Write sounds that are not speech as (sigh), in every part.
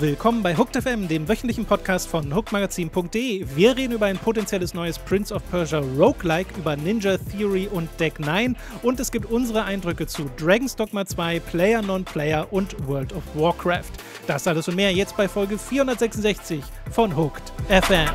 willkommen bei Hooked FM, dem wöchentlichen Podcast von hookedmagazin.de. Wir reden über ein potenzielles neues Prince of Persia Roguelike, über Ninja Theory und Deck 9 und es gibt unsere Eindrücke zu Dragon's Dogma 2, Player Non-Player und World of Warcraft. Das alles und mehr jetzt bei Folge 466 von Hooked FM.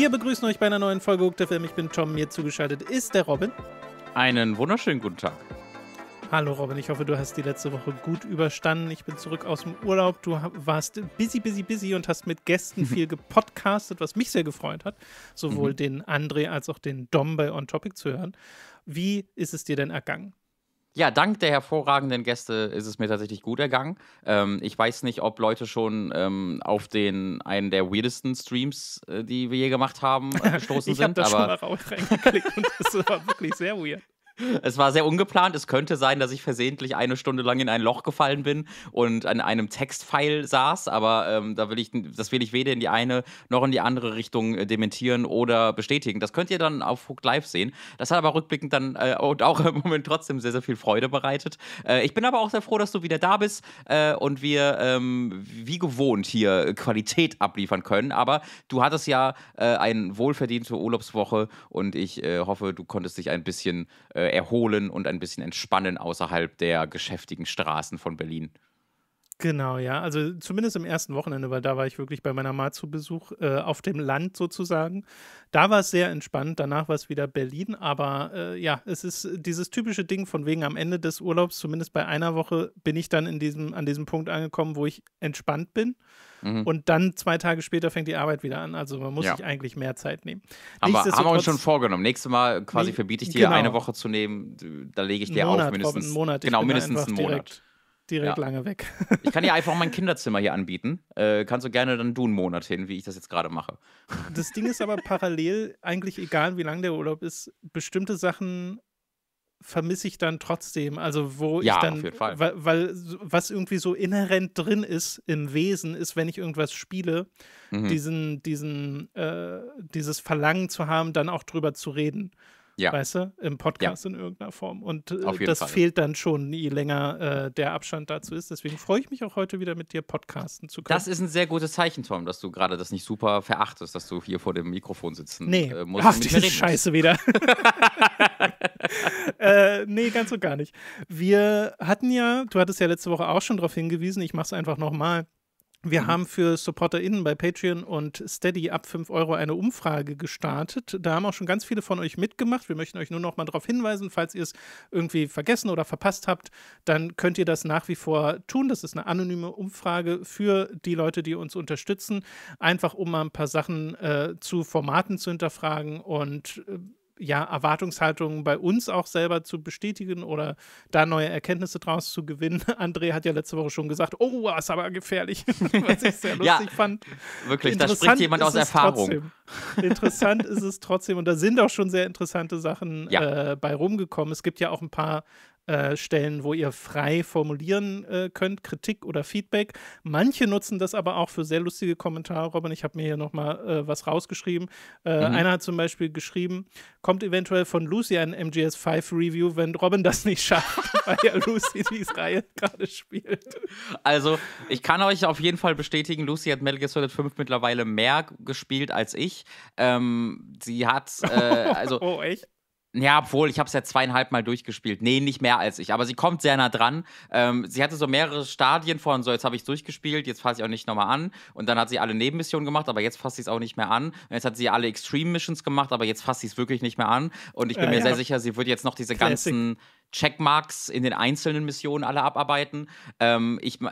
Wir begrüßen euch bei einer neuen Folge der Film. Ich bin Tom, mir zugeschaltet ist der Robin. Einen wunderschönen guten Tag. Hallo Robin, ich hoffe, du hast die letzte Woche gut überstanden. Ich bin zurück aus dem Urlaub. Du warst busy, busy, busy und hast mit Gästen viel (laughs) gepodcastet, was mich sehr gefreut hat, sowohl mhm. den André als auch den Dom bei On Topic zu hören. Wie ist es dir denn ergangen? Ja, dank der hervorragenden Gäste ist es mir tatsächlich gut ergangen. Ähm, ich weiß nicht, ob Leute schon ähm, auf den einen der weirdesten Streams, äh, die wir je gemacht haben, äh, (laughs) gestoßen ich sind. Ich habe da schon mal rauf reingeklickt und das war wirklich sehr weird. Es war sehr ungeplant. Es könnte sein, dass ich versehentlich eine Stunde lang in ein Loch gefallen bin und an einem Textfile saß, aber ähm, da will ich, das will ich weder in die eine noch in die andere Richtung äh, dementieren oder bestätigen. Das könnt ihr dann auf Hooked Live sehen. Das hat aber rückblickend dann äh, und auch (laughs) im Moment trotzdem sehr, sehr viel Freude bereitet. Äh, ich bin aber auch sehr froh, dass du wieder da bist äh, und wir ähm, wie gewohnt hier Qualität abliefern können. Aber du hattest ja äh, eine wohlverdiente Urlaubswoche und ich äh, hoffe, du konntest dich ein bisschen äh, erholen und ein bisschen entspannen außerhalb der geschäftigen Straßen von Berlin. Genau, ja. Also zumindest im ersten Wochenende, weil da war ich wirklich bei meiner Ma zu Besuch äh, auf dem Land sozusagen. Da war es sehr entspannt, danach war es wieder Berlin, aber äh, ja, es ist dieses typische Ding von wegen am Ende des Urlaubs, zumindest bei einer Woche, bin ich dann in diesem, an diesem Punkt angekommen, wo ich entspannt bin. Mhm. Und dann zwei Tage später fängt die Arbeit wieder an. Also man muss ja. sich eigentlich mehr Zeit nehmen. Aber haben wir uns schon vorgenommen. Nächstes Mal quasi verbiete ich dir genau. eine Woche zu nehmen. Da lege ich dir Monat, auf mindestens. einen Monat. Ich genau, mindestens einen Monat. Direkt direkt ja. lange weg. ich kann dir (laughs) einfach mein Kinderzimmer hier anbieten. Äh, kannst du gerne dann du einen Monat hin, wie ich das jetzt gerade mache. Das Ding ist aber parallel, eigentlich egal wie lang der Urlaub ist, bestimmte Sachen vermisse ich dann trotzdem. Also wo ja, ich dann, auf jeden Fall. Weil, weil, was irgendwie so inhärent drin ist im Wesen, ist, wenn ich irgendwas spiele, mhm. diesen, diesen, äh, dieses Verlangen zu haben, dann auch drüber zu reden ja. weißt du, im Podcast ja. in irgendeiner Form. Und äh, das Fall. fehlt dann schon, je länger äh, der Abstand dazu ist. Deswegen freue ich mich auch heute wieder mit dir podcasten zu können. Das ist ein sehr gutes Zeichen, Tom, dass du gerade das nicht super verachtest, dass du hier vor dem Mikrofon sitzen nee. äh, musst. Ach, diese Scheiße wieder. (laughs) äh, nee, ganz und gar nicht. Wir hatten ja, du hattest ja letzte Woche auch schon darauf hingewiesen, ich mache es einfach nochmal. Wir mhm. haben für SupporterInnen bei Patreon und Steady ab 5 Euro eine Umfrage gestartet. Da haben auch schon ganz viele von euch mitgemacht. Wir möchten euch nur noch mal darauf hinweisen, falls ihr es irgendwie vergessen oder verpasst habt, dann könnt ihr das nach wie vor tun. Das ist eine anonyme Umfrage für die Leute, die uns unterstützen. Einfach um mal ein paar Sachen äh, zu Formaten zu hinterfragen und äh, ja, Erwartungshaltungen bei uns auch selber zu bestätigen oder da neue Erkenntnisse draus zu gewinnen. (laughs) André hat ja letzte Woche schon gesagt, oh, war es aber gefährlich, (laughs) was ich sehr lustig ja, fand. Wirklich, da spricht jemand aus Erfahrung. Interessant ist es trotzdem und da sind auch schon sehr interessante Sachen ja. äh, bei rumgekommen. Es gibt ja auch ein paar äh, stellen, wo ihr frei formulieren äh, könnt, Kritik oder Feedback. Manche nutzen das aber auch für sehr lustige Kommentare. Robin, ich habe mir hier nochmal äh, was rausgeschrieben. Äh, mhm. Einer hat zum Beispiel geschrieben, kommt eventuell von Lucy ein MGS5-Review, wenn Robin das nicht schafft, (laughs) weil ja Lucy diese Reihe gerade spielt. Also, ich kann euch auf jeden Fall bestätigen, Lucy hat Metal Gear Solid 5 mittlerweile mehr gespielt als ich. Ähm, sie hat, äh, (laughs) also, oh, echt? Ja, obwohl, ich habe es ja zweieinhalb Mal durchgespielt. Nee, nicht mehr als ich. Aber sie kommt sehr nah dran. Ähm, sie hatte so mehrere Stadien von, so jetzt habe ich durchgespielt, jetzt fasse ich auch nicht nochmal an. Und dann hat sie alle Nebenmissionen gemacht, aber jetzt fasse ich es auch nicht mehr an. Und jetzt hat sie alle Extreme Missions gemacht, aber jetzt fasse ich es wirklich nicht mehr an. Und ich bin äh, mir ja. sehr sicher, sie wird jetzt noch diese Classic. ganzen Checkmarks in den einzelnen Missionen alle abarbeiten. Ähm, ich, äh,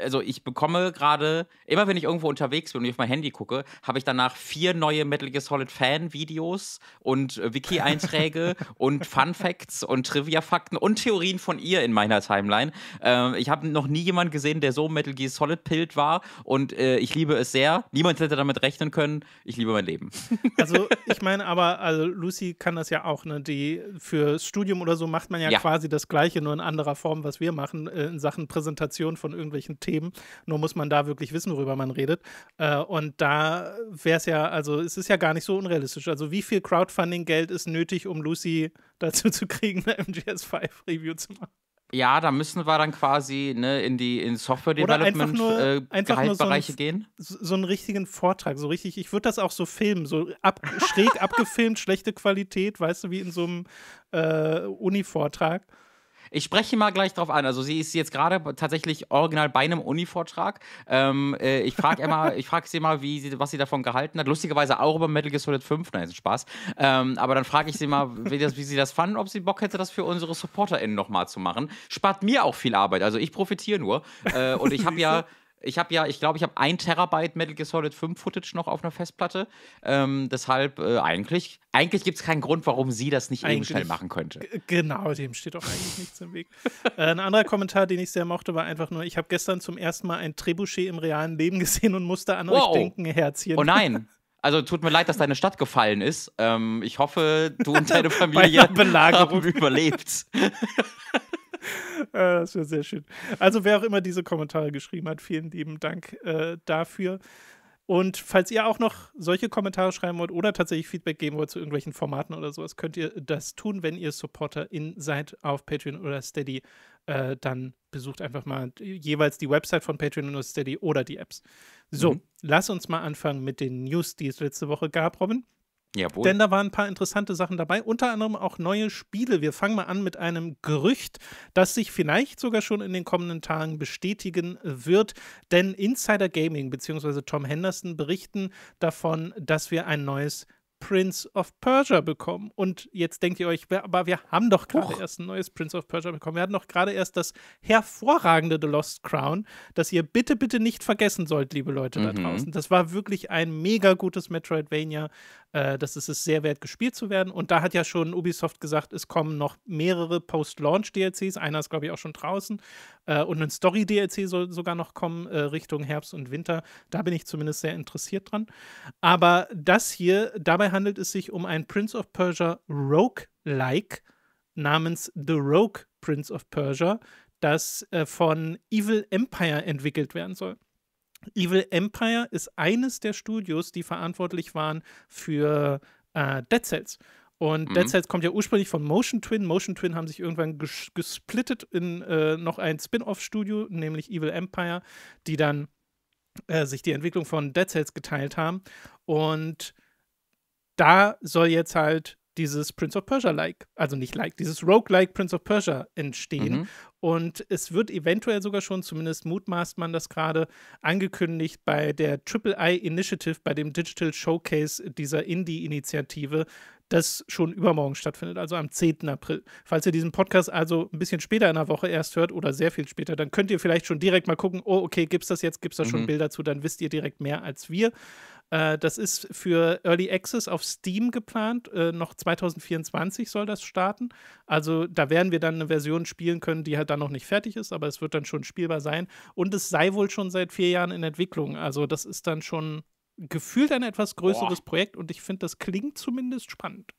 also ich bekomme gerade, immer wenn ich irgendwo unterwegs bin und ich auf mein Handy gucke, habe ich danach vier neue Metal Gear Solid Fan-Videos und äh, Wiki-Einträge (laughs) und Fun Facts und Trivia-Fakten und Theorien von ihr in meiner Timeline. Ähm, ich habe noch nie jemanden gesehen, der so Metal Gear Solid-Pilt war und äh, ich liebe es sehr. Niemand hätte damit rechnen können. Ich liebe mein Leben. Also ich (laughs) meine aber, also Lucy kann das ja auch, ne? Die fürs Studium oder so macht man man ja, ja, quasi das Gleiche, nur in anderer Form, was wir machen, äh, in Sachen Präsentation von irgendwelchen Themen. Nur muss man da wirklich wissen, worüber man redet. Äh, und da wäre es ja, also es ist ja gar nicht so unrealistisch. Also wie viel Crowdfunding-Geld ist nötig, um Lucy (laughs) dazu zu kriegen, eine MGS5-Review zu machen? ja, da müssen wir dann quasi ne, in die in Software Development äh, Gehaltbereiche so gehen. So einen richtigen Vortrag, so richtig. Ich würde das auch so filmen, so ab, (laughs) schräg abgefilmt, schlechte Qualität, weißt du, wie in so einem äh, Uni-Vortrag. Ich spreche mal gleich drauf an. Also sie ist jetzt gerade tatsächlich original bei einem Uni-Vortrag. Ähm, äh, ich frage Emma, (laughs) sie mal, wie sie, was sie davon gehalten hat. Lustigerweise auch über Metal Gear Solid 5, nein, ist Spaß. Ähm, aber dann frage ich sie mal, wie, das, wie sie das fanden, ob sie Bock hätte, das für unsere SupporterInnen nochmal zu machen. Spart mir auch viel Arbeit. Also ich profitiere nur. Äh, und ich habe ja ich habe ja, ich glaube, ich habe ein Terabyte Metal Gear Solid 5 Footage noch auf einer Festplatte. Ähm, deshalb äh, eigentlich, eigentlich gibt es keinen Grund, warum sie das nicht eben schnell machen könnte. Genau, dem steht auch eigentlich nichts im Weg. (laughs) Äh, ein anderer Kommentar, den ich sehr mochte, war einfach nur, ich habe gestern zum ersten Mal ein Trebuchet im realen Leben gesehen und musste an wow. euch denken, Herzchen. Oh nein. Also tut mir leid, dass deine Stadt gefallen ist. Ähm, ich hoffe, du und (laughs) deine Familie haben überlebt. (laughs) (laughs) Ah, das wäre sehr schön. Also wer auch immer diese Kommentare geschrieben hat, vielen lieben Dank äh, dafür. Und falls ihr auch noch solche Kommentare schreiben wollt oder tatsächlich Feedback geben wollt zu irgendwelchen Formaten oder sowas, könnt ihr das tun, wenn ihr SupporterIn seid auf Patreon oder Steady. Äh, dann besucht einfach mal jeweils die Website von Patreon oder Steady oder die Apps. So, mhm. lass uns mal anfangen mit den News, die es letzte Woche gab, Robin. Jawohl. Denn da waren ein paar interessante Sachen dabei, unter anderem auch neue Spiele. Wir fangen mal an mit einem Gerücht, das sich vielleicht sogar schon in den kommenden Tagen bestätigen wird. Denn Insider Gaming bzw. Tom Henderson berichten davon, dass wir ein neues Prince of Persia bekommen. Und jetzt denkt ihr euch, aber wir haben doch gerade erst ein neues Prince of Persia bekommen. Wir hatten doch gerade erst das hervorragende The Lost Crown, das ihr bitte, bitte nicht vergessen sollt, liebe Leute mhm. da draußen. Das war wirklich ein mega gutes Metroidvania. Äh, das ist es sehr wert, gespielt zu werden. Und da hat ja schon Ubisoft gesagt, es kommen noch mehrere Post-Launch-DLCs. Einer ist, glaube ich, auch schon draußen. Äh, und ein Story-DLC soll sogar noch kommen äh, Richtung Herbst und Winter. Da bin ich zumindest sehr interessiert dran. Aber das hier, dabei handelt es sich um ein Prince of Persia Rogue-like namens The Rogue Prince of Persia, das äh, von Evil Empire entwickelt werden soll. Evil Empire ist eines der Studios, die verantwortlich waren für äh, Dead Cells. Und mhm. Dead Cells kommt ja ursprünglich von Motion Twin. Motion Twin haben sich irgendwann ges gesplittet in äh, noch ein Spin-off-Studio, nämlich Evil Empire, die dann äh, sich die Entwicklung von Dead Cells geteilt haben. Und da soll jetzt halt dieses Prince of Persia-like, also nicht like, dieses Rogue-like Prince of Persia entstehen. Mhm. Und es wird eventuell sogar schon, zumindest mutmaßt man das gerade, angekündigt bei der Triple I Initiative, bei dem Digital Showcase dieser Indie-Initiative, das schon übermorgen stattfindet, also am 10. April. Falls ihr diesen Podcast also ein bisschen später in der Woche erst hört oder sehr viel später, dann könnt ihr vielleicht schon direkt mal gucken, oh, okay, gibt es das jetzt, gibt es da schon mhm. Bilder zu, dann wisst ihr direkt mehr als wir. Äh, das ist für Early Access auf Steam geplant. Äh, noch 2024 soll das starten. Also da werden wir dann eine Version spielen können, die halt dann noch nicht fertig ist, aber es wird dann schon spielbar sein. Und es sei wohl schon seit vier Jahren in Entwicklung. Also das ist dann schon gefühlt ein etwas größeres Boah. Projekt und ich finde, das klingt zumindest spannend.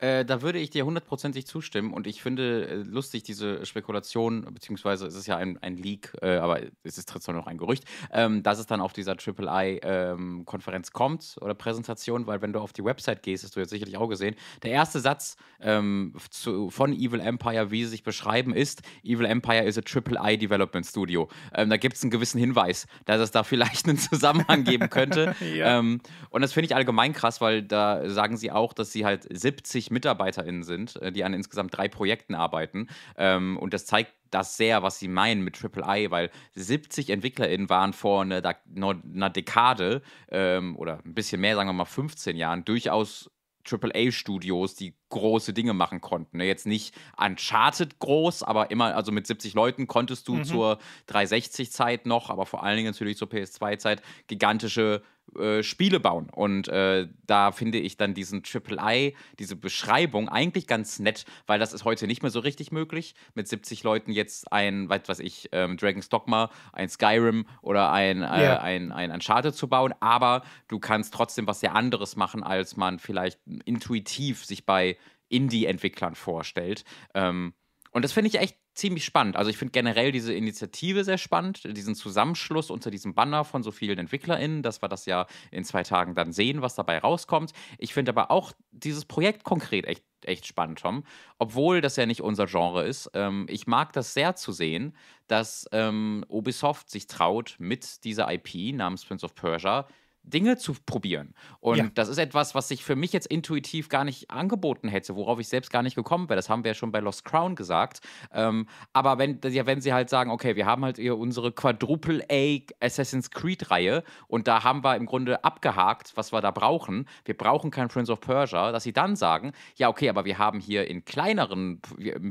Äh, da würde ich dir hundertprozentig zustimmen und ich finde äh, lustig diese Spekulation, beziehungsweise es ist ja ein, ein Leak, äh, aber es ist trotzdem noch ein Gerücht, ähm, dass es dann auf dieser Triple I ähm, konferenz kommt oder Präsentation, weil wenn du auf die Website gehst, hast du jetzt sicherlich auch gesehen, der erste Satz ähm, zu, von Evil Empire, wie sie sich beschreiben, ist: Evil Empire is a Triple I Development Studio. Ähm, da gibt es einen gewissen Hinweis, dass es da (laughs) vielleicht einen Zusammenhang geben könnte. (laughs) ja. Ähm, und das finde ich allgemein krass, weil da sagen sie auch, dass sie halt 70 MitarbeiterInnen sind, äh, die an insgesamt drei Projekten arbeiten. Ähm, und das zeigt das sehr, was sie meinen mit Triple I, weil 70 EntwicklerInnen waren vor einer, einer Dekade ähm, oder ein bisschen mehr, sagen wir mal 15 Jahren, durchaus AAA-Studios, die große Dinge machen konnten. Ne? Jetzt nicht Uncharted groß, aber immer, also mit 70 Leuten konntest du mhm. zur 360-Zeit noch, aber vor allen Dingen natürlich zur PS2-Zeit gigantische äh, Spiele bauen. Und äh, da finde ich dann diesen Triple I, diese Beschreibung eigentlich ganz nett, weil das ist heute nicht mehr so richtig möglich, mit 70 Leuten jetzt ein, was weiß ich, ähm, Dragon's Dogma, ein Skyrim oder ein, äh, yeah. ein, ein Uncharted zu bauen, aber du kannst trotzdem was sehr anderes machen, als man vielleicht intuitiv sich bei Indie-Entwicklern vorstellt. Ähm, und das finde ich echt ziemlich spannend. Also ich finde generell diese Initiative sehr spannend, diesen Zusammenschluss unter diesem Banner von so vielen EntwicklerInnen, dass wir das ja in zwei Tagen dann sehen, was dabei rauskommt. Ich finde aber auch dieses Projekt konkret echt, echt spannend, Tom, obwohl das ja nicht unser Genre ist. Ähm, ich mag das sehr zu sehen, dass ähm, Ubisoft sich traut, mit dieser IP namens Prince of Persia Dinge zu probieren. Und ja. das ist etwas, was sich für mich jetzt intuitiv gar nicht angeboten hätte, worauf ich selbst gar nicht gekommen wäre. Das haben wir ja schon bei Lost Crown gesagt. Ähm, aber wenn, ja, wenn sie halt sagen, okay, wir haben halt hier unsere Quadruple A Assassin's Creed-Reihe und da haben wir im Grunde abgehakt, was wir da brauchen. Wir brauchen kein Prince of Persia, dass sie dann sagen, ja, okay, aber wir haben hier in kleineren,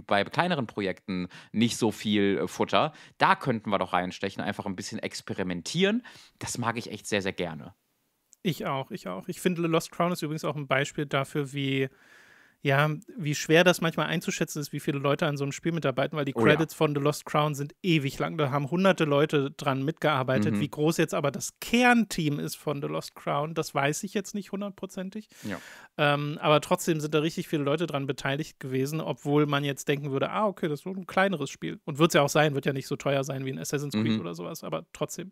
bei kleineren Projekten nicht so viel äh, Futter. Da könnten wir doch reinstechen, einfach ein bisschen experimentieren. Das mag ich echt sehr, sehr gerne. Ich auch, ich auch. Ich finde, The Lost Crown ist übrigens auch ein Beispiel dafür, wie ja, wie schwer das manchmal einzuschätzen ist, wie viele Leute an so einem Spiel mitarbeiten, weil die oh, Credits ja. von The Lost Crown sind ewig lang. Da haben hunderte Leute dran mitgearbeitet. Mhm. Wie groß jetzt aber das Kernteam ist von The Lost Crown, das weiß ich jetzt nicht hundertprozentig. Ja. Ähm, aber trotzdem sind da richtig viele Leute dran beteiligt gewesen, obwohl man jetzt denken würde, ah, okay, das ist so ein kleineres Spiel. Und wird es ja auch sein, wird ja nicht so teuer sein wie ein Assassin's Creed mhm. oder sowas, aber trotzdem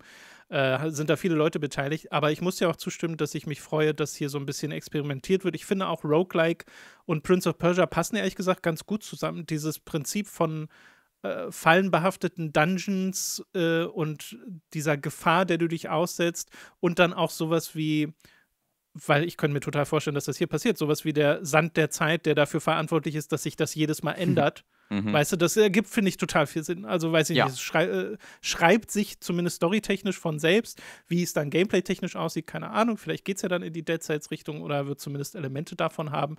äh, sind da viele Leute beteiligt. Aber ich muss ja auch zustimmen, dass ich mich freue, dass hier so ein bisschen experimentiert wird. Ich finde auch Roguelike und Prince of Persia passen ehrlich gesagt ganz gut zusammen. Dieses Prinzip von äh, fallenbehafteten Dungeons äh, und dieser Gefahr, der du dich aussetzt und dann auch sowas wie weil ich könnte mir total vorstellen, dass das hier passiert. Sowas wie der Sand der Zeit, der dafür verantwortlich ist, dass sich das jedes Mal hm. ändert. Mhm. Weißt du, das ergibt, finde ich, total viel Sinn. Also, weiß ich ja. nicht, schrei äh, schreibt sich zumindest storytechnisch von selbst, wie es dann gameplay-technisch aussieht, keine Ahnung. Vielleicht geht es ja dann in die Dead Cells-Richtung oder wird zumindest Elemente davon haben.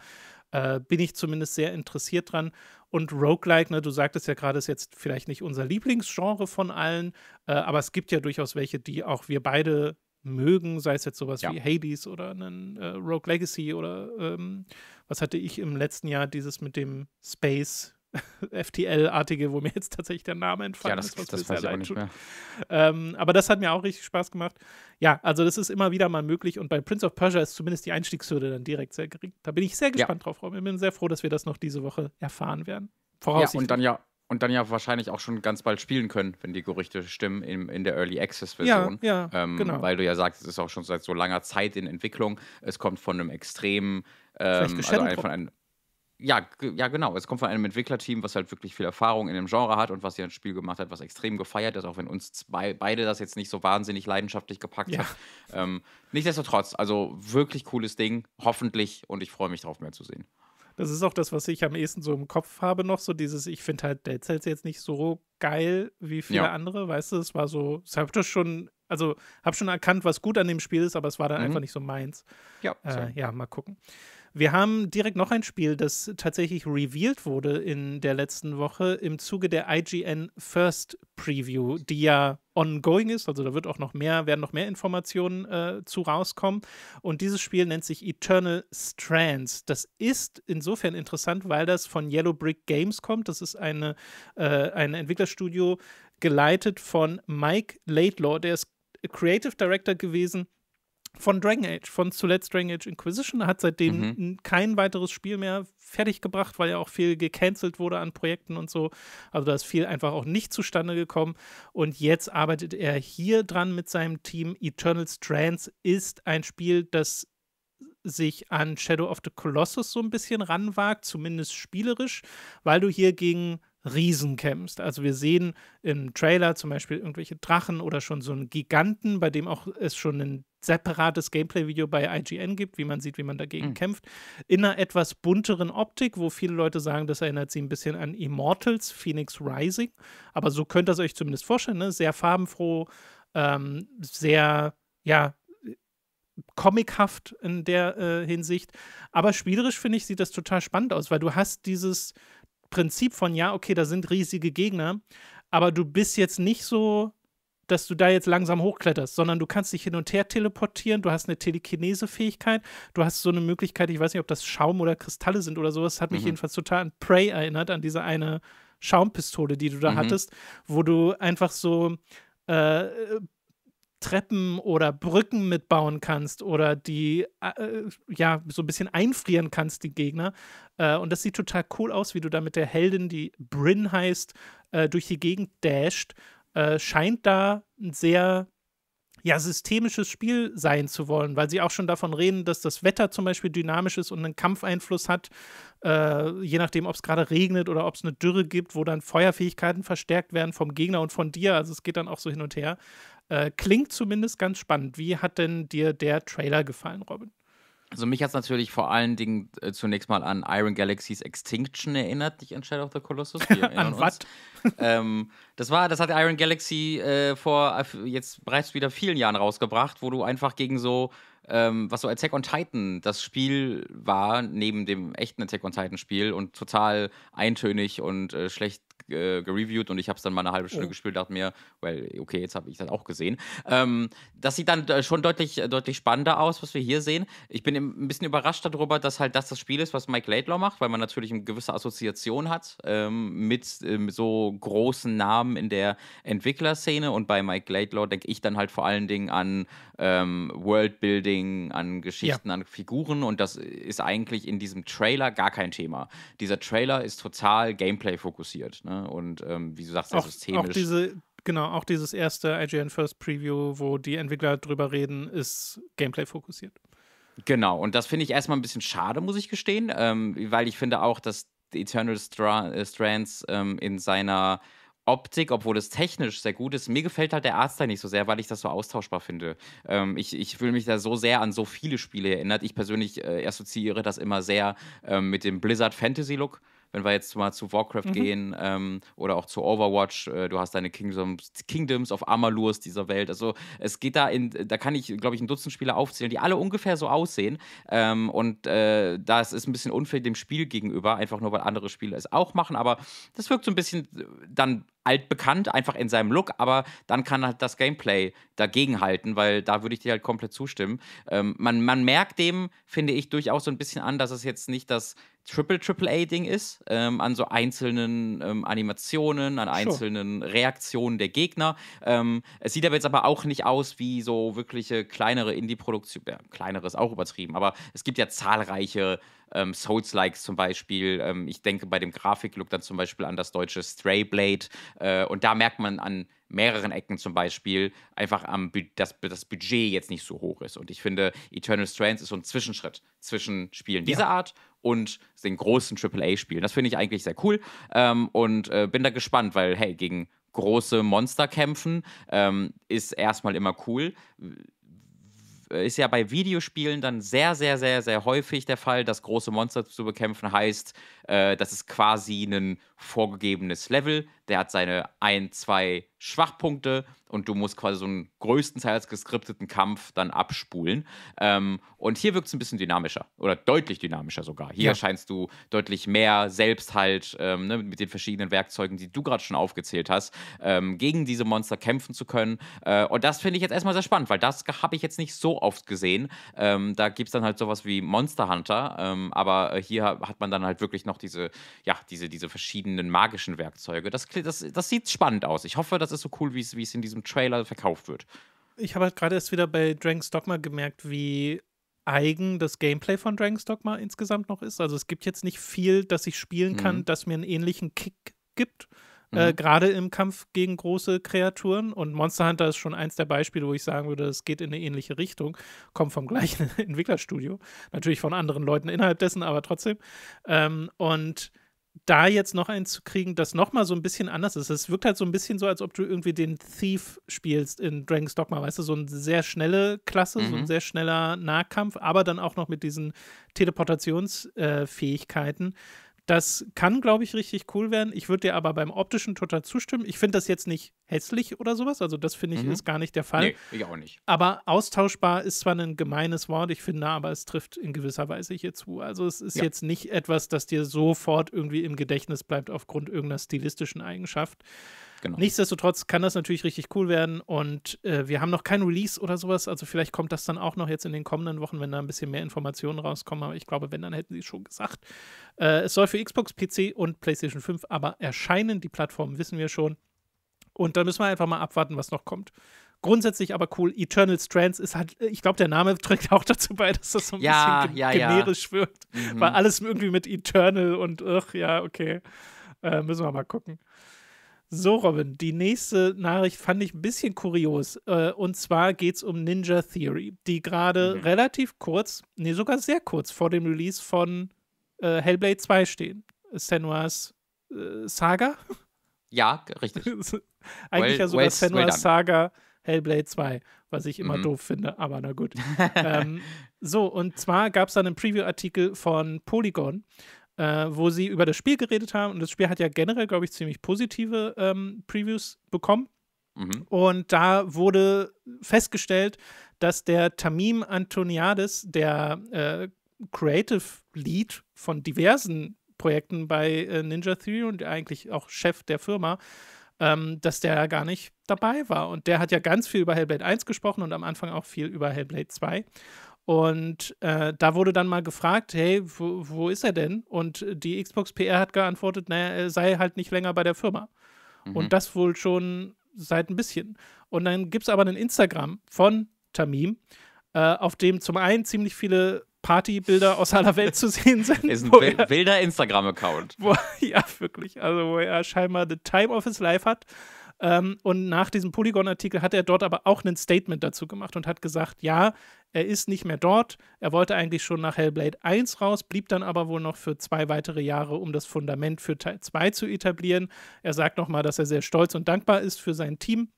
Äh, bin ich zumindest sehr interessiert dran. Und Roguelike, ne, du sagtest ja gerade, ist jetzt vielleicht nicht unser Lieblingsgenre von allen, äh, aber es gibt ja durchaus welche, die auch wir beide mögen, sei es jetzt sowas ja. wie Hades oder einen äh, Rogue Legacy oder ähm, was hatte ich im letzten Jahr, dieses mit dem Space (laughs) FTL-artige, wo mir jetzt tatsächlich der Name entfallen ja, das, ist, was das weiß ich auch nicht mehr. Ähm, aber das hat mir auch richtig Spaß gemacht. Ja, also das ist immer wieder mal möglich und bei Prince of Persia ist zumindest die Einstiegshürde dann direkt sehr gering. Da bin ich sehr gespannt ja. drauf, Ich bin sehr froh, dass wir das noch diese Woche erfahren werden. Voraussichtlich. Ja, und dann ja und dann ja wahrscheinlich auch schon ganz bald spielen können, wenn die Gerüchte stimmen, in, in der Early Access-Version. Ja, ja ähm, genau. Weil du ja sagst, es ist auch schon seit so langer Zeit in Entwicklung. Es kommt von einem extremen, ähm, also ein, ja, ja, genau. Es kommt von einem Entwicklerteam, was halt wirklich viel Erfahrung in dem Genre hat und was hier ein Spiel gemacht hat, was extrem gefeiert ist, auch wenn uns zwei, beide das jetzt nicht so wahnsinnig leidenschaftlich gepackt ja. hat. Ähm, nichtsdestotrotz, also wirklich cooles Ding, hoffentlich und ich freue mich drauf, mehr zu sehen. Das ist auch das, was ich am ehesten so im Kopf habe noch, so dieses, ich finde halt Dead Cells jetzt nicht so geil wie viele ja. andere, weißt du, es war so, es habe doch schon, also habe schon erkannt, was gut an dem Spiel ist, aber es war dann mhm. einfach nicht so meins. Ja, äh, ja, mal gucken. Wir haben direkt noch ein Spiel, das tatsächlich revealed wurde in der letzten Woche im Zuge der IGN First Preview, die ja ongoing ist. Also da wird auch noch mehr, werden noch mehr Informationen äh, zu rauskommen. Und dieses Spiel nennt sich Eternal Strands. Das ist insofern interessant, weil das von Yellow Brick Games kommt. Das ist eine, äh, ein Entwicklerstudio geleitet von Mike Laidlaw, der ist Creative Director gewesen von Dragon Age, von zuletzt Dragon Age Inquisition. Er hat seitdem mhm. kein weiteres Spiel mehr fertiggebracht, weil ja auch viel gecancelt wurde an Projekten und so. Also da ist viel einfach auch nicht zustande gekommen. Und jetzt arbeitet er hier dran mit seinem Team. Eternal Strands ist ein Spiel, das sich an Shadow of the Colossus so ein bisschen ranwagt, zumindest spielerisch, weil du hier gegen Riesen kämpfst. Also wir sehen im Trailer zum Beispiel irgendwelche Drachen oder schon so einen Giganten, bei dem auch es schon ein separates Gameplay-Video bei IGN gibt, wie man sieht, wie man dagegen mhm. kämpft. In einer etwas bunteren Optik, wo viele Leute sagen, das erinnert sie ein bisschen an Immortals, Phoenix Rising. Aber so könnt ihr es euch zumindest vorstellen. Ne? Sehr farbenfroh, ähm, sehr, ja, comichaft in der äh, Hinsicht. Aber spielerisch finde ich, sieht das total spannend aus, weil du hast dieses Prinzip von, ja, okay, da sind riesige Gegner, aber du bist jetzt nicht so, dass du da jetzt langsam hochkletterst, sondern du kannst dich hin und her teleportieren, du hast eine Telekinese-Fähigkeit, du hast so eine Möglichkeit, ich weiß nicht, ob das Schaum oder Kristalle sind oder sowas, hat mich mhm. jedenfalls total an Prey erinnert, an diese eine Schaumpistole, die du da mhm. hattest, wo du einfach so äh, Treppen oder Brücken mitbauen kannst oder die äh, äh, ja so ein bisschen einfrieren kannst, die Gegner. Äh, und das sieht total cool aus, wie du da mit der Heldin, die Bryn heißt, äh, durch die Gegend dasht. Äh, scheint da ein sehr ja, systemisches Spiel sein zu wollen, weil sie auch schon davon reden, dass das Wetter zum Beispiel dynamisch ist und einen Kampfeinfluss hat, äh, je nachdem, ob es gerade regnet oder ob es eine Dürre gibt, wo dann Feuerfähigkeiten verstärkt werden vom Gegner und von dir. Also es geht dann auch so hin und her. Äh, klingt zumindest ganz spannend. Wie hat denn dir der Trailer gefallen, Robin? Also mich hat es natürlich vor allen Dingen äh, zunächst mal an Iron Galaxies Extinction erinnert, nicht an Shadow of the Colossus. (laughs) an was? (laughs) ähm, das war, das hat Iron Galaxy äh, vor äh, jetzt bereits wieder vielen Jahren rausgebracht, wo du einfach gegen so ähm, was so Attack on Titan das Spiel war, neben dem echten Attack on Titan Spiel und total eintönig und äh, schlecht äh, gereviewt und ich habe es dann mal eine halbe Stunde ja. gespielt dachte mir, well, okay, jetzt habe ich das halt auch gesehen. Ähm, das sieht dann äh, schon deutlich, äh, deutlich spannender aus, was wir hier sehen. Ich bin ein bisschen überrascht darüber, dass halt das das Spiel ist, was Mike Laidlaw macht, weil man natürlich eine gewisse Assoziation hat ähm, mit, äh, so großen Namen in der Entwicklerszene und bei Mike Laidlaw denke ich dann halt vor allen Dingen an ähm, Worldbuilding, an Geschichten, ja. an Figuren und das ist eigentlich in diesem Trailer gar kein Thema. Dieser Trailer ist total Gameplay fokussiert. Ne? Und ähm, wie du sagst, auch, systemisch. Auch diese, genau, auch dieses erste IGN First Preview, wo die Entwickler drüber reden, ist Gameplay fokussiert. Genau, und das finde ich erstmal ein bisschen schade, muss ich gestehen, ähm, weil ich finde auch, dass Eternal Stra äh, Strands ähm, in seiner Optik, obwohl es technisch sehr gut ist. Mir gefällt halt der Artstyle nicht so sehr, weil ich das so austauschbar finde. Ähm, ich, ich fühle mich da so sehr an so viele Spiele erinnert. Ich persönlich äh, assoziiere das immer sehr ähm, mit dem Blizzard Fantasy Look wenn wir jetzt mal zu Warcraft mhm. gehen ähm, oder auch zu Overwatch, äh, du hast deine Kingdoms, Kingdoms of Amalurs dieser Welt. Also es geht da in, da kann ich, glaube ich, ein Dutzend Spieler aufzählen, die alle ungefähr so aussehen. Ähm, und äh, das ist ein bisschen unfair dem Spiel gegenüber, einfach nur weil andere Spiele es auch machen. Aber das wirkt so ein bisschen äh, dann altbekannt, einfach in seinem Look, aber dann kann halt das Gameplay dagegen halten, weil da würde ich dir halt komplett zustimmen. Ähm, man, man merkt dem, finde ich, durchaus so ein bisschen an, dass es jetzt nicht das Triple-Triple-A-Ding ist, ähm, an so einzelnen ähm, Animationen, an einzelnen sure. Reaktionen der Gegner. Ähm, es sieht aber jetzt aber auch nicht aus wie so wirkliche kleinere Indie-Produktion. Ja, kleinere ist auch übertrieben, aber es gibt ja zahlreiche ähm, Souls-Likes zum Beispiel. Ähm, ich denke bei dem Grafiklook dann zum Beispiel an das deutsche Stray Blade. Äh, und da merkt man an mehreren Ecken zum Beispiel einfach am dass das Budget jetzt nicht so hoch ist. Und ich finde, Eternal Strands ist so ein Zwischenschritt zwischen Spielen dieser ja. Art und den großen AAA spielen. Das finde ich eigentlich sehr cool ähm, und äh, bin da gespannt, weil, hey, gegen große Monster kämpfen ähm, ist erstmal immer cool ist ja bei Videospielen dann sehr, sehr, sehr, sehr häufig der Fall, dass große Monster zu bekämpfen heißt, äh, das ist quasi ein vorgegebenes Level. Der hat seine ein, zwei Schwachpunkte und du musst quasi so einen größtenteils geskripteten Kampf dann abspulen. Ähm, und hier wirkt es ein bisschen dynamischer oder deutlich dynamischer sogar. Hier ja. scheinst du deutlich mehr selbst halt ähm, ne, mit den verschiedenen Werkzeugen, die du gerade schon aufgezählt hast, ähm, gegen diese Monster kämpfen zu können. Äh, und das finde ich jetzt erstmal sehr spannend, weil das habe ich jetzt nicht so oft gesehen. Ähm, da gibt es dann halt sowas wie Monster Hunter, ähm, aber hier hat man dann halt wirklich noch auch diese, ja, diese, diese verschiedenen magischen Werkzeuge. Das, das, das sieht spannend aus. Ich hoffe, das ist so cool, wie es in diesem Trailer verkauft wird. Ich habe halt gerade erst wieder bei Dragon's Dogma gemerkt, wie eigen das Gameplay von Dragon's Dogma insgesamt noch ist. Also es gibt jetzt nicht viel, das ich spielen kann, mhm. das mir einen ähnlichen Kick gibt äh, mhm. Äh, Gerade im Kampf gegen große Kreaturen. Und Monster Hunter ist schon eins der Beispiele, wo ich sagen würde, es geht in eine ähnliche Richtung. Kommt vom gleichen (laughs) Entwicklerstudio. Natürlich von anderen Leuten innerhalb dessen, aber trotzdem. Ähm, und da jetzt noch eins zu kriegen, das nochmal so ein bisschen anders ist. Es wirkt halt so ein bisschen so, als ob du irgendwie den Thief spielst in Dragon's Dogma, weißt du, so eine sehr schnelle Klasse, mhm. so ein mhm. sehr schneller Nahkampf, aber dann auch noch mit diesen Teleportationsfähigkeiten. Äh, das kann, glaube ich, richtig cool werden. Ich würde dir aber beim optischen total zustimmen. Ich finde das jetzt nicht hässlich oder sowas. Also, das finde ich mhm. ist gar nicht der Fall. Nee, ich auch nicht. Aber austauschbar ist zwar ein gemeines Wort, ich finde, aber es trifft in gewisser Weise hier zu. Also, es ist ja. jetzt nicht etwas, das dir sofort irgendwie im Gedächtnis bleibt aufgrund irgendeiner stilistischen Eigenschaft. Genau. Nichtsdestotrotz kann das natürlich richtig cool werden und äh, wir haben noch kein Release oder sowas, also vielleicht kommt das dann auch noch jetzt in den kommenden Wochen, wenn da ein bisschen mehr Informationen rauskommen, aber ich glaube, wenn, dann hätten sie es schon gesagt. Äh, es soll für Xbox, PC und PlayStation 5 aber erscheinen, die Plattformen wissen wir schon und da müssen wir einfach mal abwarten, was noch kommt. Grundsätzlich aber cool, Eternal Strands ist halt, äh, ich glaube, der Name trägt auch dazu bei, dass das so ein ja, bisschen ja, generisch ja. wirkt, mhm. weil alles irgendwie mit Eternal und ach ja, okay, äh, müssen wir mal gucken. So, Robin, die nächste Nachricht fand ich ein bisschen kurios. Äh, und zwar geht es um Ninja Theory, die gerade mhm. relativ kurz, nee, sogar sehr kurz vor dem Release von äh, Hellblade 2 stehen. Senuas äh, Saga? Ja, richtig. (laughs) Eigentlich well, ja sogar well, Senuas well Saga Hellblade 2, was ich immer mhm. doof finde, aber na gut. (laughs) ähm, so, und zwar gab es dann einen Preview-Artikel von Polygon äh, wo sie über das Spiel geredet haben. Und das Spiel hat ja generell, glaube ich, ziemlich positive ähm, Previews bekommen. Mhm. Und da wurde festgestellt, dass der Tamim Antoniades, der äh, Creative Lead von diversen Projekten bei äh, Ninja Theory und eigentlich auch Chef der Firma, ähm, dass der gar nicht dabei war. Und der hat ja ganz viel über Hellblade 1 gesprochen und am Anfang auch viel über Hellblade 2. Und äh, da wurde dann mal gefragt, hey, wo, wo, ist er denn? Und die Xbox PR hat geantwortet, naja, er sei halt nicht länger bei der Firma. Mhm. Und das wohl schon seit ein bisschen. Und dann gibt es aber ein Instagram von Tamim, äh, auf dem zum einen ziemlich viele Partybilder aus aller Welt zu sehen (laughs) sind. Ist ein wilder Instagram-Account. (laughs) Ja, wirklich. Also wo er scheinbar The Time of His Life hat. Ähm, und nach diesem Polygon-Artikel hat er dort aber auch ein Statement dazu gemacht und hat gesagt, ja, er ist nicht mehr dort. Er wollte eigentlich schon nach Hellblade 1 raus, blieb dann aber wohl noch für zwei weitere Jahre, um das Fundament für Teil 2 zu etablieren. Er sagt nochmal, dass er sehr stolz und dankbar ist für sein Team,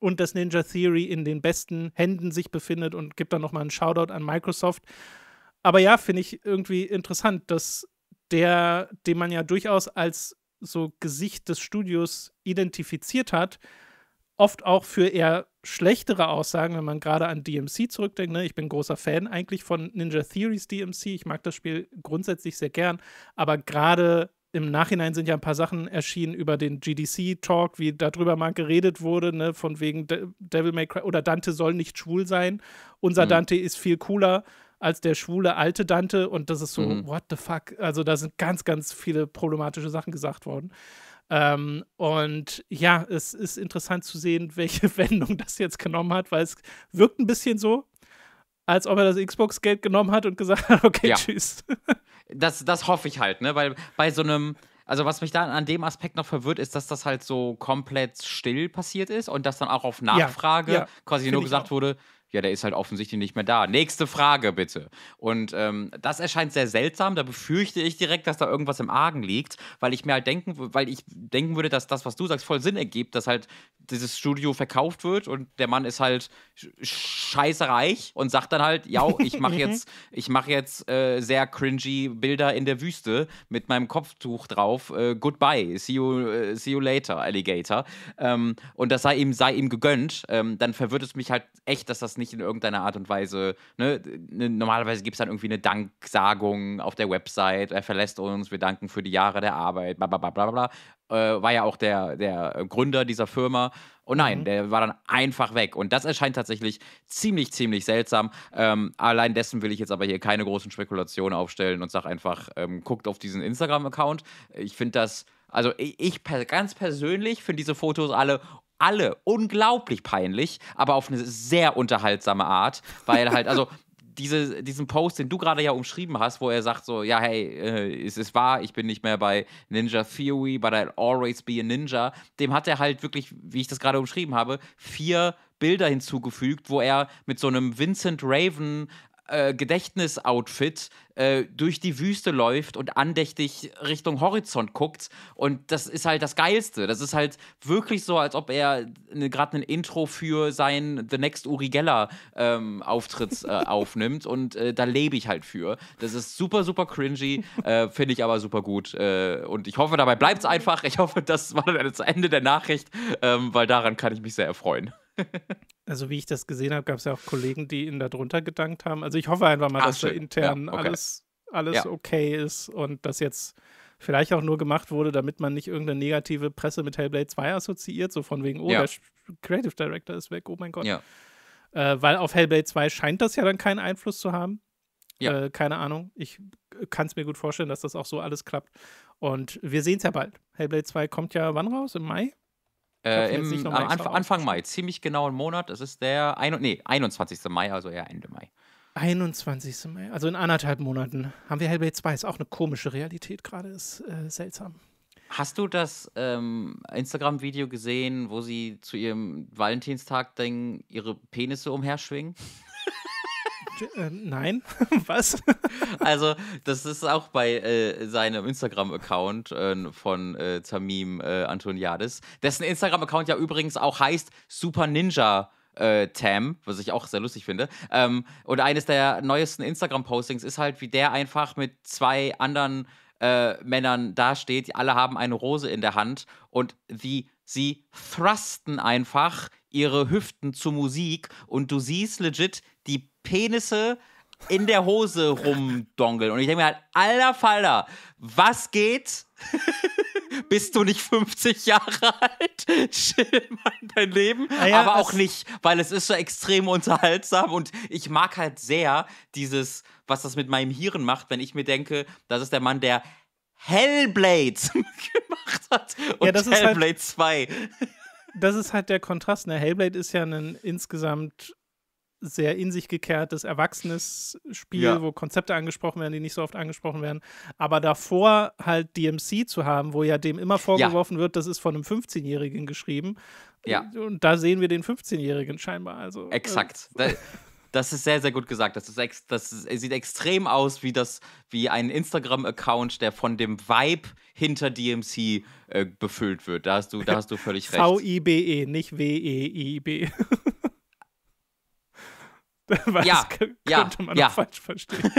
und dass Ninja Theory in den besten Händen sich befindet und gibt dann nochmal einen Shoutout an Microsoft. Aber ja, finde ich irgendwie interessant, dass der, den man ja durchaus als so Gesicht des Studios identifiziert hat, oft auch für eher schlechtere Aussagen, wenn man gerade an DMC zurückdenkt. Ne? Ich bin großer Fan eigentlich von Ninja Theories DMC. Ich mag das Spiel grundsätzlich sehr gern, aber gerade im Nachhinein sind ja ein paar Sachen erschienen über den GDC-Talk, wie darüber mal geredet wurde, ne? von wegen De Devil May Cry oder Dante soll nicht schwul sein. Unser mhm. Dante ist viel cooler als der schwule alte Dante und das ist so, mhm. what the fuck? Also da sind ganz, ganz viele problematische Sachen gesagt worden. Ähm, und ja, es ist interessant zu sehen, (laughs) welche Wendung das jetzt genommen hat, weil es wirkt ein bisschen so, als ob er das Xbox-Geld genommen hat und gesagt hat, (laughs) okay, ja. tschüss. (laughs) Das, das hoffe ich halt, ne? Weil bei so einem, also was mich da an dem Aspekt noch verwirrt, ist, dass das halt so komplett still passiert ist und dass dann auch auf Nachfrage ja, ja, quasi nur gesagt wurde, ja, der ist halt offensichtlich nicht mehr da. Nächste Frage bitte. Und ähm, das erscheint sehr seltsam. Da befürchte ich direkt, dass da irgendwas im Argen liegt, weil ich mir halt denken, weil ich denken würde, dass das, was du sagst, voll Sinn ergibt, dass halt dieses Studio verkauft wird und der Mann ist halt scheißereich und sagt dann halt, ja, (laughs) ich mache mhm. jetzt, ich mache jetzt äh, sehr cringy Bilder in der Wüste mit meinem Kopftuch drauf. Äh, goodbye, see you, äh, see you later, Alligator. Ähm, und das sei ihm, sei ihm gegönnt. Ähm, dann verwirrt es mich halt echt, dass das nicht nicht in irgendeiner Art und Weise, ne, ne normalerweise gibt es dann irgendwie eine Danksagung auf der Website, er verlässt uns, wir danken für die Jahre der Arbeit, bla bla bla bla bla. Äh, war ja auch der, der Gründer dieser Firma. Oh mhm. nein, mhm. der war dann einfach weg. Und das erscheint tatsächlich ziemlich, ziemlich seltsam. Ähm, allein dessen will ich jetzt aber hier keine großen Spekulationen aufstellen und sage einfach, ähm, guckt auf diesen Instagram-Account. Ich finde das, also ich, ich per, ganz persönlich finde diese Fotos alle alle unglaublich peinlich, aber auf eine sehr unterhaltsame Art, weil halt, also diese, diesen Post, den du gerade ja umschrieben hast, wo er sagt so, ja, hey, äh, es ist wahr, ich bin nicht mehr bei Ninja Theory, but I'll always be a Ninja, dem hat er halt wirklich, wie ich das gerade umschrieben habe, vier Bilder hinzugefügt, wo er mit so einem Vincent Raven äh, Gedächtnisoutfit äh, durch die Wüste läuft und andächtig Richtung Horizont guckt. Und das ist halt das Geilste. Das ist halt wirklich so, als ob er ne, gerade ein Intro für seinen The Next Uri Geller ähm, Auftritt äh, (laughs) aufnimmt. Und äh, da lebe ich halt für. Das ist super, super cringy, äh, finde ich aber super gut. und ich hoffe, dabei bleibt es einfach. Ich hoffe, das war dann das Ende der Nachricht, ähm, weil daran kann ich mich sehr erfreuen also wie ich das gesehen habe, gab es ja auch Kollegen, die ihn darunter gedankt haben. Also ich hoffe einfach mal, Ach, dass da intern ja, okay. alles, alles ja. okay ist und das jetzt vielleicht auch nur gemacht wurde, damit man nicht irgendeine negative Presse mit Hellblade 2 assoziiert, so von wegen, oh, ja. der Creative Director ist weg, oh mein Gott. Äh, weil auf Hellblade 2 scheint das ja dann keinen Einfluss zu haben. Äh, keine Ahnung. Ich kann es mir gut vorstellen, dass das auch so alles klappt. Und wir sehen es ja bald. Hellblade 2 kommt ja wann raus? Im Mai? Äh, im, am Anf Anfang Mai, ziemlich genau einen Monat. Es ist der ein, nee, 21. Mai, also eher Ende Mai. 21. Mai, also in anderthalb Monaten haben wir Hellblade 2. Ist auch eine komische Realität gerade, ist äh, seltsam. Hast du das ähm, Instagram-Video gesehen, wo sie zu ihrem Valentinstag-Ding ihre Penisse umherschwingen? äh, nein, (laughs) was? Also, das ist auch bei äh, seinem Instagram-Account äh, von äh, Tamim äh, Antoniadis, dessen Instagram-Account ja übrigens auch heißt Super Ninja. Äh, Tam, was ich auch sehr lustig finde. Ähm, und eines der neuesten Instagram-Postings ist halt, wie der einfach mit zwei anderen äh, Männern dasteht. Alle haben eine Rose in der Hand und die, sie thrusten einfach ihre Hüften zur Musik und du siehst legit Penisse in der Hose rumdongeln. Und ich denke mir halt, alter Falter, was geht? (laughs) Bist du nicht 50 Jahre alt? (laughs) Chill mal dein Leben. Ah ja, Aber auch nicht, weil es ist so extrem unterhaltsam und ich mag halt sehr dieses, was das mit meinem Hirn macht, wenn ich mir denke, das ist der Mann, der Hellblade (laughs) gemacht hat und ja, das Hellblade ist halt, 2. Das ist halt der Kontrast. Ne? Hellblade ist ja ein insgesamt sehr in sich gekehrtes, erwachsenes Spiel, ja. wo Konzepte angesprochen werden, die nicht so oft angesprochen werden. Aber davor halt DMC zu haben, wo ja dem immer vorgeworfen ja. wird, das ist von einem 15-Jährigen geschrieben. Ja. Und da sehen wir den 15-Jährigen scheinbar. Also, äh, Exakt. Äh, Das ist sehr, sehr gut gesagt. Das, ist das sieht extrem aus wie, das, wie ein Instagram-Account, der von dem Vibe hinter DMC äh, befüllt wird. Da hast du, da hast du völlig recht. V-I-B-E, nicht W-E-I-B. (laughs) Was (laughs) ja, könnte ja, man ja. falsch verstehen.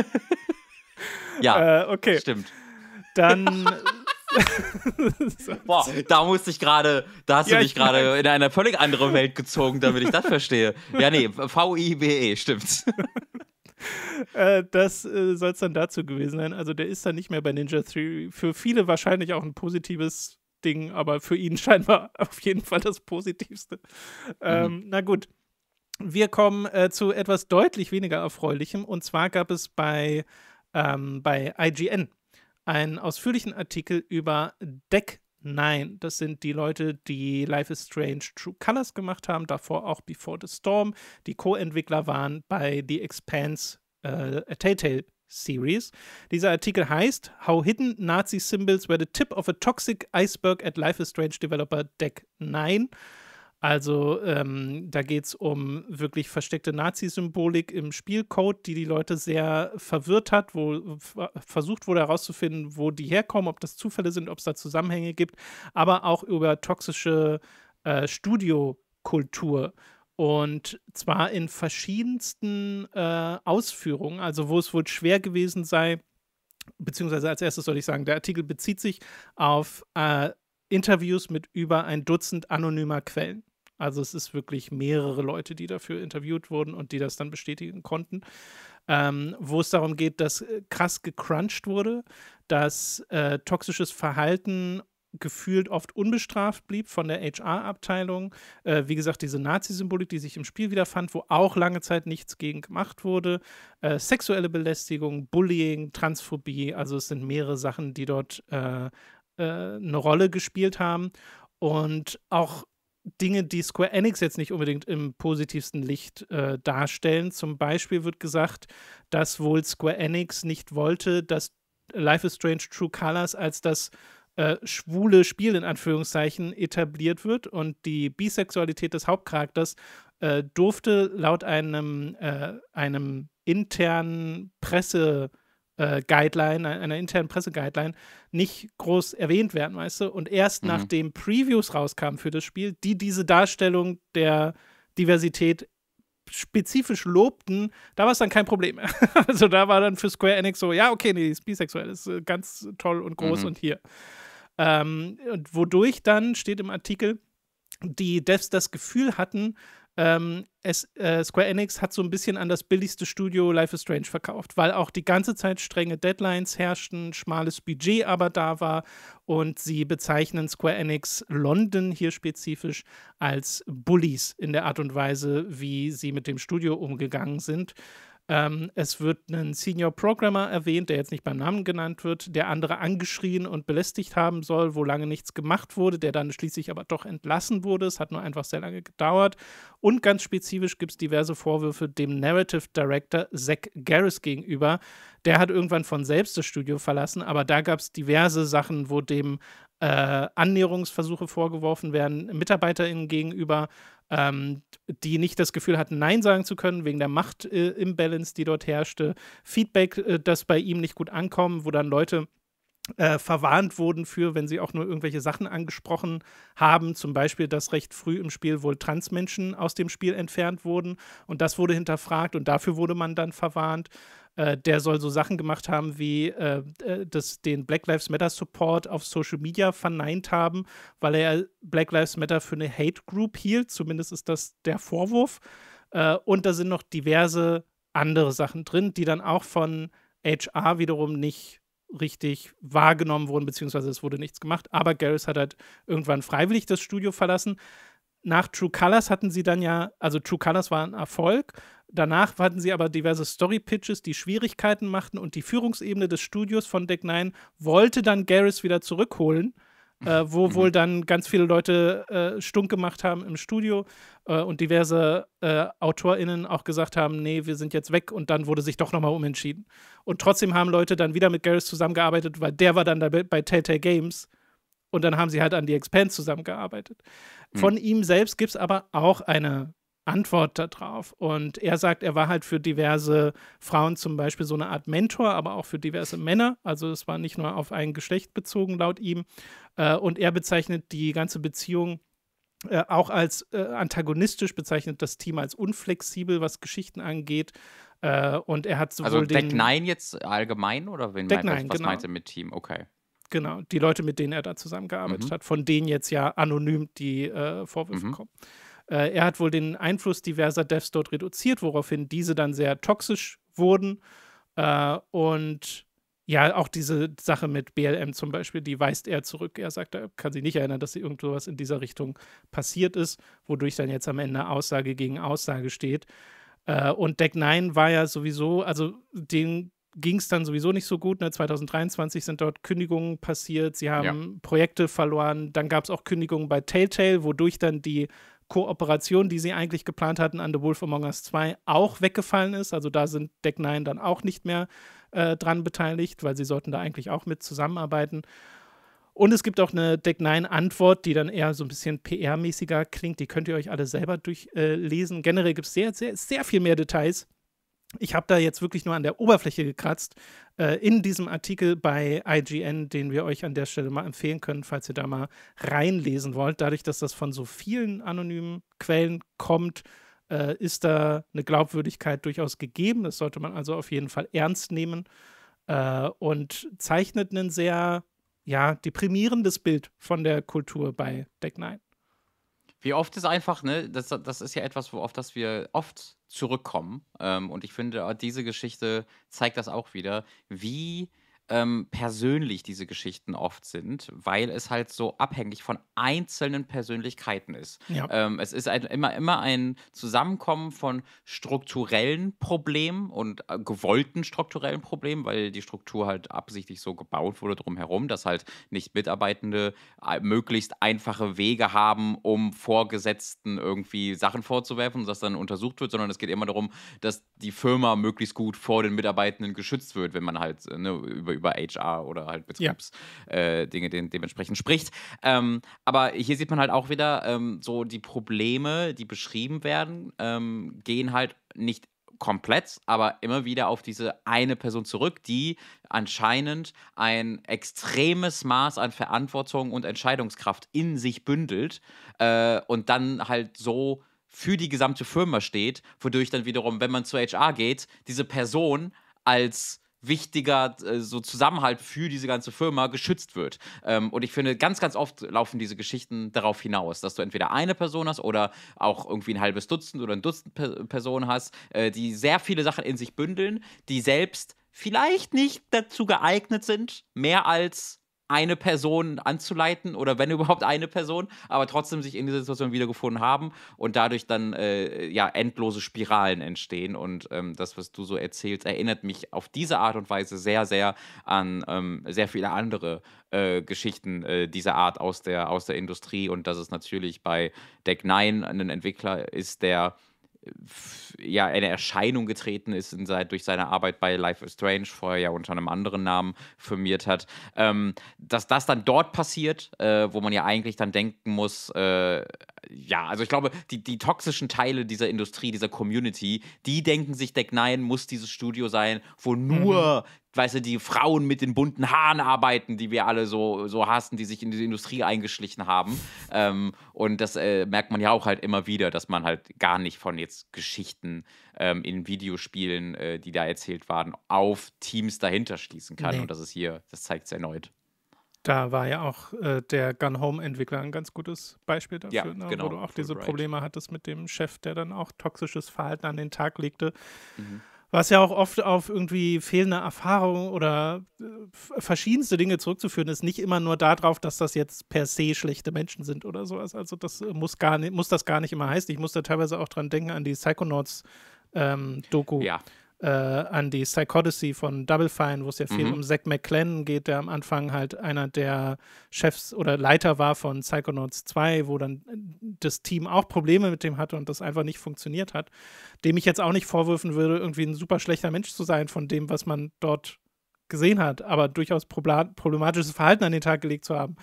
(laughs) ja, äh, okay. Stimmt. Dann. (laughs) Boah, da musste ich gerade, da hast ja, du dich gerade in eine völlig andere Welt gezogen, damit ich das verstehe. Ja, nee, V-I-B-E, stimmt. Äh, das äh, soll es dann dazu gewesen sein. Also, der ist dann nicht mehr bei Ninja 3. Für viele wahrscheinlich auch ein positives Ding, aber für ihn scheinbar auf jeden Fall das Positivste. Mhm. Ähm, Na gut, wir kommen äh, zu etwas deutlich weniger Erfreulichem. Und zwar gab es bei, ähm, bei IGN einen ausführlichen Artikel über Deck 9. Das sind die Leute, die Life is Strange True Colors gemacht haben, davor auch Before the Storm. Die Co-Entwickler waren bei The Expanse äh, A Telltale Series. Dieser Artikel heißt How Hidden Nazi Symbols Were the Tip of a Toxic Iceberg at Life is Strange Developer Deck 9. Also ähm, da geht es um wirklich versteckte Nazi-Symbolik im Spielcode, die die Leute sehr verwirrt hat, wo äh, versucht wurde herauszufinden, wo die herkommen, ob das Zufälle sind, ob es da Zusammenhänge gibt, aber auch über toxische äh, Studiokultur. Und zwar in verschiedensten äh, Ausführungen, also wo es wohl schwer gewesen sei, beziehungsweise als erstes soll ich sagen, der Artikel bezieht sich auf äh, Interviews mit über ein Dutzend anonymer Quellen. Also es ist wirklich mehrere Leute, die dafür interviewt wurden und die das dann bestätigen konnten. Ähm, wo es darum geht, dass äh, krass gecrunched wurde, dass äh, toxisches Verhalten gefühlt oft unbestraft blieb von der HR-Abteilung. Äh, wie gesagt, diese Nazi-Symbolik, die sich im Spiel wiederfand, wo auch lange Zeit nichts gegen gemacht wurde. Äh, sexuelle Belästigung, Bullying, Transphobie, also es sind mehrere Sachen, die dort äh, eine äh, Rolle gespielt haben und auch Dinge, die Square Enix jetzt nicht unbedingt im positivsten Licht äh, darstellen. Zum Beispiel wird gesagt, dass wohl Square Enix nicht wollte, dass Life is Strange True Colors als das äh, schwule Spiel in Anführungszeichen etabliert wird und die Bisexualität des Hauptcharakters äh, durfte laut einem, äh, einem internen Presse- äh, Guideline, einer internen Presseguideline, nicht groß erwähnt werden, weißt du? Und erst mhm. nachdem Previews rauskamen für das Spiel, die diese Darstellung der Diversität spezifisch lobten, da war es dann kein Problem mehr. (laughs) also da war dann für Square Enix so, ja, okay, nee, ist bisexuell, ist äh, ganz toll und groß mhm. und hier. Ähm, und wodurch dann steht im Artikel, die Devs das Gefühl hatten, ähm, es, äh, Square Enix hat so ein bisschen an das billigste Studio Life is Strange verkauft, weil auch die ganze Zeit strenge Deadlines herrschten, schmales Budget aber da war und sie bezeichnen Square Enix London hier spezifisch als Bullies in der Art und Weise, wie sie mit dem Studio umgegangen sind. Ähm, es wird ein Senior Programmer erwähnt, der jetzt nicht beim Namen genannt wird, der andere angeschrien und belästigt haben soll, wo lange nichts gemacht wurde, der dann schließlich aber doch entlassen wurde. Es hat nur einfach sehr lange gedauert. Und ganz spezifisch gibt es diverse Vorwürfe dem Narrative Director Zach Garris gegenüber. Der hat irgendwann von selbst das Studio verlassen, aber da gab es diverse Sachen, wo dem äh, Annäherungsversuche vorgeworfen werden, MitarbeiterInnen gegenüber, ähm, die nicht das Gefühl hatten, Nein sagen zu können, wegen der Macht-Imbalance, äh, die dort herrschte, Feedback, äh, das bei ihm nicht gut ankommt, wo dann Leute äh, verwarnt wurden für, wenn sie auch nur irgendwelche Sachen angesprochen haben. Zum Beispiel, dass recht früh im Spiel wohl Transmenschen aus dem Spiel entfernt wurden. Und das wurde hinterfragt und dafür wurde man dann verwarnt. Äh, der soll so Sachen gemacht haben wie äh, äh das, den Black Lives Matter Support auf Social Media verneint haben, weil er Black Lives Matter für eine Hate Group hielt. Zumindest ist das der Vorwurf. Äh, und da sind noch diverse andere Sachen drin, die dann auch von HR wiederum nicht richtig wahrgenommen wurden, beziehungsweise es wurde nichts gemacht. Aber Garrus hat halt irgendwann freiwillig das Studio verlassen. Nach True Colors hatten sie dann ja, also True Colors war ein Erfolg. Danach hatten sie aber diverse Story-Pitches, die Schwierigkeiten machten und die Führungsebene des Studios von Deck 9 wollte dann Garrus wieder zurückholen äh, wo mhm. wohl dann ganz viele Leute äh, stunk gemacht haben im Studio äh, und diverse äh, AutorInnen auch gesagt haben, nee, wir sind jetzt weg und dann wurde sich doch nochmal umentschieden. Und trotzdem haben Leute dann wieder mit Garrus zusammengearbeitet, weil der war dann dabei bei Telltale Games und dann haben sie halt an die Expanse zusammengearbeitet. Mhm. Von mhm. ihm selbst gibt es aber auch eine Antwort darauf. Und er sagt, er war halt für diverse Frauen zum Beispiel so eine Art Mentor, aber auch für diverse Männer. Also es war nicht nur auf ein Geschlecht bezogen, laut ihm. Äh, und er bezeichnet die ganze Beziehung äh, auch als äh, antagonistisch bezeichnet das Team als unflexibel, was Geschichten angeht. Äh, und er hat also sowohl also Deck den, 9 jetzt allgemein oder wen Deck meint, 9, was genau. meint er mit Team? Okay. Genau, die Leute, mit denen er da zusammengearbeitet mhm. hat, von denen jetzt ja anonym die äh, Vorwürfe mhm. kommen. Äh, er hat wohl den Einfluss diverser Devs dort reduziert, woraufhin diese dann sehr toxisch wurden. Äh, und ja, auch diese Sache mit BLM zum Beispiel, die weist er zurück. Er sagt, er kann sich nicht erinnern, dass irgendwas in dieser Richtung passiert ist, wodurch dann jetzt am Ende Aussage gegen Aussage steht. Äh, und Deck 9 war ja sowieso, also den ging es dann sowieso nicht so gut. Ne? 2023 sind dort Kündigungen passiert, sie haben ja. Projekte verloren. Dann gab es auch Kündigungen bei Telltale, wodurch dann die Kooperation, die sie eigentlich geplant hatten an The Wolf Among Us 2, auch weggefallen ist. Also da sind Deck 9 dann auch nicht mehr äh, dran beteiligt, weil sie sollten da eigentlich auch mit zusammenarbeiten. Und es gibt auch eine Deck 9-Antwort, die dann eher so ein bisschen PR-mäßiger klingt. Die könnt ihr euch alle selber durchlesen. Äh, Generell gibt es sehr, sehr, sehr viel mehr Details ich habe da jetzt wirklich nur an der Oberfläche gekratzt äh, in diesem Artikel bei IGN, den wir euch an der Stelle mal empfehlen können, falls ihr da mal reinlesen wollt. Dadurch, dass das von so vielen anonymen Quellen kommt, äh, ist da eine Glaubwürdigkeit durchaus gegeben. Das sollte man also auf jeden Fall ernst nehmen äh, und zeichnet ein sehr ja, deprimierendes Bild von der Kultur bei Deck 9. Wie oft ist einfach, ne, das, das ist ja etwas, wo, auf das wir oft zurückkommen. Ähm, und ich finde, diese Geschichte zeigt das auch wieder, wie ähm, persönlich diese Geschichten oft sind, weil es halt so abhängig von einzelnen Persönlichkeiten ist. Ja. Ähm, es ist ein, immer, immer ein Zusammenkommen von strukturellen Problemen und äh, gewollten strukturellen Problemen, weil die Struktur halt absichtlich so gebaut wurde drumherum, dass halt nicht Mitarbeitende äh, möglichst einfache Wege haben, um Vorgesetzten irgendwie Sachen vorzuwerfen, und das dann untersucht wird, sondern es geht immer darum, dass die Firma möglichst gut vor den Mitarbeitenden geschützt wird, wenn man halt äh, ne, über über HR oder halt Betriebsdinge ja. Äh, de dementsprechend spricht. Ähm, aber hier sieht man halt auch wieder, ähm, so die Probleme, die beschrieben werden, ähm, gehen halt nicht komplett, aber immer wieder auf diese eine Person zurück, die anscheinend ein extremes Maß an Verantwortung und Entscheidungskraft in sich bündelt äh, und dann halt so für die gesamte Firma steht, wodurch dann wiederum, wenn man zu HR geht, diese Person als wichtiger äh, so Zusammenhalt für diese ganze Firma geschützt wird. Ähm, und ich finde, ganz, ganz oft laufen diese Geschichten darauf hinaus, dass du entweder eine Person hast oder auch irgendwie ein halbes Dutzend oder ein Dutzend Personen hast, äh, die sehr viele Sachen in sich bündeln, die selbst vielleicht nicht dazu geeignet sind, mehr als eine Person anzuleiten oder wenn überhaupt eine Person, aber trotzdem sich in dieser Situation wiedergefunden haben und dadurch dann äh, ja endlose Spiralen entstehen. Und ähm, das, was du so erzählst, erinnert mich auf diese Art und Weise sehr, sehr an ähm, sehr viele andere äh, Geschichten äh, dieser Art aus der, aus der Industrie und dass es natürlich bei Deck 9 ein Entwickler ist, der ja, eine Erscheinung getreten ist in, durch seine Arbeit bei Life is Strange, vorher ja unter einem anderen Namen firmiert hat, ähm, dass das dann dort passiert, äh, wo man ja eigentlich dann denken muss, äh, ja, also ich glaube, die, die toxischen Teile dieser Industrie, dieser Community, die denken sich, Deck 9 muss dieses Studio sein, wo mhm. nur mhm weißt du, die Frauen mit den bunten Haaren arbeiten, die wir alle so, so hassen, die sich in die Industrie eingeschlichen haben. Ähm, und das äh, merkt man ja auch halt immer wieder, dass man halt gar nicht von jetzt Geschichten ähm, in Videospielen, äh, die da erzählt waren, auf Teams dahinter schließen kann. Nee. Und das ist hier, das zeigt es erneut. Da war ja auch äh, der Gun Home Entwickler ein ganz gutes Beispiel dafür, ja, ne? genau, wo du auch diese right. Probleme hattest mit dem Chef, der dann auch toxisches Verhalten an den Tag legte. Mhm was ja auch oft auf irgendwie fehlende Erfahrung oder äh, verschiedenste Dinge zurückzuführen ist, nicht immer nur darauf, dass das jetzt per se schlechte Menschen sind oder sowas. Also das äh, muss gar nicht, muss das gar nicht immer heißen. Ich muss da teilweise auch dran denken an die Psychonauts ähm, Doku. Ja äh, an die Psychodicy von Double Fine, wo es ja viel mhm. um Zack McClennan geht, der am Anfang halt einer der Chefs oder Leiter war von Psychonauts 2, wo dann äh, das Team auch Probleme mit dem hatte und das einfach nicht funktioniert hat, dem ich jetzt auch nicht vorwürfen würde, irgendwie ein super schlechter Mensch zu sein von dem, was man dort gesehen hat, aber durchaus problematisches Verhalten an den Tag gelegt zu haben.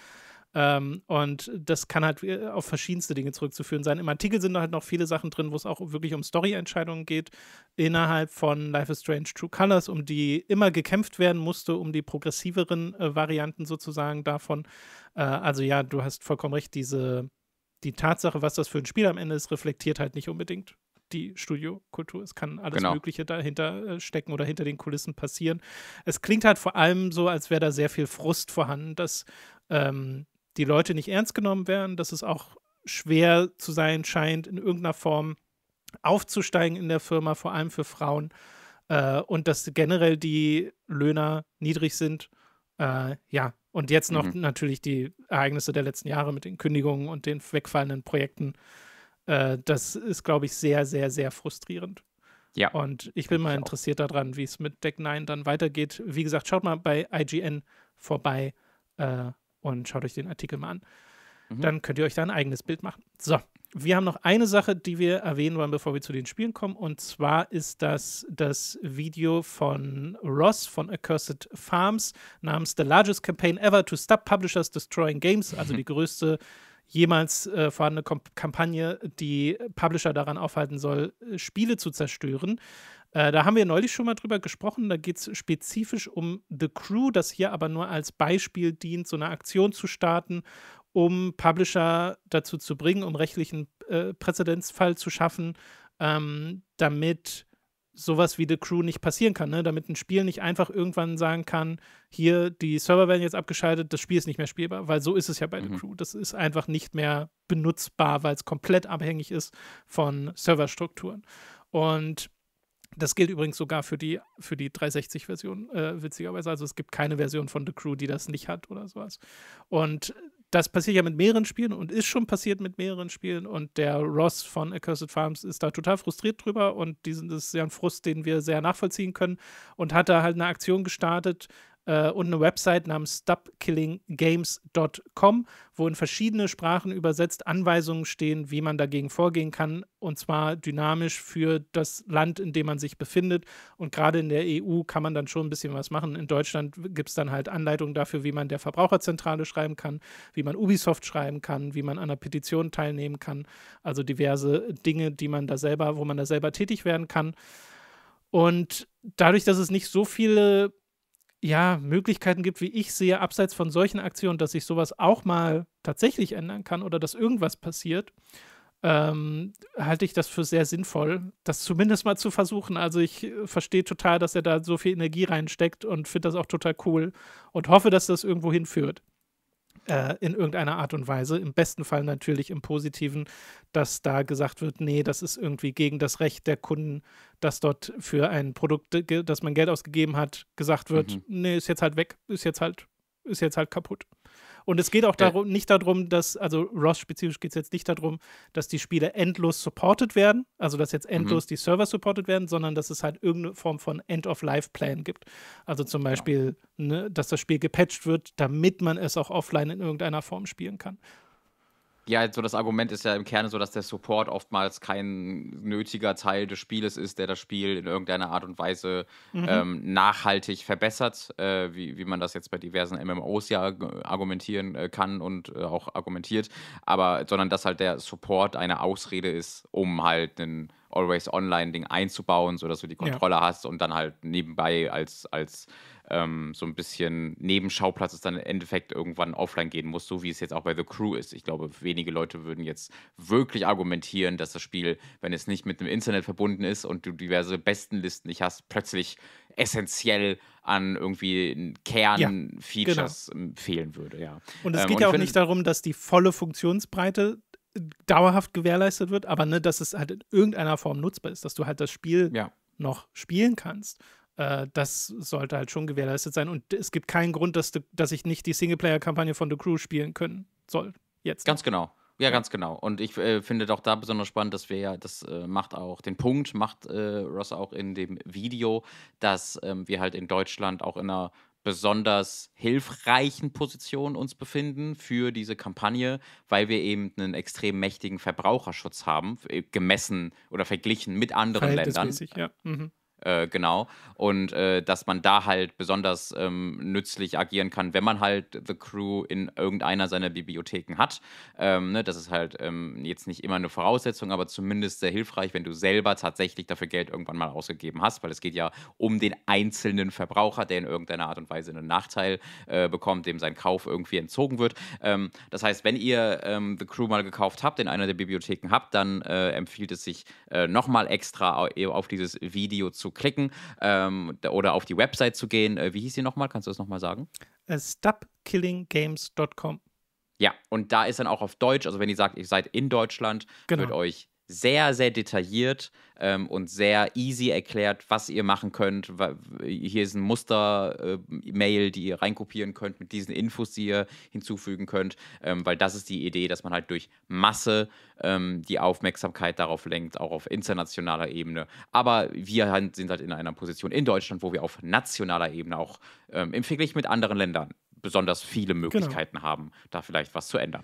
Ähm, und das kann halt äh, auf verschiedenste Dinge zurückzuführen sein. Im Artikel sind halt noch viele Sachen drin, wo es auch wirklich um Story-Entscheidungen geht, innerhalb von Life is Strange True Colors, um die immer gekämpft werden musste, um die progressiveren äh, Varianten sozusagen davon. Äh, also ja, du hast vollkommen recht, diese, die Tatsache, was das für ein Spiel am Ende ist, reflektiert halt nicht unbedingt die Studiokultur. Es kann alles genau. Mögliche dahinter äh, stecken oder hinter den Kulissen passieren. Es klingt halt vor allem so, als wäre da sehr viel Frust vorhanden, dass ähm, die Leute nicht ernst genommen werden, dass es auch schwer zu sein scheint, in irgendeiner Form aufzusteigen in der Firma, vor allem für Frauen. Äh, und dass generell die Löhner niedrig sind. Äh, ja, und jetzt noch mhm. natürlich die Ereignisse der letzten Jahre mit den Kündigungen und den wegfallenden Projekten. Äh, das ist, glaube ich, sehr, sehr, sehr frustrierend. Ja. Und ich bin mal ich interessiert daran, wie es mit Deck 9 dann weitergeht. Wie gesagt, schaut mal bei IGN vorbei. Äh, und schaut euch den Artikel mal an. Mhm. Dann könnt ihr euch da ein eigenes Bild machen. So, wir haben noch eine Sache, die wir erwähnen wollen, bevor wir zu den Spielen kommen. Und zwar ist das das Video von Ross von Accursed Farms namens The Largest Campaign Ever to Stop Publishers Destroying Games, also die (laughs) größte jemals äh, vorhandene Kampagne, die Publisher daran aufhalten soll, äh, Spiele zu zerstören. Äh, da haben wir neulich schon mal drüber gesprochen. Da geht es spezifisch um The Crew, das hier aber nur als Beispiel dient, so eine Aktion zu starten, um Publisher dazu zu bringen, um rechtlichen äh, Präzedenzfall zu schaffen, ähm, damit sowas wie The Crew nicht passieren kann, ne? damit ein Spiel nicht einfach irgendwann sagen kann, hier, die Server werden jetzt abgeschaltet, das Spiel ist nicht mehr spielbar, weil so ist es ja bei mhm. The Crew. Das ist einfach nicht mehr benutzbar, weil es komplett abhängig ist von Serverstrukturen. Und das gilt übrigens sogar für die, für die 360-Version, äh, witzigerweise. Also es gibt keine Version von The Crew, die das nicht hat oder sowas. Und das passiert ja mit mehreren Spielen und ist schon passiert mit mehreren Spielen. Und der Ross von Accursed Farms ist da total frustriert drüber und diesen, das ist ja ein Frust, den wir sehr nachvollziehen können. Und hat da halt eine Aktion gestartet, äh, und eine Website namens stopkillinggames.com, wo in verschiedene Sprachen übersetzt Anweisungen stehen, wie man dagegen vorgehen kann, und zwar dynamisch für das Land, in dem man sich befindet. Und gerade in der EU kann man dann schon ein bisschen was machen. In Deutschland gibt es dann halt Anleitungen dafür, wie man der Verbraucherzentrale schreiben kann, wie man Ubisoft schreiben kann, wie man an einer Petition teilnehmen kann. Also diverse Dinge, die man da selber, wo man da selber tätig werden kann. Und dadurch, dass es nicht so viele ja, Möglichkeiten gibt, wie ich sehe, abseits von solchen Aktionen, dass sich sowas auch mal tatsächlich ändern kann oder dass irgendwas passiert, ähm, halte ich das für sehr sinnvoll, das zumindest mal zu versuchen. Also ich äh, verstehe total, dass er da so viel Energie reinsteckt und finde das auch total cool und hoffe, dass das irgendwo hinführt. Äh, in irgendeiner Art und Weise. Im besten Fall natürlich im positiven, dass da gesagt wird, nee, das ist irgendwie gegen das Recht der Kunden, dass dort für ein Produkt, äh, das man Geld ausgegeben hat, gesagt wird, mhm. nee, ist jetzt halt weg, ist jetzt halt, ist jetzt halt kaputt. Und es geht auch darum, nicht darum, dass, also Ross spezifisch geht es jetzt nicht darum, dass die Spiele endlos supported werden, also dass jetzt endlos mhm. die Server supported werden, sondern dass es halt irgendeine Form von End-of-Life-Plan gibt. Also zum Beispiel, ja. ne, dass das Spiel gepatcht wird, damit man es auch offline in irgendeiner Form spielen kann. Ja, so das Argument ist ja im Kern so, dass der Support oftmals kein nötiger Teil des Spieles ist, der das Spiel in irgendeiner Art und Weise mhm. ähm, nachhaltig verbessert, äh, wie, wie man das jetzt bei diversen MMOs ja äh, argumentieren äh, kann und äh, auch argumentiert, aber sondern dass halt der Support eine Ausrede ist, um halt ein Always Online-Ding einzubauen, sodass du die Kontrolle ja. hast und dann halt nebenbei als, als ähm, so ein bisschen Nebenschauplatz ist dann im Endeffekt irgendwann offline gehen muss, so wie es jetzt auch bei The Crew ist. Ich glaube, wenige Leute würden jetzt wirklich argumentieren, dass das Spiel, wenn es nicht mit dem Internet verbunden ist und du diverse Bestenlisten nicht hast, plötzlich essentiell an irgendwie Kernfeatures ja, genau. Ähm, fehlen würde. Ja. Und es ähm, geht ähm, ja auch nicht darum, dass die volle Funktionsbreite äh, dauerhaft gewährleistet wird, aber ne, dass es halt in irgendeiner Form nutzbar ist, dass du halt das Spiel ja. noch spielen kannst äh, das sollte halt schon gewährleistet sein. Und es gibt keinen Grund, dass, de, dass ich nicht die Singleplayer-Kampagne von The Crew spielen können soll. Jetzt. Ganz genau. Ja, ganz genau. Und ich äh, finde auch da besonders spannend, dass wir ja, das äh, macht auch den Punkt, macht äh, Ross auch in dem Video, dass ähm, wir halt in Deutschland auch in einer besonders hilfreichen Position uns befinden für diese Kampagne, weil wir eben einen extrem mächtigen Verbraucherschutz haben, gemessen oder verglichen mit anderen Ländern. Ja. Mhm. Äh, genau. Und äh, dass man da halt besonders ähm, nützlich agieren kann, wenn man halt The Crew in irgendeiner seiner Bibliotheken hat. Ähm, ne, das ist halt ähm, jetzt nicht immer eine Voraussetzung, aber zumindest sehr hilfreich, wenn du selber tatsächlich dafür Geld irgendwann mal ausgegeben hast, weil es geht ja um den einzelnen Verbraucher, der in irgendeiner Art und Weise einen Nachteil äh, bekommt, dem sein Kauf irgendwie entzogen wird. Ähm, das heißt, wenn ihr ähm, The Crew mal gekauft habt, in einer der Bibliotheken habt, dann äh, empfiehlt es sich äh, nochmal extra auf dieses Video zu klicken ähm, oder auf die Website zu gehen. Äh, wie hieß sie nochmal? Kannst du das nochmal sagen? Äh, Stopkillinggames.com. Ja, und da ist dann auch auf Deutsch, also wenn ihr sagt, ihr seid in Deutschland, genau. wird euch sehr, sehr detailliert ähm, und sehr easy erklärt, was ihr machen könnt. Hier ist ein Muster-Mail, äh, die ihr reinkopieren könnt mit diesen Infos, die ihr hinzufügen könnt, ähm, weil das ist die Idee, dass man halt durch Masse ähm, die Aufmerksamkeit darauf lenkt, auch auf internationaler Ebene. Aber wir sind halt in einer Position in Deutschland, wo wir auf nationaler Ebene auch im ähm, Vergleich mit anderen Ländern besonders viele genau. Möglichkeiten genau. haben, da vielleicht was zu ändern.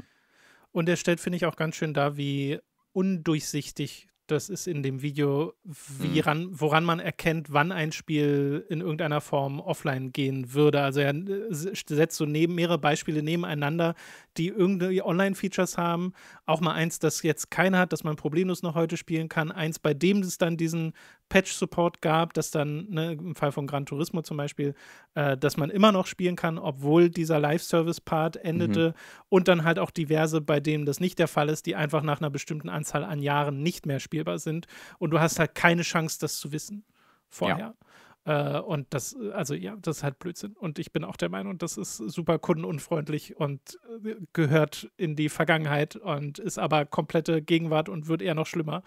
Und er stellt, finde ich, auch ganz schön dar, wie undurchsichtig das ist in dem Video, wie mhm. ran, woran man erkennt, wann ein Spiel in irgendeiner Form offline gehen würde. Also er äh, setzt so neben mehrere Beispiele nebeneinander, die irgendeine Online-Features haben. Auch mal eins, das jetzt keiner hat, das man problemlos noch heute spielen kann. Eins, bei dem es dann diesen Patch-Support gab, dass dann ne, im Fall von Gran Turismo zum Beispiel, äh, dass man immer noch spielen kann, obwohl dieser Live-Service-Part endete mhm. und dann halt auch diverse, bei denen das nicht der Fall ist, die einfach nach einer bestimmten Anzahl an Jahren nicht mehr spielbar sind und du hast halt keine Chance, das zu wissen vorher. Ja. Äh, und das, also ja, das ist halt Blödsinn. Und ich bin auch der Meinung, das ist super kundenunfreundlich und äh, gehört in die Vergangenheit und ist aber komplette Gegenwart und wird eher noch schlimmer.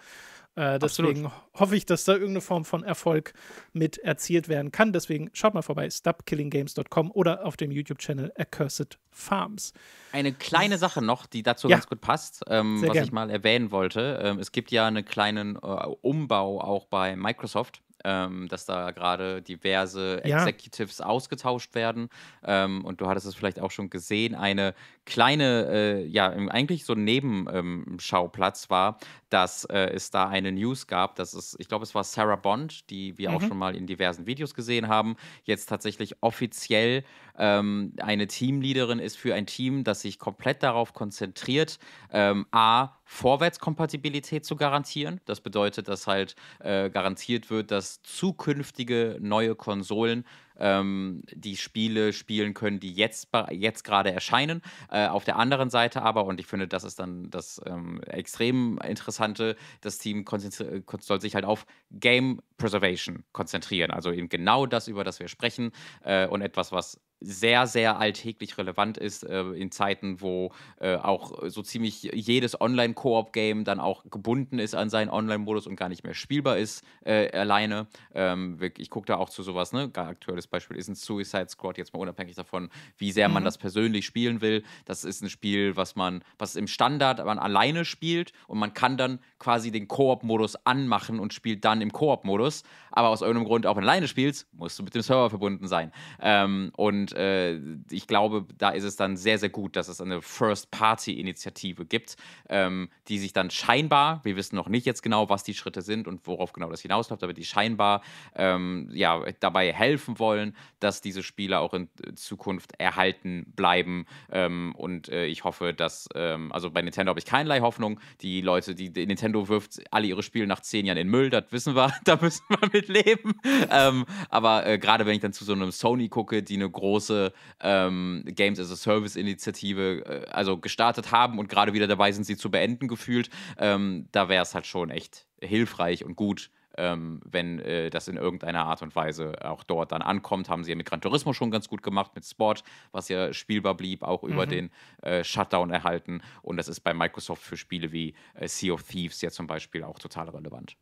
Äh, deswegen Absolut. hoffe ich, dass da irgendeine Form von Erfolg mit erzielt werden kann. Deswegen schaut mal vorbei, stopkillinggames.com oder auf dem YouTube-Channel Accursed Farms. Eine kleine Sache noch, die dazu ja. ganz gut passt, ähm, was gern. ich mal erwähnen wollte. Ähm, es gibt ja einen kleinen äh, Umbau auch bei Microsoft ähm, dass da gerade diverse Executives ja. ausgetauscht werden. Ähm, und du hattest es vielleicht auch schon gesehen, eine kleine, äh, ja, eigentlich so ein Nebenschauplatz ähm, war, dass äh, es da eine News gab, dass es, ich glaube, es war Sarah Bond, die wir mhm. auch schon mal in diversen Videos gesehen haben, jetzt tatsächlich offiziell ähm, eine Teamleaderin ist für ein Team, das sich komplett darauf konzentriert, ähm, A, Vorwärtskompatibilität zu garantieren. Das bedeutet, dass halt äh, garantiert wird, dass zukünftige neue Konsolen ähm, die Spiele spielen können, die jetzt, jetzt gerade erscheinen. Äh, auf der anderen Seite aber, und ich finde, das ist dann das ähm, extrem Interessante, das Team äh, soll sich halt auf Game Preservation konzentrieren. Also eben genau das, über das wir sprechen äh, und etwas, was sehr, sehr alltäglich relevant ist äh, in Zeiten, wo äh, auch so ziemlich jedes Online-Koop-Game dann auch gebunden ist an seinen Online-Modus und gar nicht mehr spielbar ist äh, alleine. Ähm, ich gucke da auch zu sowas, ne? Gar aktuelles Beispiel ist ein Suicide Squad, jetzt mal unabhängig davon, wie sehr man mhm. das persönlich spielen will. Das ist ein Spiel, was man, was im Standard man alleine spielt und man kann dann quasi den Koop-Modus anmachen und spielt dann im Koop-Modus. Aber aus irgendeinem Grund auch wenn alleine spielst, musst du mit dem Server verbunden sein. Ähm, und äh, ich glaube, da ist es dann sehr, sehr gut, dass es eine First-Party-Initiative gibt, ähm, die sich dann scheinbar, wir wissen noch nicht jetzt genau, was die Schritte sind und worauf genau das hinausläuft, aber die scheinbar ähm, ja, dabei helfen wollen, dass diese Spiele auch in Zukunft erhalten bleiben. Ähm, und äh, ich hoffe, dass, ähm, also bei Nintendo habe ich keinerlei Hoffnung. Die Leute, die, die, Nintendo wirft alle ihre Spiele nach zehn Jahren in Müll, das wissen wir, (laughs) da müssen wir mit leben. Ähm, aber äh, gerade wenn ich dann zu so einem Sony gucke, die eine große große ähm, Games as a Service-Initiative äh, also gestartet haben und gerade wieder dabei sind, sie zu beenden gefühlt. Ähm, da wäre es halt schon echt hilfreich und gut, ähm, wenn äh, das in irgendeiner Art und Weise auch dort dann ankommt. Haben sie ja mit Gran Turismo schon ganz gut gemacht, mit Sport, was ja spielbar blieb, auch mhm. über den äh, Shutdown erhalten. Und das ist bei Microsoft für Spiele wie äh, Sea of Thieves ja zum Beispiel auch total relevant.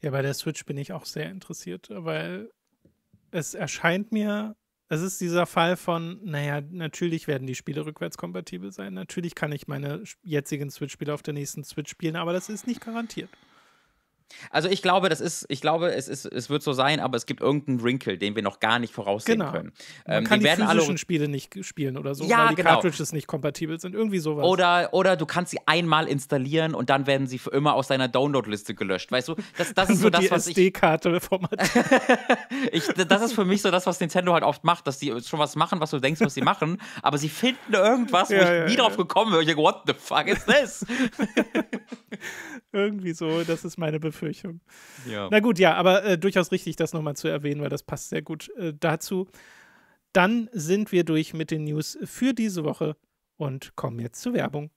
Ja, bei der Switch bin ich auch sehr interessiert, weil es erscheint mir das ist dieser Fall von, naja, natürlich werden die Spiele rückwärtskompatibel sein. Natürlich kann ich meine jetzigen Switch-Spiele auf der nächsten Switch spielen, aber das ist nicht garantiert. Also ich glaube, das ist, ich glaube, es ist, es wird so sein, aber es gibt irgendeinen Wrinkle, den wir noch gar nicht voraussehen genau. können. Man ähm, kann die physischen alle... Spiele nicht spielen oder so, ja, weil die genau. Cartridges nicht kompatibel sind, irgendwie sowas. Oder, oder du kannst sie einmal installieren und dann werden sie für immer aus deiner Downloadliste gelöscht. Weißt du, das, das ist so das, was die SD -Karte ich, (laughs) ich. Das ist für mich so das, was Nintendo halt oft macht, dass die schon was machen, was du denkst, was sie machen, aber sie finden irgendwas, wo ja, ich ja, nie drauf gekommen wäre. Ich denke, what the fuck is this? (laughs) irgendwie so, das ist meine Befürchtung. Verkirchung. Ja. Na gut, ja, aber äh, durchaus richtig, das nochmal zu erwähnen, weil das passt sehr gut äh, dazu. Dann sind wir durch mit den News für diese Woche und kommen jetzt zur Werbung.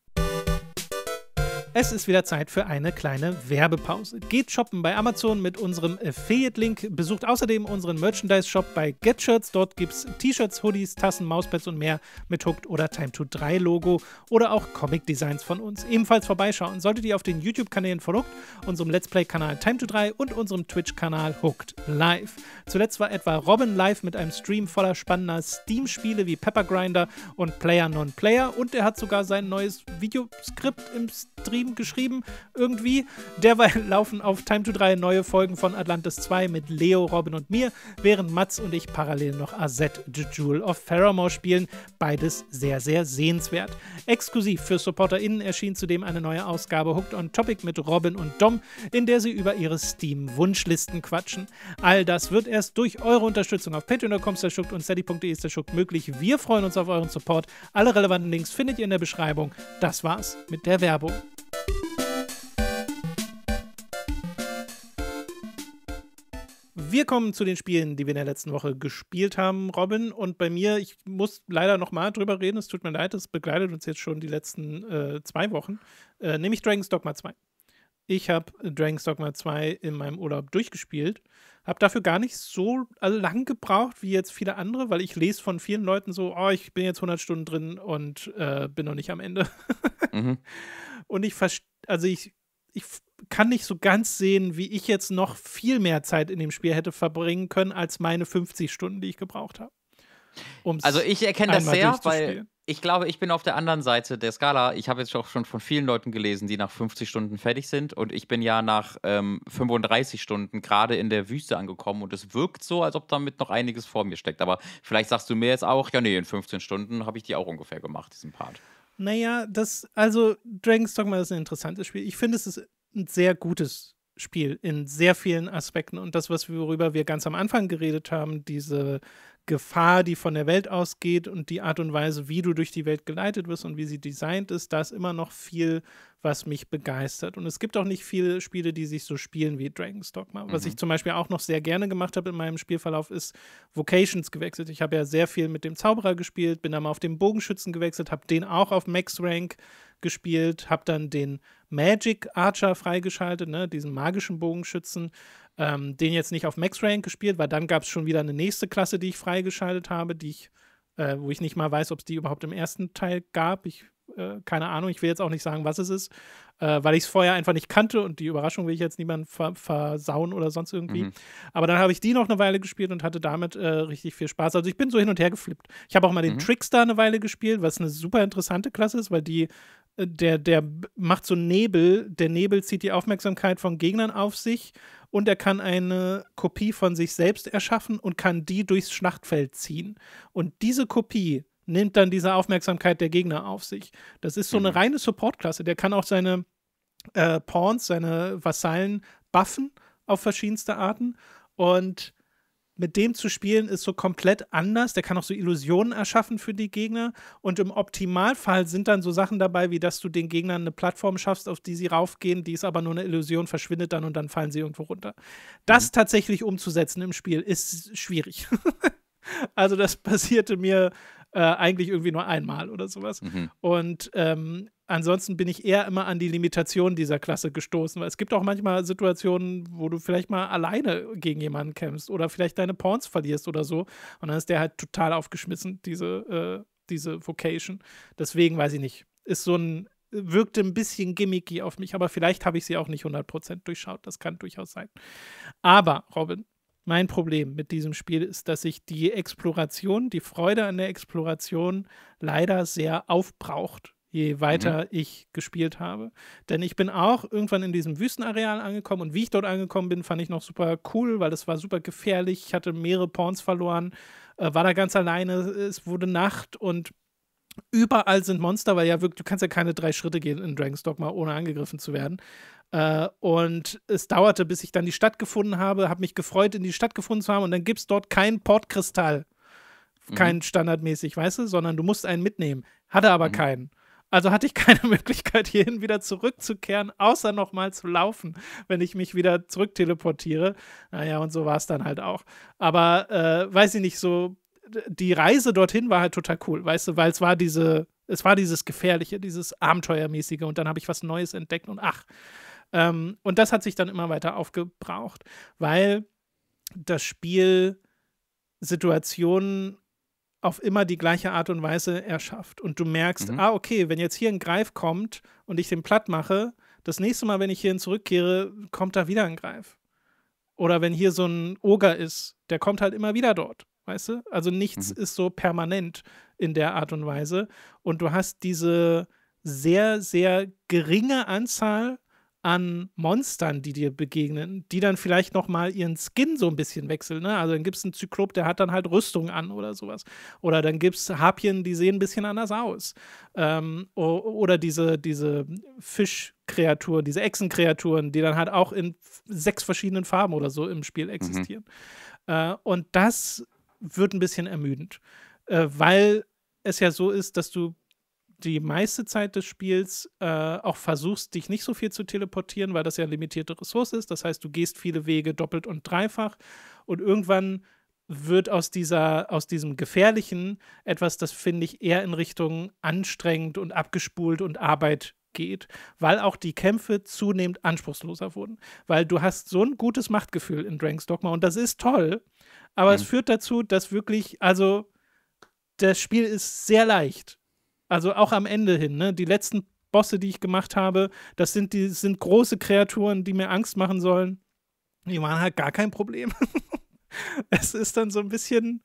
Es ist wieder Zeit für eine kleine Werbepause. Geht shoppen bei Amazon mit unserem Affiliate-Link. Besucht außerdem unseren Merchandise-Shop bei GetShirts. Dort gibt es T-Shirts, Hoodies, Tassen, Mauspads und mehr mit Hooked oder Time to 3 Logo oder auch Comic-Designs von uns. Ebenfalls vorbeischauen solltet ihr auf den YouTube-Kanälen von Hooked, unserem Let's Play-Kanal Time to 3 und unserem Twitch-Kanal Hooked Live. Zuletzt war etwa Robin live mit einem Stream voller spannender Steam-Spiele wie Pepper Grinder und Player Non-Player und er hat sogar sein neues Videoskript im Stream geschrieben, geschrieben irgendwie. Derweil (laughs) laufen auf Time to 3 neue Folgen von Atlantis 2 mit Leo, Robin und mir, während Mats und ich parallel noch Azette, The Jewel of Faramore spielen. Beides sehr, sehr sehenswert. Exklusiv für SupporterInnen erschien zudem eine neue Ausgabe Hooked on Topic mit Robin und Dom, in der sie über ihre Steam-Wunschlisten quatschen. All das wird erst durch eure Unterstützung auf patreon.com und steady.de möglich. Wir freuen uns auf euren Support. Alle relevanten Links findet ihr in der Beschreibung. Das war's mit der Werbung. Wir kommen zu den Spielen, die wir in der letzten Woche gespielt haben, Robin. Und bei mir, ich muss leider nochmal drüber reden, es tut mir leid, es begleitet uns jetzt schon die letzten äh, zwei Wochen, äh, nämlich Dragon's Dogma 2. Ich habe Dragon's Dogma 2 in meinem Urlaub durchgespielt, habe dafür gar nicht so also lang gebraucht wie jetzt viele andere, weil ich lese von vielen Leuten so, oh, ich bin jetzt 100 Stunden drin und äh, bin noch nicht am Ende. mhm. (laughs) Und ich verstehe, also ich ich kann nicht so ganz sehen, wie ich jetzt noch viel mehr Zeit in dem Spiel hätte verbringen können, als meine 50 Stunden, die ich gebraucht habe. Also ich erkenne das sehr, weil ich glaube, ich bin auf der anderen Seite der Skala. Ich habe jetzt auch schon von vielen Leuten gelesen, die nach 50 Stunden fertig sind. Und ich bin ja nach ähm, 35 Stunden gerade in der Wüste angekommen. Und es wirkt so, als ob damit noch einiges vor mir steckt. Aber vielleicht sagst du mir jetzt auch, ja, nee, in 15 Stunden habe ich die auch ungefähr gemacht, diesen Part. Naja, das, also Dragon's Dogma ist ein interessantes Spiel. Ich finde, es ist ein sehr gutes Spiel in sehr vielen Aspekten. Und das, worüber wir ganz am Anfang geredet haben, diese Gefahr, die von der Welt ausgeht und die Art und Weise, wie du durch die Welt geleitet wirst und wie sie designt ist, da ist immer noch viel, was mich begeistert. Und es gibt auch nicht viele Spiele, die sich so spielen wie Dragon's Dogma. Mhm. Was ich mhm. zum Beispiel auch noch sehr gerne gemacht habe in meinem Spielverlauf, ist Vocations gewechselt. Ich habe ja sehr viel mit dem Zauberer gespielt, bin dann mal auf den Bogenschützen gewechselt, habe den auch auf Max Rank gespielt, habe dann den Magic Archer freigeschaltet, ne, diesen magischen Bogenschützen. Ähm, den jetzt nicht auf Max Rank gespielt, weil dann gab es schon wieder eine nächste Klasse, die ich freigeschaltet habe, die ich, äh, wo ich nicht mal weiß, ob es die überhaupt im ersten Teil gab. Ich äh, keine Ahnung, ich will jetzt auch nicht sagen, was es ist, äh, weil ich es vorher einfach nicht kannte und die Überraschung will ich jetzt niemandem ver versauen oder sonst irgendwie. Mhm. Aber dann habe ich die noch eine Weile gespielt und hatte damit äh, richtig viel Spaß. Also ich bin so hin und her geflippt. Ich habe auch mal den mhm. Trickster eine Weile gespielt, was eine super interessante Klasse ist, weil die der, der macht so Nebel, der Nebel zieht die Aufmerksamkeit von Gegnern auf sich und er kann eine Kopie von sich selbst erschaffen und kann die durchs Schlachtfeld ziehen. Und diese Kopie nimmt dann diese Aufmerksamkeit der Gegner auf sich. Das ist so eine mhm. reine Supportklasse. Der kann auch seine äh, Pawns, seine Vasallen buffen auf verschiedenste Arten. Und mit dem zu spielen ist so komplett anders. Der kann auch so Illusionen erschaffen für die Gegner. Und im Optimalfall sind dann so Sachen dabei, wie dass du den Gegnern eine Plattform schaffst, auf die sie raufgehen, die ist aber nur eine Illusion, verschwindet dann und dann fallen sie irgendwo runter. Das mhm. tatsächlich umzusetzen im Spiel ist schwierig. (laughs) also das passierte mir äh, eigentlich irgendwie nur einmal oder sowas. Mhm. Und ähm, ansonsten bin ich eher immer an die Limitationen dieser Klasse gestoßen, weil es gibt auch manchmal Situationen, wo du vielleicht mal alleine gegen jemanden kämpfst oder vielleicht deine Pawns verlierst oder so. Und dann ist der halt total aufgeschmissen, diese, äh, diese Vocation. Deswegen weiß ich nicht. Ist so ein, wirkte ein bisschen gimmicky auf mich, aber vielleicht habe ich sie auch nicht 100% durchschaut. Das kann durchaus sein. Aber, Robin, mein Problem mit diesem Spiel ist, dass sich die Exploration, die Freude an der Exploration leider sehr aufbraucht je weiter mhm. ich gespielt habe. Denn ich bin auch irgendwann in diesem Wüstenareal angekommen und wie ich dort angekommen bin, fand ich noch super cool, weil es war super gefährlich. Ich hatte mehrere Pawns verloren, äh, war da ganz alleine, es wurde Nacht und überall sind Monster, weil ja wirklich, du kannst ja keine drei Schritte gehen in Dragon's Dogma, ohne angegriffen zu werden. Äh, und es dauerte, bis ich dann die Stadt gefunden habe, habe mich gefreut, in die Stadt gefunden zu haben und dann gibt es dort kein Portkristall. Mhm. standardmäßig, weißt du, sondern du musst einen mitnehmen. Hatte aber mhm. keinen. Also hatte ich keine (laughs) Möglichkeit, hierhin wieder zurückzukehren, außer nochmal zu laufen, wenn ich mich wieder zurückteleportiere. Naja, und so war es dann halt auch. Aber äh, weiß ich nicht, so die Reise dorthin war halt total cool, weißt du, weil es war diese, es war dieses Gefährliche, dieses Abenteuermäßige und dann habe ich was Neues entdeckt und ach. Ähm, und das hat sich dann immer weiter aufgebraucht, weil das Spiel Situationen auf immer die gleiche Art und Weise erschafft. Und du merkst, mhm. ah, okay, wenn jetzt hier ein Greif kommt und ich den platt mache, das nächste Mal, wenn ich hierhin zurückkehre, kommt da wieder ein Greif. Oder wenn hier so ein Oger ist, der kommt halt immer wieder dort. Weißt du? Also nichts mhm. ist so permanent in der Art und Weise. Und du hast diese sehr, sehr geringe Anzahl an Monstern, die dir begegnen, die dann vielleicht noch mal ihren Skin so ein bisschen wechseln. Ne? Also dann gibt es einen Zyklop, der hat dann halt Rüstung an oder sowas. Oder dann gibt es Harpien, die sehen ein bisschen anders aus. Ähm, oder diese, diese Fischkreaturen, diese Echsenkreaturen, die dann halt auch in sechs verschiedenen Farben oder so im Spiel mhm. existieren. Mhm. Äh, und das wird ein bisschen ermüdend, äh, weil es ja so ist, dass du die meiste Zeit des Spiels äh, auch versuchst, dich nicht so viel zu teleportieren, weil das ja eine limitierte Ressource ist. Das heißt, du gehst viele Wege doppelt und dreifach und irgendwann wird aus, dieser, aus diesem Gefährlichen etwas, das finde ich eher in Richtung anstrengend und abgespult und Arbeit geht, weil auch die Kämpfe zunehmend anspruchsloser wurden. Weil du hast so ein gutes Machtgefühl in Dranks Dogma und das ist toll, aber mhm. es führt dazu, dass wirklich, also das Spiel ist sehr leicht also auch am Ende hin, ne? Die letzten Bosse, die ich gemacht habe, das sind, die, sind große Kreaturen, die mir Angst machen sollen. Die waren halt gar kein Problem. (laughs) es ist dann so ein bisschen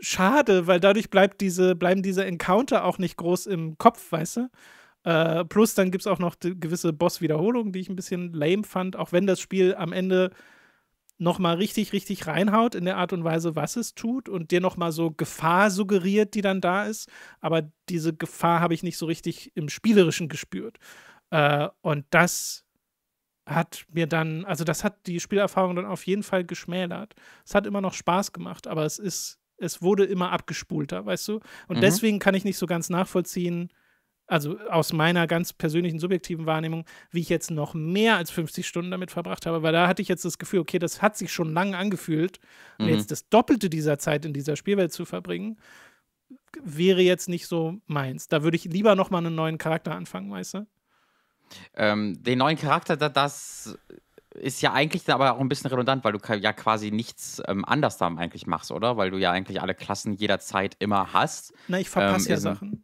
schade, weil dadurch bleibt diese, bleiben diese Encounter auch nicht groß im Kopf, weißt du? Äh, plus dann gibt es auch noch gewisse Boss-Wiederholungen, die ich ein bisschen lame fand, auch wenn das Spiel am Ende nochmal richtig, richtig reinhaut in der Art und Weise, was es tut und dir nochmal so Gefahr suggeriert, die dann da ist. Aber diese Gefahr habe ich nicht so richtig im Spielerischen gespürt. Äh, und das hat mir dann, also das hat die Spielerfahrung dann auf jeden Fall geschmälert. Es hat immer noch Spaß gemacht, aber es ist, es wurde immer abgespulter, weißt du? Und mhm. deswegen kann ich nicht so ganz nachvollziehen, also aus meiner ganz persönlichen subjektiven Wahrnehmung, wie ich jetzt noch mehr als 50 Stunden damit verbracht habe, weil da hatte ich jetzt das Gefühl, okay, das hat sich schon lange angefühlt mhm. und jetzt das Doppelte dieser Zeit in dieser Spielwelt zu verbringen, wäre jetzt nicht so meins. Da würde ich lieber nochmal einen neuen Charakter anfangen, weißt du? Ähm, den neuen Charakter, das ist ja eigentlich aber auch ein bisschen redundant, weil du ja quasi nichts ähm, anders dann eigentlich machst, oder? Weil du ja eigentlich alle Klassen jederzeit immer hast. Na, ich ähm, verpasse ähm, ja Sachen.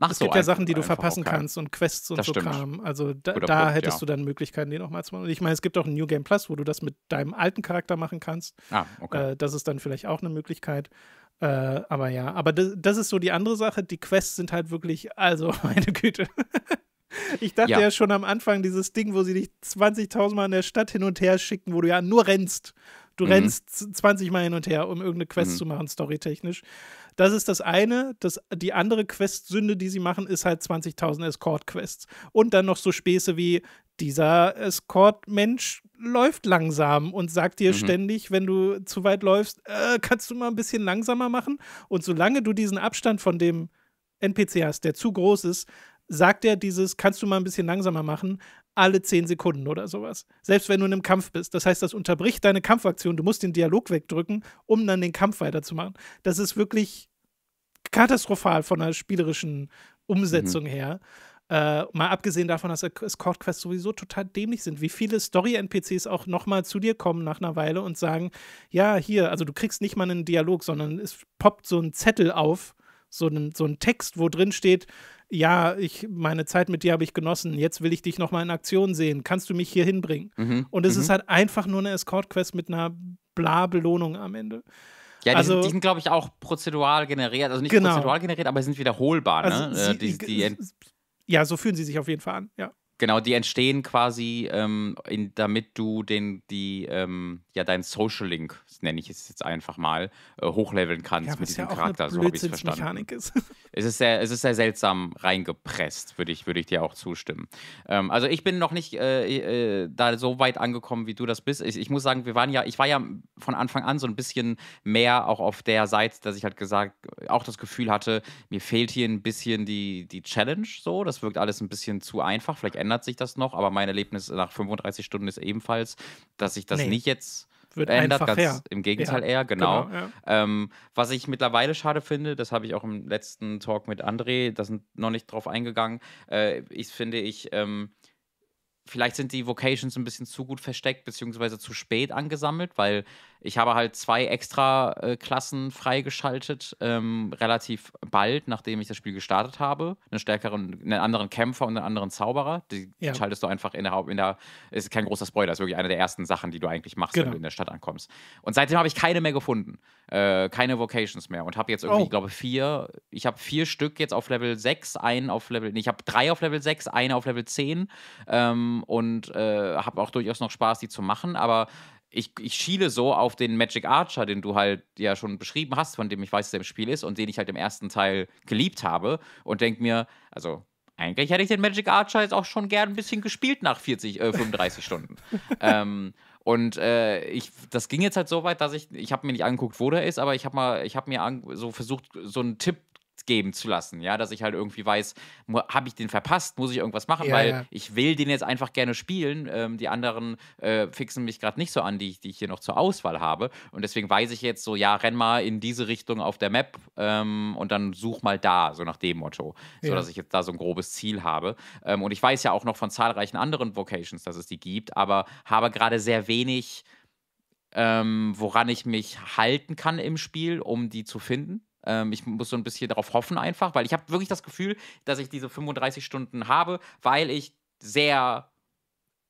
Mach es so gibt ja Sachen, die du verpassen kannst und Quests und das so stimmt. Also da, da Punkt, hättest ja. du dann Möglichkeiten, den auch mal zu machen. Und ich meine, es gibt auch ein New Game Plus, wo du das mit deinem alten Charakter machen kannst. Ah, okay. Äh, das ist dann vielleicht auch eine Möglichkeit. Äh, aber ja, aber das, das, ist so die andere Sache. Die Quests sind halt wirklich, also (laughs) meine Güte. ich dachte ja. ja. schon am Anfang, dieses Ding, wo sie dich 20.000 Mal in der Stadt hin und her schicken, wo du ja nur rennst. Du mhm. rennst 20 Mal hin und her, um irgendeine Quest mhm. zu machen, storytechnisch. Das ist das eine. Das, die andere Quest-Sünde, die sie machen, ist halt 20.000 Escort-Quests. Und dann noch so Späße wie dieser Escort-Mensch läuft langsam und sagt dir mhm. ständig, wenn du zu weit läufst, äh, kannst du mal ein bisschen langsamer machen. Und solange du diesen Abstand von dem NPC hast, der zu groß ist, sagt er dieses, kannst du mal ein bisschen langsamer machen, alle zehn Sekunden oder sowas. Selbst wenn du in einem Kampf bist. Das heißt, das unterbricht deine Kampfaktion. Du musst den Dialog wegdrücken, um dann den Kampf weiterzumachen. Das ist wirklich katastrophal von der spielerischen Umsetzung mhm. her. Äh, mal abgesehen davon, dass Escort Quests sowieso total dämlich sind, wie viele Story-NPCs auch nochmal zu dir kommen nach einer Weile und sagen, ja, hier, also du kriegst nicht mal einen Dialog, sondern es poppt so ein Zettel auf, so ein, so ein Text, wo drin steht, ja, ich, meine Zeit mit dir habe ich genossen, jetzt will ich dich nochmal in Aktion sehen, kannst du mich hier hinbringen? Mhm. Und es mhm. ist halt einfach nur eine Escort-Quest mit einer Bla-Belohnung am Ende. Ja, die, also, sind, sind, glaube ich, auch prozedural generiert. Also nicht genau. prozedural generiert, aber sind wiederholbar. Also ne? Äh, sie, die, die, ja, so fühlen sie sich auf jeden Fall an, ja. Genau, die entstehen quasi, ähm, in, damit du den, die, ähm, ja, deinen Social Link, nenne ich es jetzt einfach mal, äh, hochleveln kannst ja, mit diesem ja Charakter, so habe ich (laughs) es verstanden. es, ist sehr, seltsam reingepresst, würde ich, würd ich dir auch zustimmen. Ähm, also ich bin noch nicht äh, äh, da so weit angekommen, wie du das bist. Ich, ich, muss sagen, wir waren ja, ich war ja von Anfang an so ein bisschen mehr auch auf der Seite, dass ich halt gesagt, auch das Gefühl hatte, mir fehlt hier ein bisschen die, die Challenge so. Das wirkt alles ein bisschen zu einfach. Vielleicht ändert ändert sich das noch, aber mein Erlebnis nach 35 Stunden ist ebenfalls, dass sich das nee. nicht jetzt wird ändert, ganz her. im Gegenteil ja, eher, genau. genau ja. ähm, was ich mittlerweile schade finde, das habe ich auch im letzten Talk mit André, da sind noch nicht drauf eingegangen, äh, ich finde ich, ähm, vielleicht sind die Vocations ein bisschen zu gut versteckt, beziehungsweise zu spät angesammelt, weil ich habe halt zwei extra äh, Klassen freigeschaltet, ähm, relativ bald, nachdem ich das Spiel gestartet habe. Einen stärkeren, einen anderen Kämpfer und einen anderen Zauberer. Die ja. schaltest du einfach in der Haupt, in der, ist kein großer Spoiler, ist wirklich eine der ersten Sachen, die du eigentlich machst, genau. wenn du in der Stadt ankommst. Und seitdem habe ich keine mehr gefunden. Äh, keine Vocations mehr. Und habe jetzt irgendwie, oh. ich glaube, vier, ich habe vier Stück jetzt auf Level 6, einen auf Level, nee, ich habe drei auf Level 6, eine auf Level 10 ähm, und äh, habe auch durchaus noch Spaß, die zu machen, aber ich, ich schiele so auf den Magic Archer, den du halt ja schon beschrieben hast, von dem ich weiß, dass er im Spiel ist und den ich halt im ersten Teil geliebt habe und denke mir, also eigentlich hätte ich den Magic Archer jetzt auch schon gern ein bisschen gespielt nach 40, äh, 35 Stunden. (laughs) ähm, und äh, ich, das ging jetzt halt so weit, dass ich, ich habe mir nicht angeguckt, wo der ist, aber ich habe mal, ich habe mir so versucht, so einen Tipp geben zu lassen. Ja, dass ich halt irgendwie weiß, habe ich den verpasst, muss ich irgendwas machen, ja, weil ja. ich will den jetzt einfach gerne spielen. Ähm, die anderen äh, fixen mich gerade nicht so an, die, die ich hier noch zur Auswahl habe. Und deswegen weiß ich jetzt so, ja, renn mal in diese Richtung auf der Map ähm, und dann such mal da, so nach dem Motto. So, ja. dass ich jetzt da so ein grobes Ziel habe. Ähm, und ich weiß ja auch noch von zahlreichen anderen Vocations, dass es die gibt, aber habe gerade sehr wenig, ähm, woran ich mich halten kann im Spiel, um die zu finden. Ähm, ich muss so ein bisschen darauf hoffen einfach, weil ich habe wirklich das Gefühl, dass ich diese 35 Stunden habe, weil ich sehr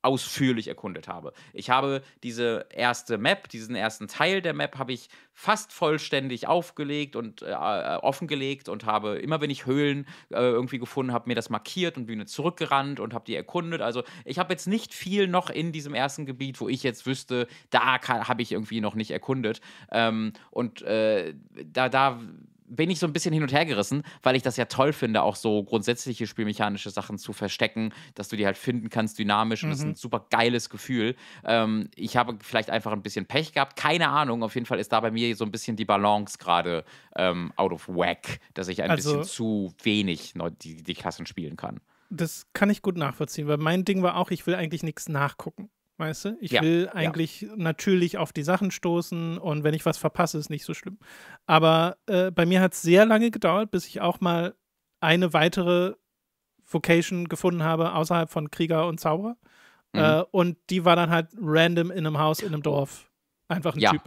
ausführlich erkundet habe. Ich habe diese erste Map, diesen ersten Teil der Map, habe ich fast vollständig aufgelegt und äh, äh offengelegt und habe immer, wenn ich Höhlen äh, irgendwie gefunden habe, mir das markiert und bin zurückgerannt und habe die erkundet. Also ich habe jetzt nicht viel noch in diesem ersten Gebiet, wo ich jetzt wüsste, da habe ich irgendwie noch nicht erkundet. Ähm, und äh, da, da bin ich so ein bisschen hin und her gerissen, weil ich das ja toll finde, auch so grundsätzliche spielmechanische Sachen zu verstecken, dass du die halt finden kannst, dynamisch. Mhm. Und das ist ein mhm. super geiles Gefühl. Ähm, ich habe vielleicht einfach ein bisschen Pech gehabt. Keine Ahnung. Auf jeden Fall ist da bei mir so ein bisschen die Balance gerade ähm, out of whack, dass ich ein also, bisschen zu wenig die, die Klassen spielen kann. Das kann ich gut nachvollziehen, weil mein Ding war auch, ich will eigentlich nichts nachgucken. Weißt du? Ich ja, will eigentlich ja. natürlich auf die Sachen stoßen und wenn ich was verpasse, ist nicht so schlimm. Aber äh, bei mir hat es sehr lange gedauert, bis ich auch mal eine weitere Vocation gefunden habe außerhalb von Krieger und Zauberer. Mhm. Äh, und die war dann halt random in einem Haus, in einem Dorf. Einfach ein ja, Typ.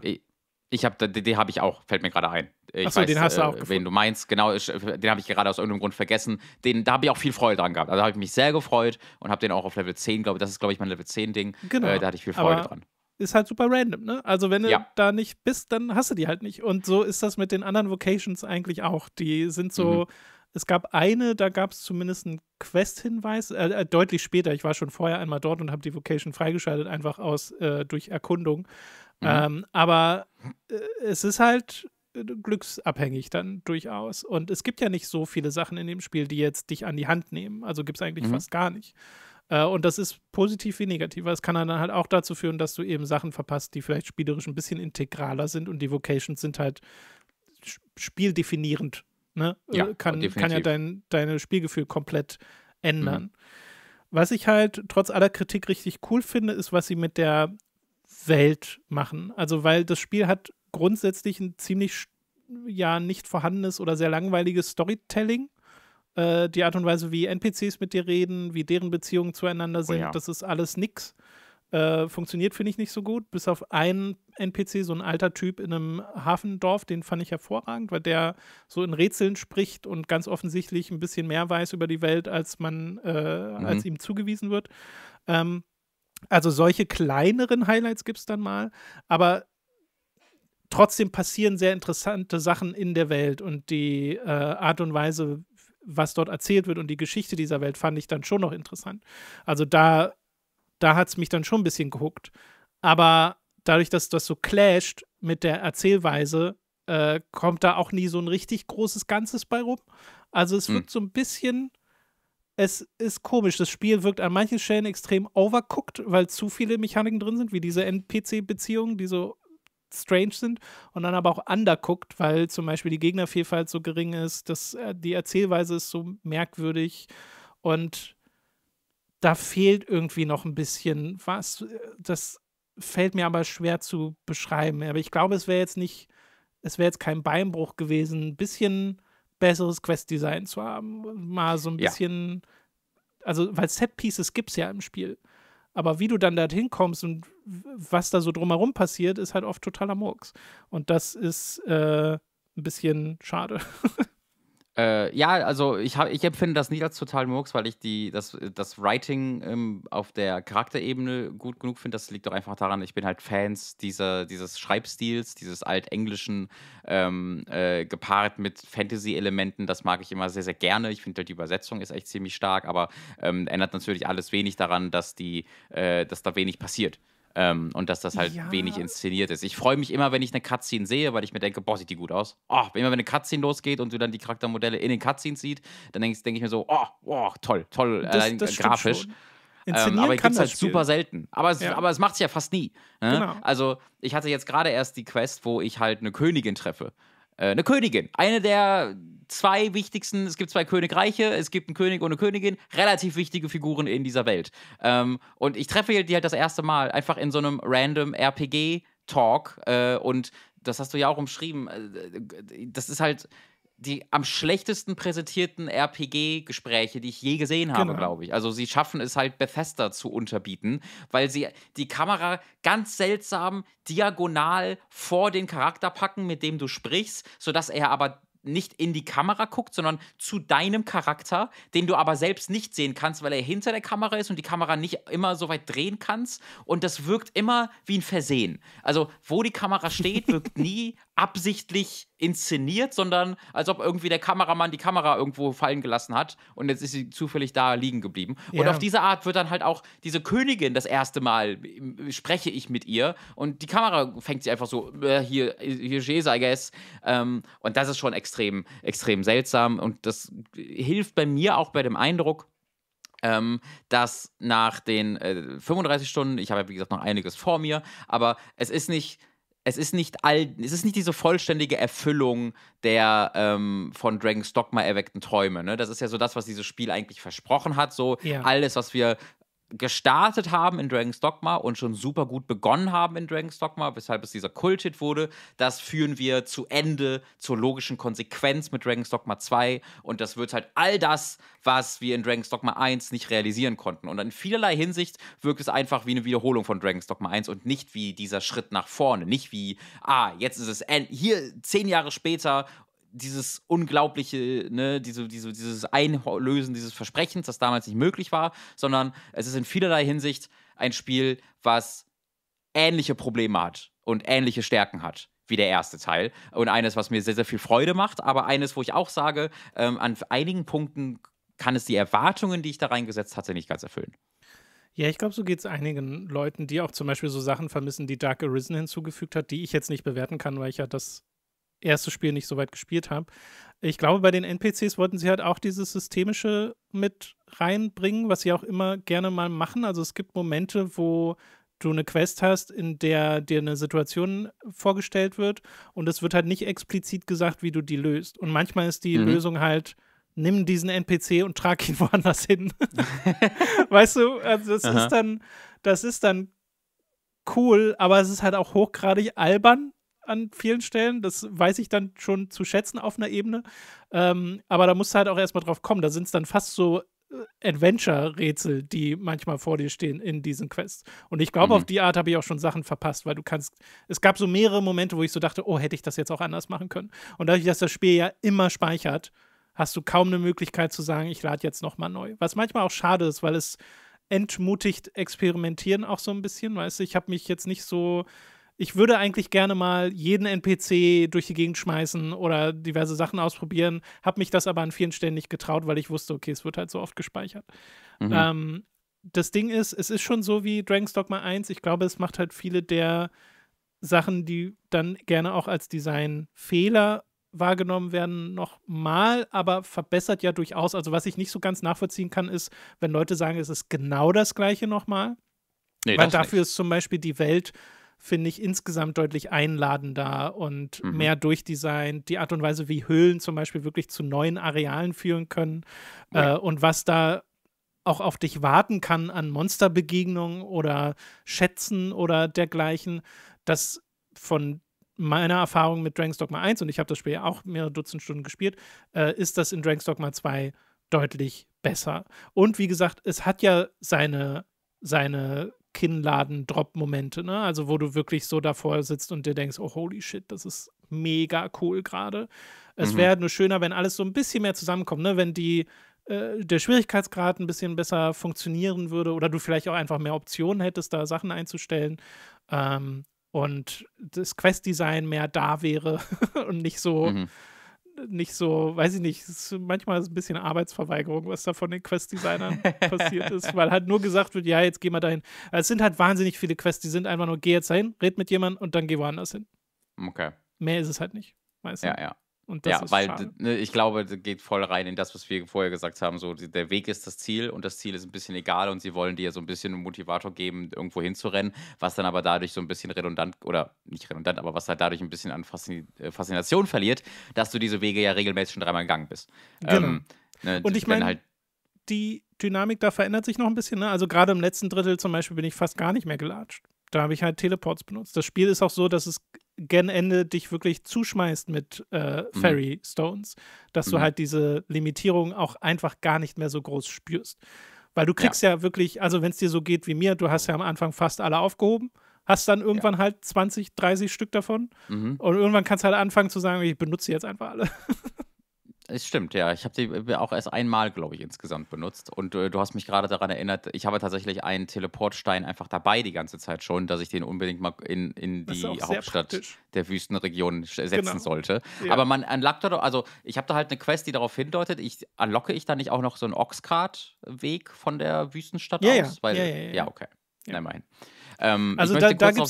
Ich habe, den, den habe ich auch, fällt mir gerade ein. Achso, den hast du auch äh, gefunden. Wen du meinst, genau, ich, den habe ich gerade aus irgendeinem Grund vergessen. Den, da habe ich auch viel Freude dran gehabt. Also, da habe ich mich sehr gefreut und habe den auch auf Level 10, glaube ich. Das ist, glaube ich, mein Level 10-Ding. Genau. Äh, da hatte ich viel Freude Aber dran. Ist halt super random, ne? Also, wenn du ja. da nicht bist, dann hast du die halt nicht. Und so ist das mit den anderen Vocations eigentlich auch. Die sind so. Mhm. Es gab eine, da gab es zumindest einen Quest-Hinweis, äh, äh, deutlich später. Ich war schon vorher einmal dort und habe die Vocation freigeschaltet, einfach aus äh, durch Erkundung. Mhm. Ähm, aber äh, es ist halt äh, glücksabhängig dann durchaus. Und es gibt ja nicht so viele Sachen in dem Spiel, die jetzt dich an die Hand nehmen. Also gibt es eigentlich mhm. fast gar nicht. Äh, und das ist positiv wie negativ, weil es kann dann halt auch dazu führen, dass du eben Sachen verpasst, die vielleicht spielerisch ein bisschen integraler sind und die Vocations sind halt spieldefinierend. Ne? Äh, ja, kann, kann ja dein deine Spielgefühl komplett mhm. ändern. Mhm. Was ich halt trotz aller Kritik richtig cool finde, ist, was sie mit der Welt machen. Also, weil das Spiel hat grundsätzlich ein ziemlich ja nicht vorhandenes oder sehr langweiliges Storytelling. Äh, die Art und Weise, wie NPCs mit dir reden, wie deren Beziehungen zueinander oh sind, oh ja. das ist alles nix. Äh, funktioniert, finde ich, nicht so gut. Bis auf einen NPC, so ein alter Typ in einem Hafendorf, den fand ich hervorragend, weil der so in Rätseln spricht und ganz offensichtlich ein bisschen mehr weiß über die Welt, als man, äh, mhm. als ihm zugewiesen wird. Ähm, also solche kleineren Highlights gibt es dann mal, aber trotzdem passieren sehr interessante Sachen in der Welt und die äh, Art und Weise, was dort erzählt wird und die Geschichte dieser Welt fand ich dann schon noch interessant. Also da, da hat es mich dann schon ein bisschen gehuckt. Aber dadurch, dass das so clasht mit der Erzählweise, äh, kommt da auch nie so ein richtig großes Ganzes bei rum. Also es wird hm. so ein bisschen es ist komisch. Das Spiel wirkt an manchen Stellen extrem overcooked, weil zu viele Mechaniken drin sind, wie diese NPC-Beziehungen, die so strange sind und dann aber auch undercooked, weil zum Beispiel die Gegnervielfalt so gering ist, dass äh, die Erzählweise ist so merkwürdig und da fehlt irgendwie noch ein bisschen was. Das fällt mir aber schwer zu beschreiben. Aber ich glaube, es wäre jetzt nicht, es wäre jetzt kein Beinbruch gewesen. Ein bisschen besseres Quest-Design zu haben, mal so ein bisschen, ja. also weil Set-Pieces gibt es ja im Spiel. Aber wie du dann dorthin kommst und was da so drumherum passiert, ist halt oft totaler Murks. Und das ist äh, ein bisschen schade. (laughs) Äh, ja, also ich, hab, ich empfinde das nicht als total Murks, weil ich die, das, das Writing ähm, auf der Charakterebene gut genug finde. Das liegt doch einfach daran, ich bin halt Fans dieser, dieses Schreibstils, dieses altenglischen, ähm, äh, gepaart mit Fantasy-Elementen. Das mag ich immer sehr, sehr gerne. Ich finde halt die Übersetzung ist echt ziemlich stark, aber ähm, ändert natürlich alles wenig daran, dass, die, äh, dass da wenig passiert. Ähm, und dass das halt ja. wenig inszeniert ist. Ich freue mich immer, wenn ich eine Cutscene sehe, weil ich mir denke, boah, sieht die gut aus. Oh, immer wenn eine Cutscene losgeht und du dann die Charaktermodelle in den Cutscenes siehst, dann denke denk ich mir so, oh, oh toll, toll, das, äh, das grafisch. Ähm, aber gibt es halt Spiel. super selten. Aber es, ja. es macht es ja fast nie. Ne? Genau. Also, ich hatte jetzt gerade erst die Quest, wo ich halt eine Königin treffe. Äh, eine Königin. Eine der zwei wichtigsten, es gibt zwei Königreiche, es gibt einen König und eine Königin, relativ wichtige Figuren in dieser Welt. Ähm, und ich treffe die halt das erste Mal einfach in so einem random RPG-Talk äh, und das hast du ja auch umschrieben. Äh, das ist halt die am schlechtesten präsentierten RPG-Gespräche, die ich je gesehen habe, genau. glaube ich. Also sie schaffen es halt Bethesda zu unterbieten, weil sie die Kamera ganz seltsam diagonal vor den Charakter packen, mit dem du sprichst, sodass er aber nicht in die Kamera guckt, sondern zu deinem Charakter, den du aber selbst nicht sehen kannst, weil er hinter der Kamera ist und die Kamera nicht immer so weit drehen kannst. Und das wirkt immer wie ein Versehen. Also, wo die Kamera steht, wirkt nie (laughs) absichtlich inszeniert, sondern als ob irgendwie der Kameramann die Kamera irgendwo fallen gelassen hat und jetzt ist sie zufällig da liegen geblieben. Ja. Und auf diese Art wird dann halt auch diese Königin das erste Mal ähm, spreche ich mit ihr und die Kamera fängt sie einfach so äh, hier hier she's, I guess. Ähm, und das ist schon extrem extrem seltsam und das hilft bei mir auch bei dem Eindruck, ähm, dass nach den äh, 35 Stunden, ich habe ja wie gesagt noch einiges vor mir, aber es ist nicht es ist nicht all, es ist nicht diese vollständige Erfüllung der ähm, von Dragon's Dogma erweckten Träume. Ne? Das ist ja so das, was dieses Spiel eigentlich versprochen hat. So ja. alles, was wir gestartet haben in Dragon's Dogma und schon super gut begonnen haben in Dragon's Dogma, weshalb es dieser Kult-Hit wurde, das führen wir zu Ende zur logischen Konsequenz mit Dragon's Dogma 2 und das wird halt all das, was wir in Dragon's Dogma 1 nicht realisieren konnten. Und in vielerlei Hinsicht wirkt es einfach wie eine Wiederholung von Dragon's Dogma 1 und nicht wie dieser Schritt nach vorne, nicht wie, ah, jetzt ist es, hier zehn Jahre später dieses unglaubliche, ne, diese, diese, dieses Einlösen dieses Versprechens, das damals nicht möglich war, sondern es ist in vielerlei Hinsicht ein Spiel, was ähnliche Probleme hat und ähnliche Stärken hat wie der erste Teil. Und eines, was mir sehr, sehr viel Freude macht, aber eines, wo ich auch sage, ähm, an einigen Punkten kann es die Erwartungen, die ich da reingesetzt hatte, nicht ganz erfüllen. Ja, ich glaube, so geht es einigen Leuten, die auch zum Beispiel so Sachen vermissen, die Dark Arisen hinzugefügt hat, die ich jetzt nicht bewerten kann, weil ich ja das erste Spiel nicht so weit gespielt habe. Ich glaube, bei den NPCs wollten sie halt auch dieses Systemische mit reinbringen, was sie auch immer gerne mal machen. Also es gibt Momente, wo du eine Quest hast, in der dir eine Situation vorgestellt wird und es wird halt nicht explizit gesagt, wie du die löst. Und manchmal ist die mhm. Lösung halt, nimm diesen NPC und trag ihn (laughs) woanders hin. (laughs) weißt du, also das Aha. ist dann, das ist dann cool, aber es ist halt auch hochgradig albern, an vielen Stellen. Das weiß ich dann schon zu schätzen auf einer Ebene. Ähm, aber da musst du halt auch erstmal drauf kommen. Da sind es dann fast so äh, Adventure-Rätsel, die manchmal vor dir stehen in diesen Quests. Und ich glaube, mhm. auf die Art habe ich auch schon Sachen verpasst, weil du kannst. Es gab so mehrere Momente, wo ich so dachte, oh, hätte ich das jetzt auch anders machen können. Und dadurch, dass das Spiel ja immer speichert, hast du kaum eine Möglichkeit zu sagen, ich lade jetzt nochmal neu. Was manchmal auch schade ist, weil es entmutigt experimentieren auch so ein bisschen, weißt du, ich habe mich jetzt nicht so ich würde eigentlich gerne mal jeden NPC durch die Gegend schmeißen oder diverse Sachen ausprobieren, habe mich das aber an vielen Stellen nicht getraut, weil ich wusste, okay, es wird halt so oft gespeichert. Mhm. Ähm, das Ding ist, es ist schon so wie Dragon's Dogma 1. Ich glaube, es macht halt viele der Sachen, die dann gerne auch als Designfehler wahrgenommen werden, nochmal, aber verbessert ja durchaus. Also, was ich nicht so ganz nachvollziehen kann, ist, wenn Leute sagen, es ist genau das Gleiche nochmal. Nee, Weil dafür nicht. ist zum Beispiel die Welt finde ich insgesamt deutlich einladender und mhm. mehr durchdesignt. Die Art und Weise, wie Höhlen zum Beispiel wirklich zu neuen Arealen führen können ja. äh, und was da auch auf dich warten kann an Monsterbegegnungen oder Schätzen oder dergleichen, das von meiner Erfahrung mit Dragon's Dogma 1, und ich habe das Spiel auch mehrere Dutzend Stunden gespielt, äh, ist das in Dragon's Dogma 2 deutlich besser. Und wie gesagt, es hat ja seine, seine Kinnladen-Drop-Momente, ne? Also wo du wirklich so davor sitzt und dir denkst, oh holy shit, das ist mega cool gerade. Es mhm. wäre nur schöner, wenn alles so ein bisschen mehr zusammenkommt, ne? Wenn die äh, der Schwierigkeitsgrad ein bisschen besser funktionieren würde oder du vielleicht auch einfach mehr Optionen hättest, da Sachen einzustellen. Ähm, und das Quest-Design mehr da wäre (laughs) und nicht so mhm nicht so, weiß ich nicht, ist manchmal ist ein bisschen Arbeitsverweigerung, was da von den Quest-Designern (laughs) passiert ist, weil halt nur gesagt wird, ja, jetzt geh mal dahin. Also es sind halt wahnsinnig viele Quests, die sind einfach nur, geh jetzt dahin, red mit jemandem und dann geh woanders hin. Okay. Mehr ist es halt nicht. Weißt du? Ja, ja ja, weil ne, ich glaube, das geht voll rein in das, was wir vorher gesagt haben. So, der Weg ist das Ziel und das Ziel ist ein bisschen egal und sie wollen dir so ein bisschen einen Motivator geben, irgendwo hinzurennen, was dann aber dadurch so ein bisschen redundant oder nicht redundant, aber was halt dadurch ein bisschen an Faszin äh, Faszination verliert, dass du diese Wege ja regelmäßig schon dreimal gegangen bist. Genau. Ähm, ne, und ich meine, halt die Dynamik da verändert sich noch ein bisschen. Ne? Also gerade im letzten Drittel zum Beispiel bin ich fast gar nicht mehr gelatscht. Da habe ich halt Teleports benutzt. Das Spiel ist auch so, dass es gen Ende dich wirklich zuschmeißt mit äh, mhm. Fairy Stones, dass mhm. du halt diese Limitierung auch einfach gar nicht mehr so groß spürst. Weil du kriegst ja, ja wirklich, also wenn es dir so geht wie mir, du hast ja am Anfang fast alle aufgehoben, hast dann irgendwann ja. halt 20, 30 Stück davon mhm. und irgendwann kannst du halt anfangen zu sagen, ich benutze jetzt einfach alle. (laughs) Es stimmt, ja. Ich habe sie äh, auch erst einmal, glaube ich, insgesamt benutzt. Und äh, du hast mich gerade daran erinnert, ich habe tatsächlich einen Teleportstein einfach dabei die ganze Zeit schon, dass ich den unbedingt mal in, in die Hauptstadt der Wüstenregion setzen genau. sollte. Ja. Aber man unlockt doch, also ich habe da halt eine Quest, die darauf hindeutet, ich unlocke äh, ich da nicht auch noch so einen Oxcart-Weg von der Wüstenstadt ja, aus? Ja. Weil, ja, ja, ja, okay. Ja. Nein, ähm, also da, da gibt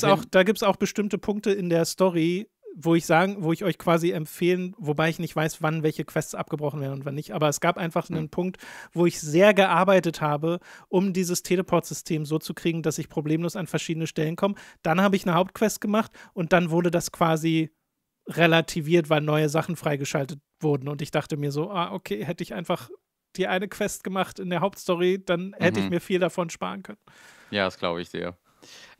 es auch, auch bestimmte Punkte in der Story, wo ich sagen, wo ich euch quasi empfehlen, wobei ich nicht weiß, wann welche Quests abgebrochen werden und wann nicht, aber es gab einfach einen mhm. Punkt, wo ich sehr gearbeitet habe, um dieses Teleport-System so zu kriegen, dass ich problemlos an verschiedene Stellen komme. Dann habe ich eine Hauptquest gemacht und dann wurde das quasi relativiert, weil neue Sachen freigeschaltet wurden und ich dachte mir so, ah, okay, hätte ich einfach die eine Quest gemacht in der Hauptstory, dann hätte mhm. ich mir viel davon sparen können. Ja, das glaube ich dir.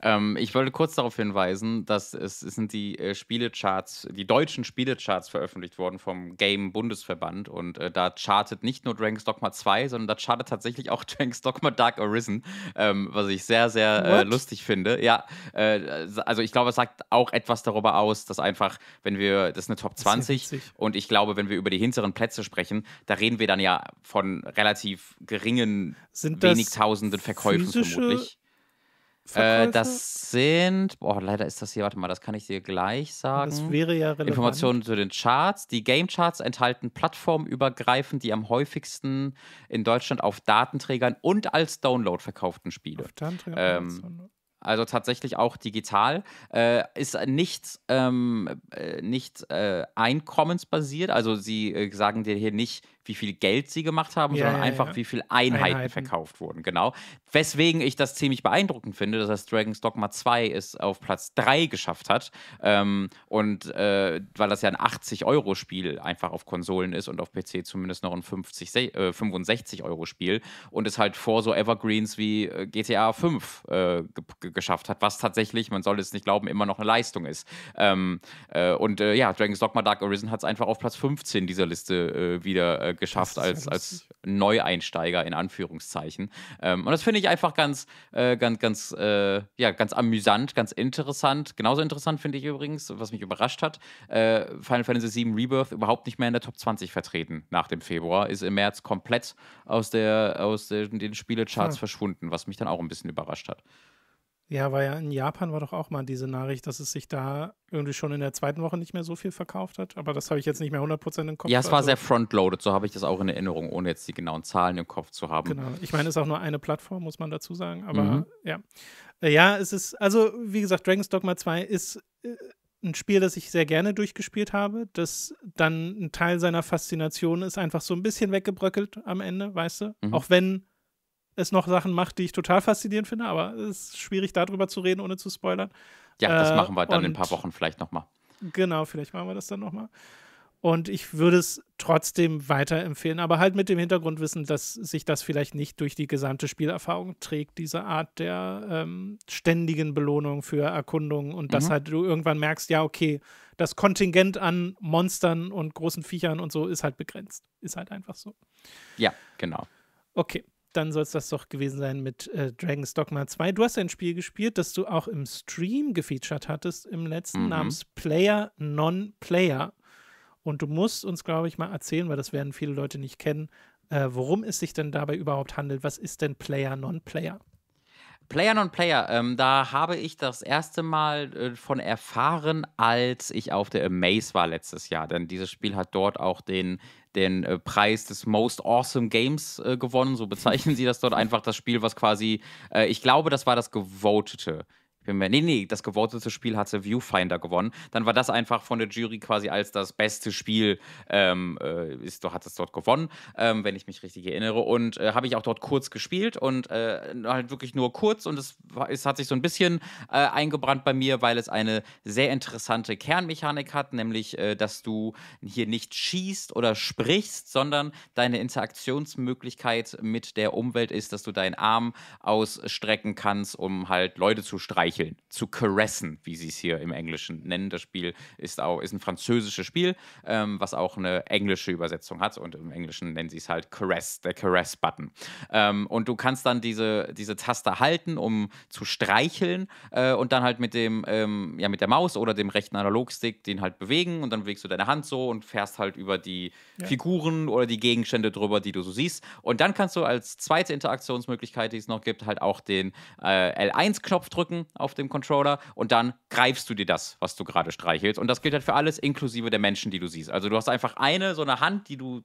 Ähm, ich wollte kurz darauf hinweisen, dass es, es sind die äh, Spielecharts, die deutschen Spielecharts veröffentlicht worden vom Game Bundesverband und äh, da chartet nicht nur Dragon's Dogma 2, sondern da chartet tatsächlich auch (laughs) Dragon's Dogma Dark Arisen, ähm, was ich sehr, sehr äh, lustig finde. Ja, äh, also ich glaube, es sagt auch etwas darüber aus, dass einfach, wenn wir, das ist eine Top 20 und ich glaube, wenn wir über die hinteren Plätze sprechen, da reden wir dann ja von relativ geringen, wenig tausenden Verkäufen vermutlich äh, das sind, boah, leider ist das hier, warte mal, das kann ich dir gleich sagen. Das wäre ja relevant. Informationen zu den Charts. Die Game Charts enthalten plattformübergreifend die am häufigsten in Deutschland auf Datenträgern und als Download verkauften Spiele. Auf Datenträgern ähm, also tatsächlich auch digital, äh, ist nicht, ähm, äh, nicht äh, einkommensbasiert. Also sie äh, sagen dir hier nicht, wie viel Geld sie gemacht haben, ja, sondern ja, einfach, ja. wie viel Einheiten, Einheiten, verkauft wurden. Genau. Weswegen ich das ziemlich beeindruckend finde, dass das Dragon's Dogma 2 es auf Platz 3 geschafft hat. Ähm, und äh, weil das ja ein 80-Euro-Spiel einfach auf Konsolen ist und auf PC zumindest noch ein 65-Euro-Spiel äh, und es halt vor so Evergreens wie äh, GTA 5 äh, geschafft hat, was tatsächlich, man soll es nicht glauben, immer noch eine Leistung ist. Ähm, und ja, Dragon's Dogma Dark Arisen hat es einfach auf Platz 15 dieser Liste wieder äh, geschafft als, als Neueinsteiger in Anführungszeichen. Ähm, und das finde ich einfach ganz, äh, ganz, ganz, äh, ja, ganz amüsant, ganz interessant. Genauso interessant finde ich übrigens, was mich überrascht hat, äh, Final Fantasy VII Rebirth überhaupt nicht mehr in der Top 20 vertreten nach dem Februar, ist im März komplett aus, der, aus der, den Spielecharts ja. Hm. verschwunden, was mich dann auch ein bisschen überrascht hat. Ja, weil ja in Japan war doch auch mal diese Nachricht, dass es sich da irgendwie schon in der zweiten Woche nicht mehr so viel verkauft hat. Aber das habe ich jetzt nicht mehr 100% im Kopf. Ja, es war also. sehr frontloaded, so habe ich das auch in Erinnerung, ohne jetzt die genauen Zahlen im Kopf zu haben. Genau. Ich meine, es ist auch nur eine Plattform, muss man dazu sagen. Aber mhm. ja. Äh, ja, es ist, also wie gesagt, Dragon's Dogma 2 ist äh, ein Spiel, das ich sehr gerne durchgespielt habe, das dann ein Teil seiner Faszination ist, einfach so ein bisschen weggebröckelt am Ende, weißt du? Mhm. Auch wenn es noch Sachen macht, die ich total faszinierend finde, aber es ist schwierig, darüber zu reden, ohne zu spoilern. Ja, das äh, machen wir dann in ein paar Wochen vielleicht nochmal. Genau, vielleicht machen wir das dann nochmal. Und ich würde es trotzdem weiterempfehlen, aber halt mit dem Hintergrundwissen, dass sich das vielleicht nicht durch die gesamte Spielerfahrung trägt, diese Art der ähm, ständigen Belohnung für Erkundungen und mhm. dass halt du irgendwann merkst, ja, okay, das Kontingent an Monstern und großen Viechern und so ist halt begrenzt. Ist halt einfach so. Ja, genau. Okay, dann soll es das doch gewesen sein mit äh, Dragon's Dogma 2. Du hast ein Spiel gespielt, das du auch im Stream gefeatured hattest im letzten, mhm. namens Player Non-Player. Und du musst uns, glaube ich, mal erzählen, weil das werden viele Leute nicht kennen, äh, worum es sich denn dabei überhaupt handelt. Was ist denn Player Non-Player? Player non Player, ähm, da habe ich das erste Mal äh, von erfahren, als ich auf der Amaze war letztes Jahr. Denn dieses Spiel hat dort auch den, den äh, Preis des Most Awesome Games äh, gewonnen. So bezeichnen sie das dort einfach das Spiel, was quasi, äh, ich glaube, das war das gewotete Nee, nee, das gewotete Spiel hatte Viewfinder gewonnen. Dann war das einfach von der Jury quasi als das beste Spiel, ähm, äh, ist, hat es dort gewonnen, ähm, wenn ich mich richtig erinnere. Und äh, habe ich auch dort kurz gespielt und äh, halt wirklich nur kurz. Und es, es hat sich so ein bisschen äh, eingebrannt bei mir, weil es eine sehr interessante Kernmechanik hat, nämlich, äh, dass du hier nicht schießt oder sprichst, sondern deine Interaktionsmöglichkeit mit der Umwelt ist, dass du deinen Arm ausstrecken kannst, um halt Leute zu streichen streicheln, zu caressen, wie sie es hier im Englischen nennen. Das Spiel ist auch ist ein französisches Spiel, ähm, was auch eine englische Übersetzung hat und im Englischen nennen sie es halt caress, der caress-Button. Ähm, und du kannst dann diese, diese Taste halten, um zu streicheln äh, und dann halt mit dem ähm, ja mit der Maus oder dem rechten Analogstick den halt bewegen und dann bewegst du deine Hand so und fährst halt über die ja. Figuren oder die Gegenstände drüber, die du so siehst. Und dann kannst du als zweite Interaktionsmöglichkeit, die es noch gibt, halt auch den äh, L1-Knopf drücken auf dem Controller und dann greifst du dir das, was du gerade streichelst. Und das gilt halt für alles, inklusive der Menschen, die du siehst. Also du hast einfach eine, so eine Hand, die du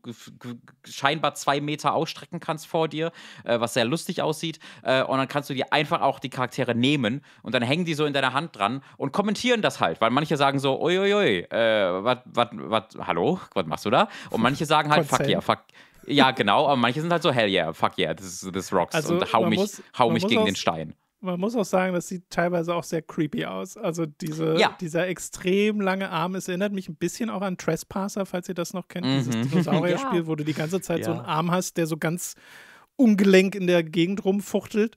scheinbar zwei Meter ausstrecken kannst vor dir, äh, was sehr lustig aussieht. Äh, und dann kannst du dir einfach auch die Charaktere nehmen und dann hängen die so in deiner Hand dran und kommentieren das halt, weil manche sagen so, uiuiui, äh, was, was, was, hallo, was machst du da? Und manche sagen halt, fuck yeah, fuck. Ja, genau, aber manche sind halt so, hell yeah, fuck yeah, this, this rocks also, und hau mich, muss, hau mich gegen den Stein man muss auch sagen, das sieht teilweise auch sehr creepy aus. Also diese, ja. dieser extrem lange Arm, es erinnert mich ein bisschen auch an Trespasser, falls ihr das noch kennt, mhm. dieses Dinosaurier-Spiel, (laughs) ja. wo du die ganze Zeit ja. so einen Arm hast, der so ganz ungelenk in der Gegend rumfuchtelt.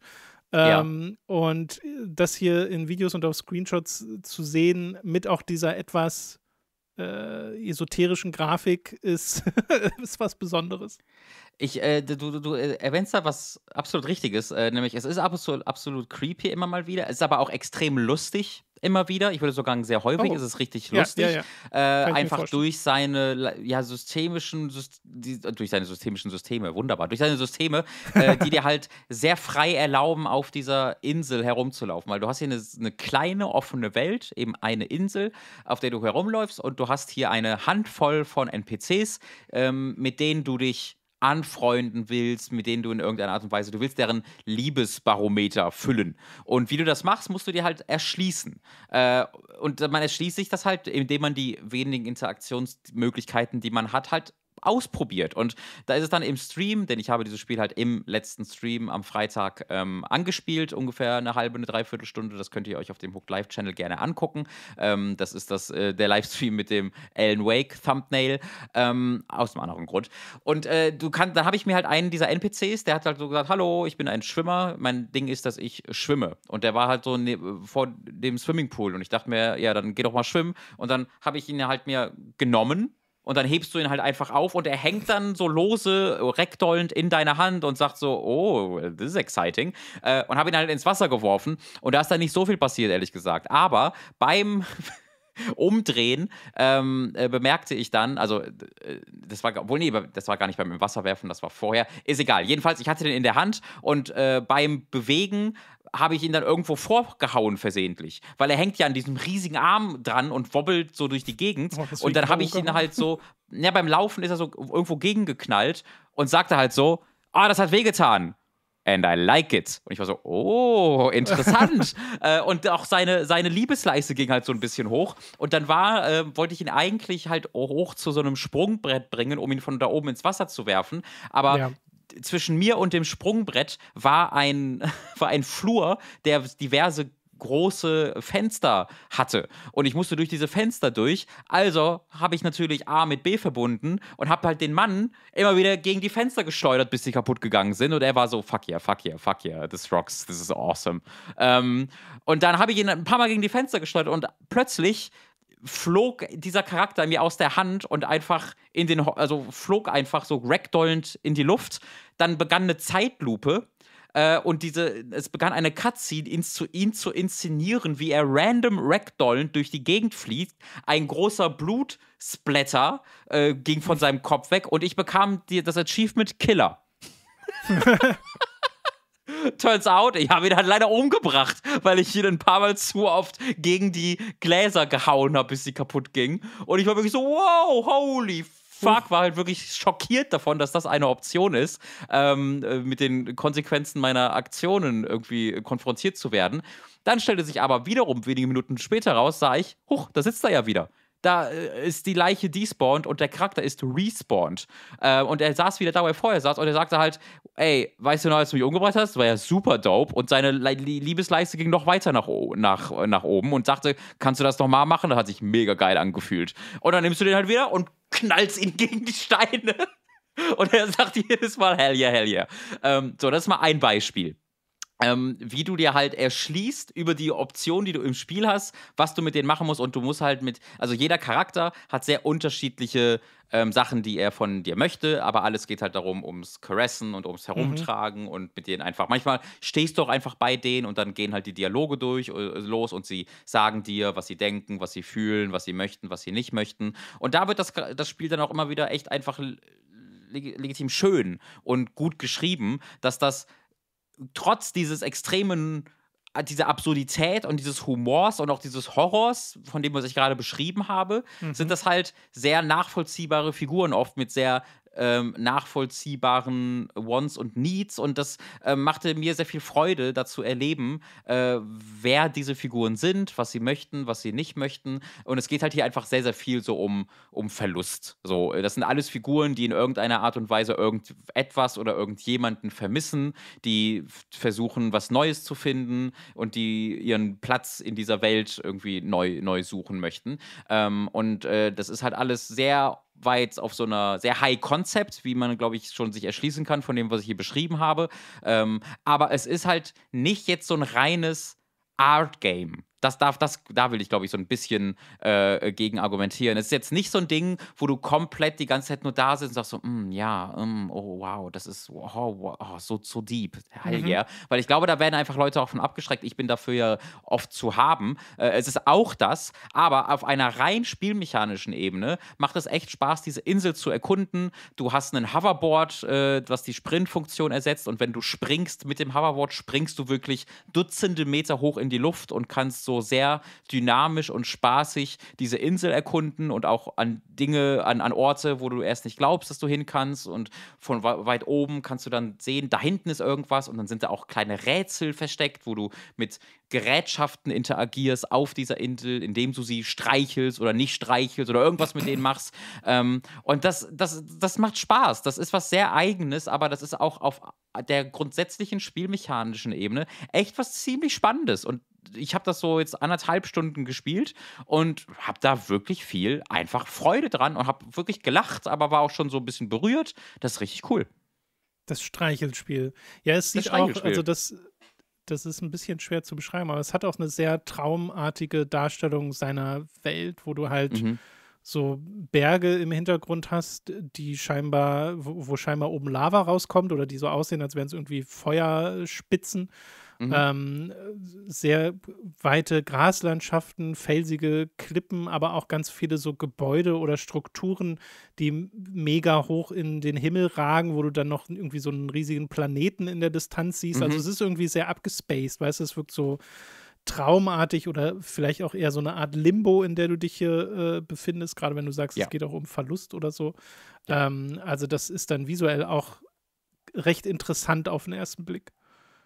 Ähm, und das hier in Videos und auf Screenshots zu sehen, mit auch dieser etwas äh, esoterischen Grafik ist, (laughs) ist was Besonderes. Ich, äh, du, du, du, äh, erwähnst da was absolut Richtiges, äh, nämlich es ist absolut, absolut creepy immer mal wieder, es ist aber auch extrem lustig immer wieder. Ich würde sogar sagen, sehr häufig oh. ist es richtig ja, lustig. Ja, ja. Äh, einfach durch seine ja, systemischen, durch seine systemischen Systeme, wunderbar, durch seine Systeme, äh, (laughs) die dir halt sehr frei erlauben, auf dieser Insel herumzulaufen. Weil du hast hier eine, eine, kleine, offene Welt, eben eine Insel, auf der du herumläufst und du hast hier eine Handvoll von NPCs, ähm, mit denen du dich anfreunden willst, mit denen du in irgendeiner Art und Weise, du willst deren Liebesbarometer füllen. Und wie du das machst, musst du dir halt erschließen. Äh, und man erschließt sich das halt, indem man die wenigen Interaktionsmöglichkeiten, die man hat, halt ausprobiert. Und da ist es dann im Stream, denn ich habe dieses Spiel halt im letzten Stream am Freitag ähm, angespielt, ungefähr eine halbe, eine Dreiviertelstunde. Das könnt ihr euch auf dem Hook Live Channel gerne angucken. Ähm, das ist das, äh, der Livestream mit dem Alan Wake Thumbnail, ähm, aus einem anderen Grund. Und äh, du kann, dann habe ich mir halt einen dieser NPCs, der hat halt so gesagt, hallo, ich bin ein Schwimmer, mein Ding ist, dass ich schwimme. Und der war halt so ne vor dem Swimmingpool und ich dachte mir, ja, dann geh doch mal schwimmen. Und dann habe ich ihn halt mir genommen und dann hebst du ihn halt einfach auf und er hängt dann so lose, reckdollend in deiner Hand und sagt so, oh, this is exciting. Äh, und habe ihn halt ins Wasser geworfen. Und da ist dann nicht so viel passiert, ehrlich gesagt. Aber beim (laughs) Umdrehen ähm, äh, bemerkte ich dann, also äh, das war, wohl nee, das war gar nicht beim Wasserwerfen, das war vorher, ist egal. Jedenfalls, ich hatte den in der Hand und äh, beim Bewegen habe ich ihn dann irgendwo vorgehauen versehentlich, weil er hängt ja an diesem riesigen Arm dran und wobbelt so durch die Gegend oh, und dann habe ich ihn halt so, ja beim Laufen ist er so irgendwo gegengeknallt und sagte halt so, ah, oh, das hat wehgetan. And I like it. Und ich war so, oh, interessant. (laughs) äh, und auch seine, seine Liebesleiste ging halt so ein bisschen hoch. Und dann war, äh, wollte ich ihn eigentlich halt hoch zu so einem Sprungbrett bringen, um ihn von da oben ins Wasser zu werfen. Aber ja zwischen mir und dem Sprungbrett war ein, (laughs) war ein Flur, der diverse große Fenster hatte und ich musste durch diese Fenster durch. Also habe ich natürlich A mit B verbunden und habe halt den Mann immer wieder gegen die Fenster geschleudert, bis sie kaputt gegangen sind. Und er war so, fuck yeah, fuck yeah, fuck yeah, this rocks, this is awesome. Ähm, und dann habe ich ihn ein paar Mal gegen die Fenster geschleudert und plötzlich flog dieser Charakter mir aus der Hand und einfach in den, also flog einfach so ragdollend in die Luft. Dann begann eine Zeitlupe äh, und diese, es begann eine Cutscene, ihn zu, ihn zu inszenieren, wie er random ragdollend durch die Gegend fliegt. Ein großer Blutsplatter äh, ging von seinem Kopf weg und ich bekam die, das Achievement Killer. (laughs) Turns out, ich habe ihn dann halt leider umgebracht, weil ich ihn ein paar Mal zu oft gegen die Gläser gehauen habe, bis sie kaputt gingen. Und ich war wirklich so, wow, holy fuck, war halt wirklich schockiert davon, dass das eine Option ist, ähm, äh, mit den Konsequenzen meiner Aktionen irgendwie konfrontiert zu werden. Dann stellte sich aber wiederum wenige Minuten später raus, sah ich, huch, da sitzt er ja wieder da äh, ist die Leiche despawned und der Charakter ist respawned. Äh, und er saß wieder da, wo er vorher saß und er sagte halt, ey, weißt du noch, als du mich umgebracht hast? war ja super dope. Und seine Le Liebesleiste ging noch weiter nach, nach, äh, nach oben und sagte, kannst du das nochmal machen? Das hat sich mega geil angefühlt. Und dann nimmst du den halt wieder und knallst ihn (laughs) gegen die Steine. Und er sagt jedes Mal, hell yeah, hell yeah. Ähm, so, das ist mal ein Beispiel ähm, wie du dir halt erschließt über die Optionen, die du im Spiel hast, was du mit denen machen musst. Und du musst halt mit, also jeder Charakter hat sehr unterschiedliche ähm, Sachen, die er von dir möchte, aber alles geht halt darum, ums Caressen und ums mhm. Herumtragen mhm. und mit denen einfach. Manchmal stehst du auch einfach bei denen und dann gehen halt die Dialoge durch, äh, los und sie sagen dir, was sie denken, was sie fühlen, was sie möchten, was sie nicht möchten. Und da wird das, das Spiel dann auch immer wieder echt einfach legitim schön und gut geschrieben, dass das trotz dieses extremen, äh, dieser Absurdität und dieses Humors und auch dieses Horrors, von dem, was ich gerade beschrieben habe, mhm. sind das halt sehr nachvollziehbare Figuren, oft mit sehr ähm, nachvollziehbaren Wants und Needs. Und das äh, machte mir sehr viel Freude, dazu erleben, äh, wer diese Figuren sind, was sie möchten, was sie nicht möchten. Und es geht halt hier einfach sehr, sehr viel so um, um Verlust. So, das sind alles Figuren, die in irgendeiner Art und Weise irgendetwas oder irgendjemanden vermissen, die versuchen, was Neues zu finden und die ihren Platz in dieser Welt irgendwie neu, neu suchen möchten. Ähm, und äh, das ist halt alles sehr war jetzt auf so einer sehr High Concept, wie man, glaube ich, schon sich erschließen kann von dem, was ich hier beschrieben habe. Ähm, aber es ist halt nicht jetzt so ein reines Art Game das darf, das, da will ich, glaube ich, so ein bisschen äh, gegen argumentieren. Es ist jetzt nicht so ein Ding, wo du komplett die ganze Zeit nur da sitzt und sagst so, mm, ja, mm, oh wow, das ist oh, oh, oh, so, so deep. Hell mhm. yeah. Weil ich glaube, da werden einfach Leute auch von abgeschreckt. Ich bin dafür ja oft zu haben. Äh, es ist auch das, aber auf einer rein spielmechanischen Ebene macht es echt Spaß, diese Insel zu erkunden. Du hast einen Hoverboard, äh, was die Sprintfunktion ersetzt und wenn du springst mit dem Hoverboard, springst du wirklich Dutzende Meter hoch in die Luft und kannst so so sehr dynamisch und spaßig diese Insel erkunden und auch an Dinge, an, an Orte, wo du erst nicht glaubst, dass du hin kannst. Und von weit oben kannst du dann sehen, da hinten ist irgendwas und dann sind da auch kleine Rätsel versteckt, wo du mit Gerätschaften interagierst auf dieser Insel, indem du sie streichelst oder nicht streichelst oder irgendwas mit denen machst. Ähm, und das, das, das macht Spaß. Das ist was sehr Eigenes, aber das ist auch auf der grundsätzlichen spielmechanischen Ebene echt was ziemlich Spannendes. Und ich habe das so jetzt anderthalb Stunden gespielt und habe da wirklich viel einfach Freude dran und habe wirklich gelacht, aber war auch schon so ein bisschen berührt. Das ist richtig cool. Das Streichelspiel. Ja, es sieht auch, also das das ist ein bisschen schwer zu beschreiben, aber es hat auch eine sehr traumartige Darstellung seiner Welt, wo du halt mhm. so Berge im Hintergrund hast, die scheinbar, wo, wo scheinbar oben Lava rauskommt oder die so aussehen, als wären es irgendwie Feuerspitzen Mhm. Ähm, sehr weite Graslandschaften, felsige Klippen, aber auch ganz viele so Gebäude oder Strukturen, die mega hoch in den Himmel ragen, wo du dann noch irgendwie so einen riesigen Planeten in der Distanz siehst. Also mhm. Also es ist irgendwie sehr abgespaced, weißt du, es wirkt so traumartig oder vielleicht auch eher so eine Art Limbo, in der du dich hier äh, befindest, gerade wenn du sagst, ja. es geht auch um Verlust oder so. Ja. Ähm, also das ist dann visuell auch recht interessant auf den ersten Blick.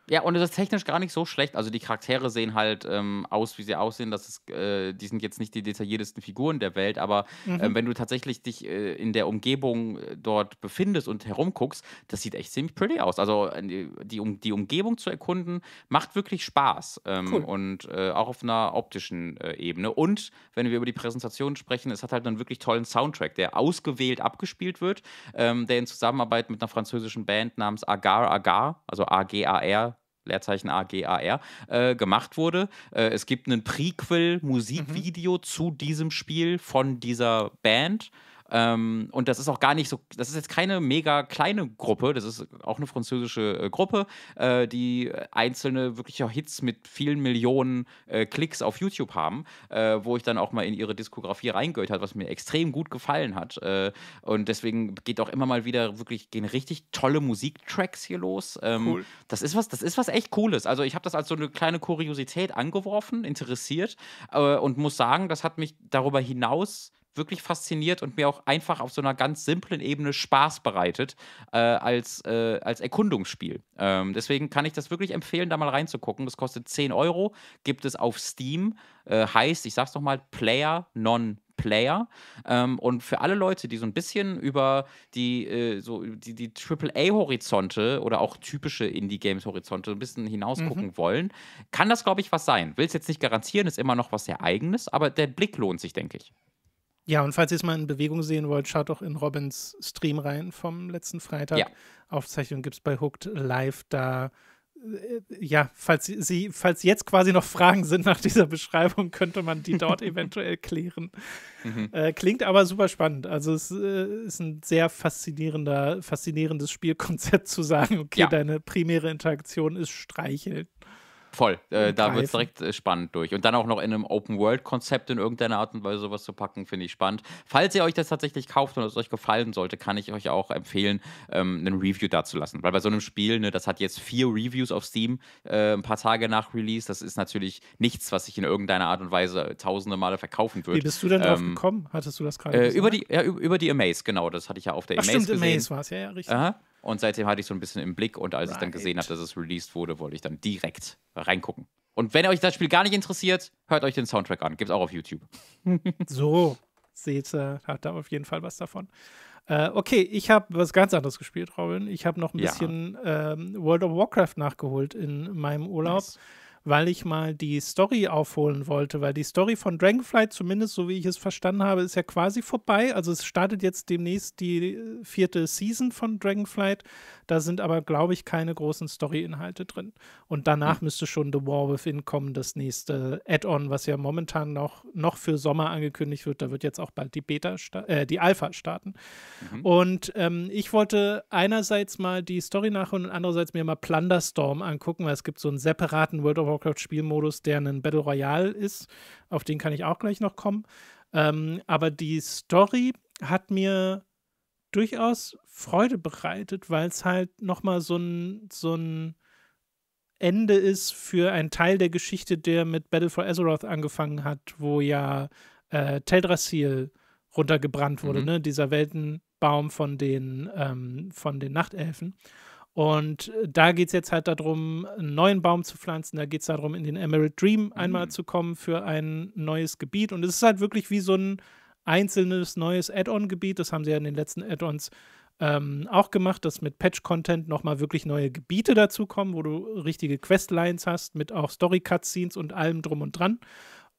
Ja, und es ist technisch gar nicht so schlecht. Also die Charaktere sehen halt ähm, aus, wie sie aussehen. Das ist, äh, die sind jetzt nicht die detailliertesten Figuren der Welt, aber mhm. ähm, wenn du tatsächlich dich äh, in der Umgebung äh, dort befindest und herumguckst, das sieht echt ziemlich pretty aus. Also äh, die, um, die Umgebung zu erkunden, macht wirklich Spaß. Ähm, cool. Und äh, auch auf einer optischen äh, Ebene. Und wenn wir über die Präsentation sprechen, es hat halt einen wirklich tollen Soundtrack, der ausgewählt abgespielt wird, ähm, der in Zusammenarbeit mit einer französischen Band namens Agar Agar, also A-G-A-R, Leerzeichen AGAR, äh, gemacht wurde. Äh, es gibt ein Prequel-Musikvideo mhm. zu diesem Spiel von dieser Band. Ähm, und das ist auch gar nicht so, das ist jetzt keine mega kleine Gruppe, das ist auch eine französische äh, Gruppe, äh, die einzelne wirklich auch Hits mit vielen Millionen äh, Klicks auf YouTube haben, äh, wo ich dann auch mal in ihre Diskografie reingehört habe, was mir extrem gut gefallen hat. Äh, und deswegen geht auch immer mal wieder wirklich, gehen richtig tolle Musiktracks hier los. Ähm, cool. Das ist was, das ist was echt Cooles. Also ich habe das als so eine kleine Kuriosität angeworfen, interessiert äh, und muss sagen, das hat mich darüber hinaus wirklich fasziniert und mir auch einfach auf so einer ganz simplen Ebene Spaß bereitet äh, als, äh, als Erkundungsspiel. Ähm, deswegen kann ich das wirklich empfehlen, da mal reinzugucken. Das kostet 10 Euro, gibt es auf Steam, äh, heißt, ich sag's nochmal, Player Non Player. Ähm, und für alle Leute, die so ein bisschen über die, äh, so die, die AAA-Horizonte oder auch typische Indie-Games-Horizonte ein bisschen hinausgucken mhm. wollen, kann das, glaube ich, was sein. Will es jetzt nicht garantieren, ist immer noch was sehr Eigenes, aber der Blick lohnt sich, denke ich. Ja, und falls ihr es mal in Bewegung sehen wollt, schaut doch in Robins Stream rein vom letzten Freitag. Ja. Aufzeichnung gibt es bei Hooked live da. Äh, ja, falls Sie, falls jetzt quasi noch Fragen sind nach dieser (laughs) Beschreibung, könnte man die dort (laughs) eventuell klären. Mhm. Äh, klingt aber super spannend. Also es äh, ist ein sehr faszinierender, faszinierendes Spielkonzept zu sagen, okay, ja. deine primäre Interaktion ist Streicheln. Voll. Äh, da wird es direkt äh, spannend durch. Und dann auch noch in einem Open-World-Konzept in irgendeiner Art und Weise sowas zu packen, finde ich spannend. Falls ihr euch das tatsächlich kauft und es euch gefallen sollte, kann ich euch auch empfehlen, ähm, einen Review dazulassen. Weil bei so einem Spiel, ne, das hat jetzt vier Reviews auf Steam, äh, ein paar Tage nach Release. Das ist natürlich nichts, was ich in irgendeiner Art und Weise tausende Male verkaufen würde. Wie bist du denn ähm, drauf gekommen? Hattest du das gerade? Äh, über, die, ja, über die Amaze, genau. Das hatte ich ja auf der Ach, Amaze. Stimmt, gesehen. Amaze war es, ja, ja, richtig. Aha. Und seitdem hatte ich so ein bisschen im Blick und als right. ich dann gesehen habe, dass es released wurde, wollte ich dann direkt reingucken. Und wenn euch das Spiel gar nicht interessiert, hört euch den Soundtrack an. Gibt's auch auf YouTube. (laughs) so, seht, ihr, äh, hat da auf jeden Fall was davon. Äh, okay, ich habe was ganz anderes gespielt, Robin. Ich habe noch ein ja. bisschen ähm, World of Warcraft nachgeholt in meinem Urlaub. Nice weil ich mal die Story aufholen wollte, weil die Story von Dragonflight, zumindest so wie ich es verstanden habe, ist ja quasi vorbei. Also es startet jetzt demnächst die äh, vierte Season von Dragonflight. Da sind aber, glaube ich, keine großen Story-Inhalte drin. Und danach mhm. müsste schon The War Within kommen, das nächste Add-on, was ja momentan noch, noch für Sommer angekündigt wird. Da wird jetzt auch bald die Beta, äh, die Alpha starten. Mhm. Und ähm, ich wollte einerseits mal die Story nachholen und andererseits mir mal Plunderstorm angucken, weil es gibt so einen separaten World of Warcraft-Spielmodus, der ein Battle Royale ist. Auf den kann ich auch gleich noch kommen. Ähm, aber die Story hat mir durchaus Freude bereitet, weil es halt nochmal so ein, so ein Ende ist für einen Teil der Geschichte, der mit Battle for Azeroth angefangen hat, wo ja äh, Teldrassil runtergebrannt wurde, mhm. ne? dieser Weltenbaum von den, ähm, von den Nachtelfen. Und äh, da geht es jetzt halt darum, einen neuen Baum zu pflanzen. Da geht es darum, in den Emerald Dream mhm. einmal mhm. zu kommen für ein neues Gebiet. Und es ist halt wirklich wie so ein einzelnes neues Add-on-Gebiet. Das haben sie ja in den letzten Add-ons ähm, auch gemacht, dass mit Patch-Content nochmal wirklich neue Gebiete dazukommen, wo du richtige Questlines hast, mit auch Story-Cutscenes und allem drum und dran.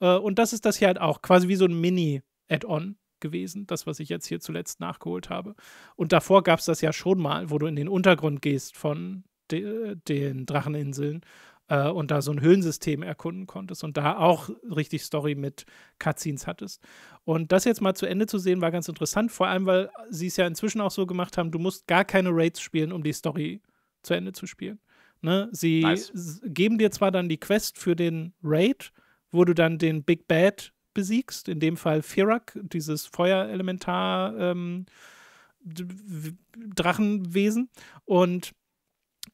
Äh, und das ist das hier halt auch, quasi wie so ein Mini-Add-on gewesen, das, was ich jetzt hier zuletzt nachgeholt habe. Und davor gab es das ja schon mal, wo du in den Untergrund gehst von de den Dracheninseln äh, und da so ein Höhlensystem erkunden konntest und da auch richtig Story mit Cutscenes hattest. Und das jetzt mal zu Ende zu sehen, war ganz interessant, vor allem, weil sie es ja inzwischen auch so gemacht haben, du musst gar keine Raids spielen, um die Story zu Ende zu spielen. Ne? Sie nice. geben dir zwar dann die Quest für den Raid, wo du dann den Big Bad besiegst, in dem Fall Firak, dieses Feuerelementar ähm, Drachenwesen und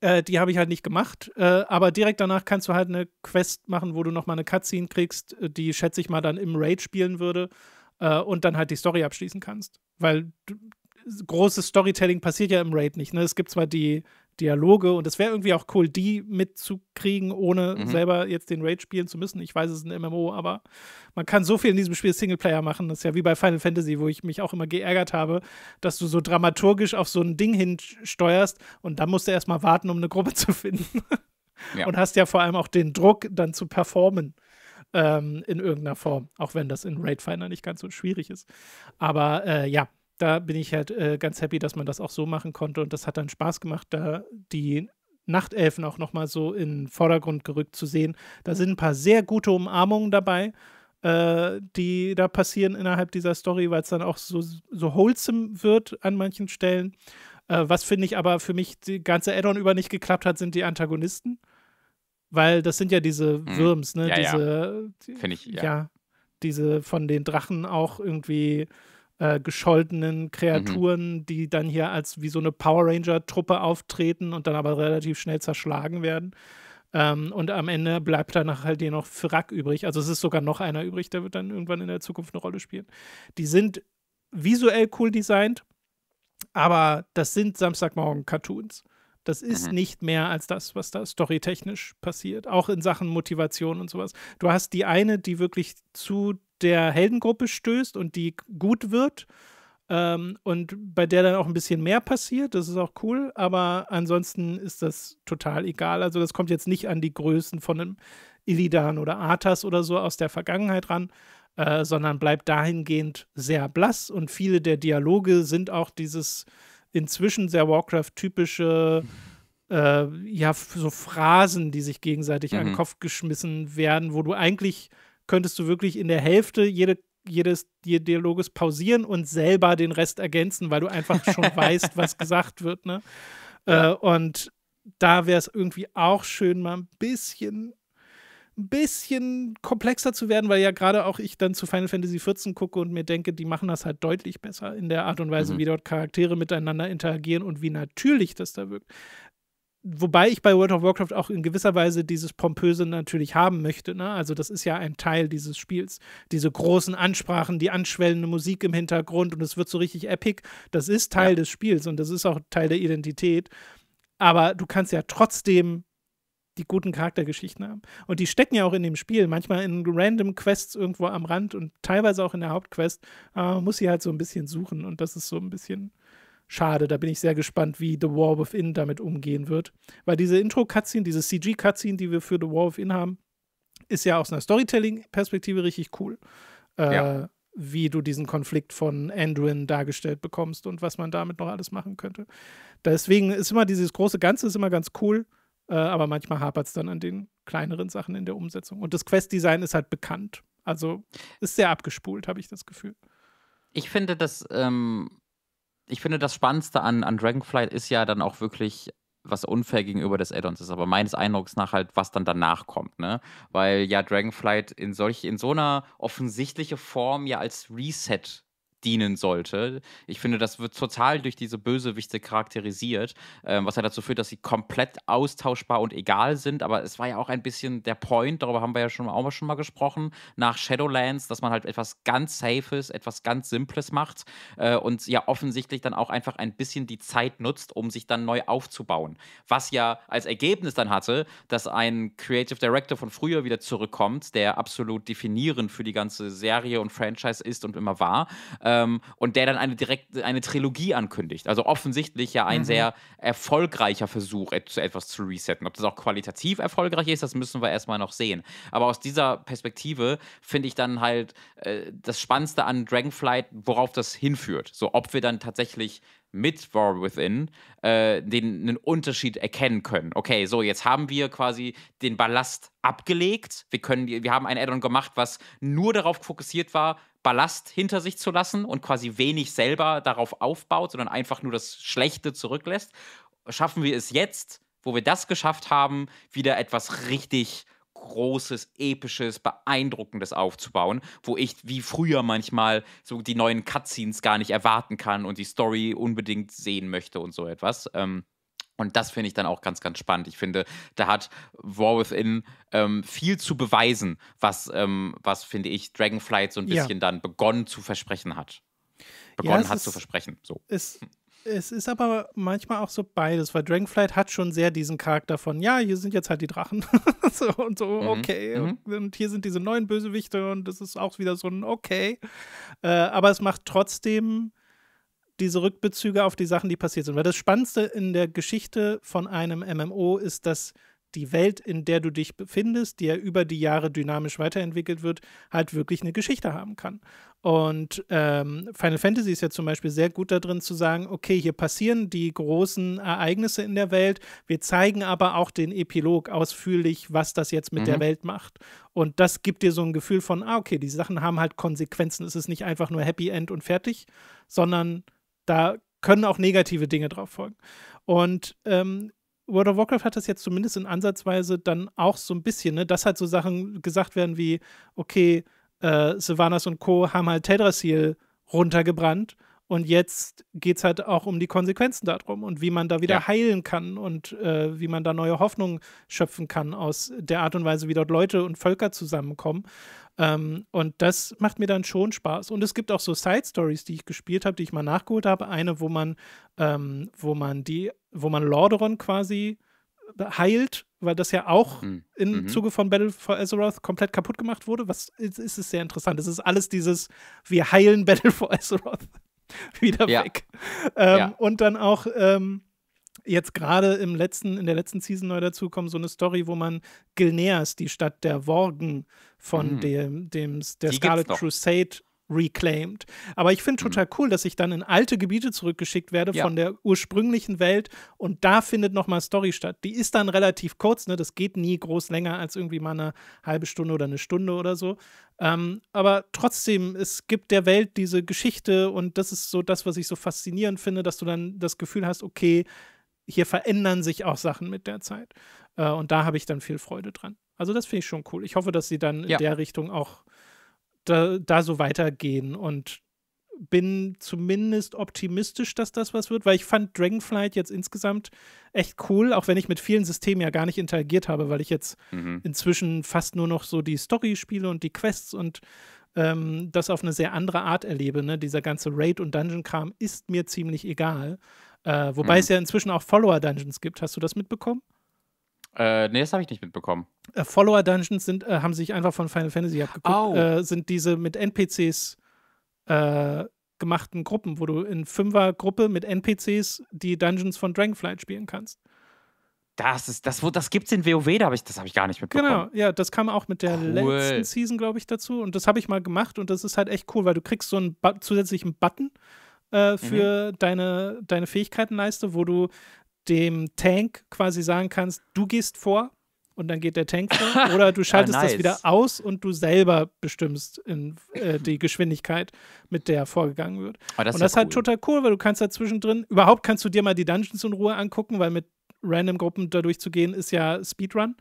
äh, die habe ich halt nicht gemacht, äh, aber direkt danach kannst du halt eine Quest machen, wo du nochmal eine Cutscene kriegst, die schätze ich mal dann im Raid spielen würde äh, und dann halt die Story abschließen kannst, weil du, großes Storytelling passiert ja im Raid nicht. Ne? Es gibt zwar die Dialoge und es wäre irgendwie auch cool, die mitzukriegen, ohne mhm. selber jetzt den Raid spielen zu müssen. Ich weiß, es ist ein MMO, aber man kann so viel in diesem Spiel Singleplayer machen. Das ist ja wie bei Final Fantasy, wo ich mich auch immer geärgert habe, dass du so dramaturgisch auf so ein Ding hinsteuerst und dann musst du erstmal warten, um eine Gruppe (laughs) zu finden. ja. Und hast ja vor allem auch den Druck, dann zu performen ähm, in irgendeiner Form, auch wenn das in Raid Finder nicht ganz so schwierig ist. Aber äh, ja, da bin ich halt äh, ganz happy, dass man das auch so machen konnte und das hat dann Spaß gemacht, da die Nachtelfen auch nochmal so in den Vordergrund gerückt zu sehen. Da sind ein paar sehr gute Umarmungen dabei, äh, die da passieren innerhalb dieser Story, weil es dann auch so, so wholesome wird an manchen Stellen. Äh, was finde ich aber für mich die ganze Add-on über nicht geklappt hat, sind die Antagonisten. Weil das sind ja diese hm. Würms, ne? Ja, diese, ja. Finde ich, ja. ja. Diese von den Drachen auch irgendwie äh, gescholtenen Kreaturen, mhm. die dann hier als wie so eine Power Ranger-Truppe auftreten und dann aber relativ schnell zerschlagen werden. Ähm, und am Ende bleibt danach halt hier noch Frack übrig. Also es ist sogar noch einer übrig, der wird dann irgendwann in der Zukunft eine Rolle spielen. Die sind visuell cool designt, aber das sind Samstagmorgen-Cartoons. Das ist mhm. nicht mehr als das, was da storytechnisch passiert, auch in Sachen Motivation und sowas. Du hast die eine, die wirklich zu der Heldengruppe stößt und die gut wird. Ähm, und bei der dann auch ein bisschen mehr passiert, das ist auch cool, aber ansonsten ist das total egal. Also, das kommt jetzt nicht an die Größen von einem Illidan oder Arthas oder so aus der Vergangenheit ran, äh, sondern bleibt dahingehend sehr blass und viele der Dialoge sind auch dieses inzwischen sehr Warcraft-typische, äh, ja, so Phrasen, die sich gegenseitig mhm. an den mhm. Kopf geschmissen werden, wo du eigentlich könntest du wirklich in der Hälfte jede, jedes Dialoges pausieren und selber den Rest ergänzen, weil du einfach schon (laughs) weißt, was gesagt wird. Ne? Ja. Äh, und da wäre es irgendwie auch schön, mal ein bisschen ein bisschen komplexer zu werden, weil ja gerade auch ich dann zu Final Fantasy XIV gucke und mir denke, die machen das halt deutlich besser in der Art und Weise, mhm. wie dort Charaktere miteinander interagieren und wie natürlich das da wirkt wobei ich bei World of Warcraft auch in gewisser Weise dieses Pompöse natürlich haben möchte. Ne? Also das ist ja ein Teil dieses Spiels. Diese großen Ansprachen, die anschwellende Musik im Hintergrund und es wird so richtig epic. Das ist Teil ja. des Spiels und das ist auch Teil der Identität. Aber du kannst ja trotzdem die guten Charaktergeschichten haben. Und die stecken ja auch in dem Spiel, manchmal in random Quests irgendwo am Rand und teilweise auch in der Hauptquest. Aber äh, man muss sie halt so ein bisschen suchen und das ist so ein bisschen schade. Da bin ich sehr gespannt, wie The War Within damit umgehen wird. Weil diese Intro-Cutscene, diese CG-Cutscene, die wir für The War Within haben, ist ja aus einer Storytelling-Perspektive richtig cool. Äh, ja. Wie du diesen Konflikt von Anduin dargestellt bekommst und was man damit noch alles machen könnte. Deswegen ist immer dieses große Ganze ist immer ganz cool, äh, aber manchmal hapert es dann an den kleineren Sachen in der Umsetzung. Und das Quest-Design ist halt bekannt. Also ist sehr abgespult, habe ich das Gefühl. Ich finde, dass ähm ich finde, das Spannendste an, an Dragonflight ist ja dann auch wirklich, was unfair gegenüber des Addons ist, aber meines Eindrucks nach halt, was dann danach kommt, ne? Weil ja Dragonflight in solch, in so einer offensichtlichen Form ja als Reset dienen sollte. Ich finde, das wird total durch diese Bösewichte charakterisiert, äh, was ja dazu führt, dass sie komplett austauschbar und egal sind. Aber es war ja auch ein bisschen der Point, darüber haben wir ja schon, auch schon mal gesprochen, nach Shadowlands, dass man halt etwas ganz Safes, etwas ganz Simples macht äh, und ja offensichtlich dann auch einfach ein bisschen die Zeit nutzt, um sich dann neu aufzubauen. Was ja als Ergebnis dann hatte, dass ein Creative Director von früher wieder zurückkommt, der absolut definierend für die ganze Serie und Franchise ist und immer war. Äh, ähm, und der dann eine direkt eine Trilogie ankündigt. Also offensichtlich ja ein mhm. sehr erfolgreicher Versuch, etwas zu resetten. Ob das auch qualitativ erfolgreich ist, das müssen wir erstmal noch sehen. Aber aus dieser Perspektive finde ich dann halt äh, das Spannendste an Dragonflight, worauf das hinführt. So, ob wir dann tatsächlich mit War Within äh, den, einen Unterschied erkennen können. Okay, so jetzt haben wir quasi den Ballast abgelegt. Wir, können, wir haben ein Add-on gemacht, was nur darauf fokussiert war, Ballast hinter sich zu lassen und quasi wenig selber darauf aufbaut, sondern einfach nur das Schlechte zurücklässt, schaffen wir es jetzt, wo wir das geschafft haben, wieder etwas richtig Großes, Episches, Beeindruckendes aufzubauen, wo ich wie früher manchmal so die neuen Cutscenes gar nicht erwarten kann und die Story unbedingt sehen möchte und so etwas. Ähm, und das finde ich dann auch ganz, ganz spannend. Ich finde, da hat War Within ähm, viel zu beweisen, was, ähm, was finde ich, Dragonflight so ein bisschen ja. dann begonnen zu versprechen hat. Begonnen ja, hat ist, zu versprechen. So. Ist, es ist aber manchmal auch so beides, weil Dragonflight hat schon sehr diesen Charakter von, ja, hier sind jetzt halt die Drachen (laughs) so, und so, mhm. okay. Mhm. Und, und, hier sind diese neuen Bösewichte und das ist auch wieder so ein okay. Äh, aber es macht trotzdem diese Rückbezüge auf die Sachen, die passiert sind. Weil das Spannendste in der Geschichte von einem MMO ist, dass die Welt, in der du dich befindest, die ja über die Jahre dynamisch weiterentwickelt wird, halt wirklich eine Geschichte haben kann. Und ähm, Final Fantasy ist ja zum Beispiel sehr gut darin zu sagen, okay, hier passieren die großen Ereignisse in der Welt, wir zeigen aber auch den Epilog ausführlich, was das jetzt mit mhm. der Welt macht. Und das gibt dir so ein Gefühl von, ah, okay, die Sachen haben halt Konsequenzen, es ist nicht einfach nur Happy End und fertig, sondern da können auch negative Dinge drauf folgen. Und ähm, World of Warcraft hat das jetzt zumindest in Ansatzweise dann auch so ein bisschen, ne, dass halt so Sachen gesagt werden wie, okay, äh, Sylvanas und Co. haben halt Teldrassil runtergebrannt und jetzt geht es halt auch um die Konsequenzen darum und wie man da wieder ja. heilen kann und äh, wie man da neue Hoffnung schöpfen kann aus der Art und Weise, wie dort Leute und Völker zusammenkommen. Ähm, und das macht mir dann schon Spaß. Und es gibt auch so Side Stories, die ich gespielt habe, die ich mal nachgeholt habe. Eine, wo man, ähm, wo man die, wo man Lordaeron quasi äh, heilt, weil das ja auch mhm. im mhm. Zuge von Battle for Azeroth komplett kaputt gemacht wurde. Was ist, ist es sehr interessant. Es ist alles dieses, wir heilen Battle for Azeroth. (laughs) wieder ja. weg. Ähm, ja. Und dann auch ähm, jetzt gerade im letzten, in der letzten Season neu dazu kommt so eine Story, wo man Gilneas, die Stadt der Worgen von mhm. dem, dem der die Scarlet Crusade reclaimed. Aber ich finde mhm. total cool, dass ich dann in alte Gebiete zurückgeschickt werde ja. von der ursprünglichen Welt und da findet nochmal Story statt. Die ist dann relativ kurz, ne? Das geht nie groß länger als irgendwie mal eine halbe Stunde oder eine Stunde oder so. Ähm, aber trotzdem, es gibt der Welt diese Geschichte und das ist so das, was ich so faszinierend finde, dass du dann das Gefühl hast, okay, hier verändern sich auch Sachen mit der Zeit. Äh, und da habe ich dann viel Freude dran. Also das finde ich schon cool. Ich hoffe, dass sie dann ja. in der Richtung auch da, da so weitergehen und bin zumindest optimistisch, dass das was wird, weil ich fand Dragonflight jetzt insgesamt echt cool, auch wenn ich mit vielen Systemen ja gar nicht interagiert habe, weil ich jetzt mhm. inzwischen fast nur noch so die Story spiele und die Quests und ähm, das auf eine sehr andere Art erlebe. Ne? Dieser ganze Raid- und Dungeon-Kram ist mir ziemlich egal. Äh, wobei mhm. es ja inzwischen auch Follower-Dungeons gibt. Hast du das mitbekommen? Äh, nee, das habe ich nicht mitbekommen. Äh, Follower-Dungeons sind, äh, haben sich einfach von Final Fantasy abgeguckt, oh. äh, sind diese mit NPCs äh, gemachten Gruppen, wo du in Fünfer-Gruppe mit NPCs die Dungeons von Dragonflight spielen kannst. Das ist, das, das gibt's in WoW, da hab ich, das habe ich gar nicht mitbekommen. Genau, ja, das kam auch mit der cool. letzten Season, glaube ich, dazu. Und das habe ich mal gemacht und das ist halt echt cool, weil du kriegst so einen ba zusätzlichen Button, äh, mhm. für mhm. deine, deine Fähigkeitenleiste, wo du dem Tank quasi sagen kannst, du gehst vor und dann geht der Tank vor. (laughs) Oder du schaltest ah, nice. das wieder aus und du selber bestimmst in, äh, die Geschwindigkeit, mit der vorgegangen wird. Oh, das und das ist halt cool. halt total cool, weil du kannst da zwischendrin, überhaupt kannst du dir mal die Dungeons in Ruhe angucken, weil mit random Gruppen da durchzugehen, ist ja Speedrun.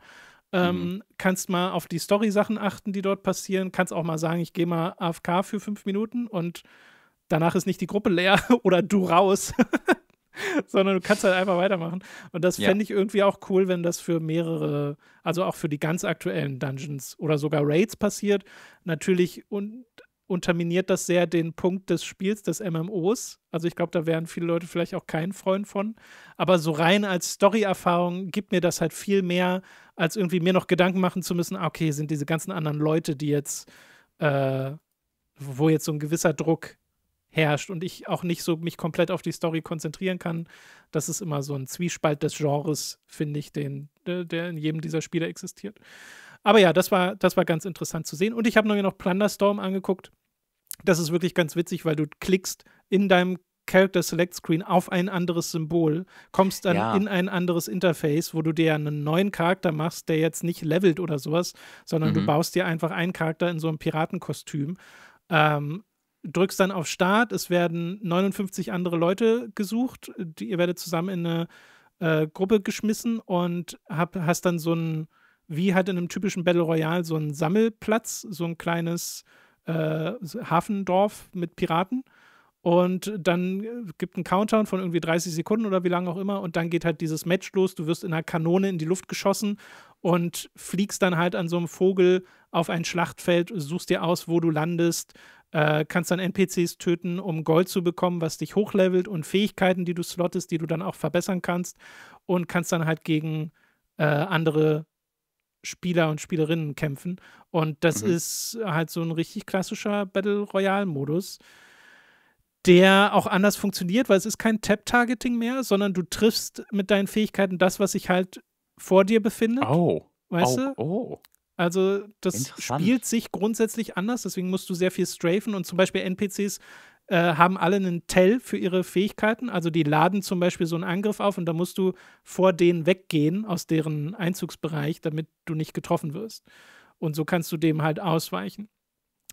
Ähm, mhm. Kannst mal auf die Story-Sachen achten, die dort passieren. Kannst auch mal sagen, ich gehe mal AFK für fünf Minuten und danach ist nicht die Gruppe leer (laughs) oder du raus. (laughs) sondern du kannst halt einfach weitermachen. Und das ja. fände ich irgendwie auch cool, wenn das für mehrere, also auch für die ganz aktuellen Dungeons oder sogar Raids passiert. Natürlich und unterminiert das sehr den Punkt des Spiels, des MMOs. Also ich glaube, da wären viele Leute vielleicht auch kein Freund von. Aber so rein als Story-Erfahrung gibt mir das halt viel mehr, als irgendwie mir noch Gedanken machen zu müssen, ah, okay, sind diese ganzen anderen Leute, die jetzt, äh, wo jetzt so ein gewisser Druck herrscht und ich auch nicht so mich komplett auf die Story konzentrieren kann. Das ist immer so ein Zwiespalt des Genres, finde ich, den, der in jedem dieser Spiele existiert. Aber ja, das war, das war ganz interessant zu sehen. Und ich habe mir noch Plunderstorm angeguckt. Das ist wirklich ganz witzig, weil du klickst in deinem Character Select Screen auf ein anderes Symbol, kommst dann ja. in ein anderes Interface, wo du dir einen neuen Charakter machst, der jetzt nicht levelt oder sowas, sondern mhm. du baust dir einfach einen Charakter in so einem Piratenkostüm. Ähm, drückst dann auf Start, es werden 59 andere Leute gesucht, die, ihr werdet zusammen in eine äh, Gruppe geschmissen und hab, hast dann so ein, wie halt in einem typischen Battle Royale, so ein Sammelplatz, so ein kleines äh, Hafendorf mit Piraten. Und dann äh, gibt ein Countdown von irgendwie 30 Sekunden oder wie lange auch immer. Und dann geht halt dieses Match los. Du wirst in einer Kanone in die Luft geschossen und fliegst dann halt an so einem Vogel auf ein Schlachtfeld, suchst dir aus, wo du landest, äh, kannst dann NPCs töten, um Gold zu bekommen, was dich hochlevelt und Fähigkeiten, die du slottest, die du dann auch verbessern kannst und kannst dann halt gegen äh, andere Spieler und Spielerinnen kämpfen. Und das mhm. ist halt so ein richtig klassischer Battle Royale-Modus, der auch anders funktioniert, weil es ist kein Tap-Targeting mehr, sondern du triffst mit deinen Fähigkeiten das, was sich halt vor dir befindet. Oh. Weißt oh, du? Oh. Also das spielt sich grundsätzlich anders, deswegen musst du sehr viel strafen und zum Beispiel NPCs äh, haben alle einen Tell für ihre Fähigkeiten. Also die laden zum Beispiel so einen Angriff auf und da musst du vor denen weggehen aus deren Einzugsbereich, damit du nicht getroffen wirst. Und so kannst du dem halt ausweichen.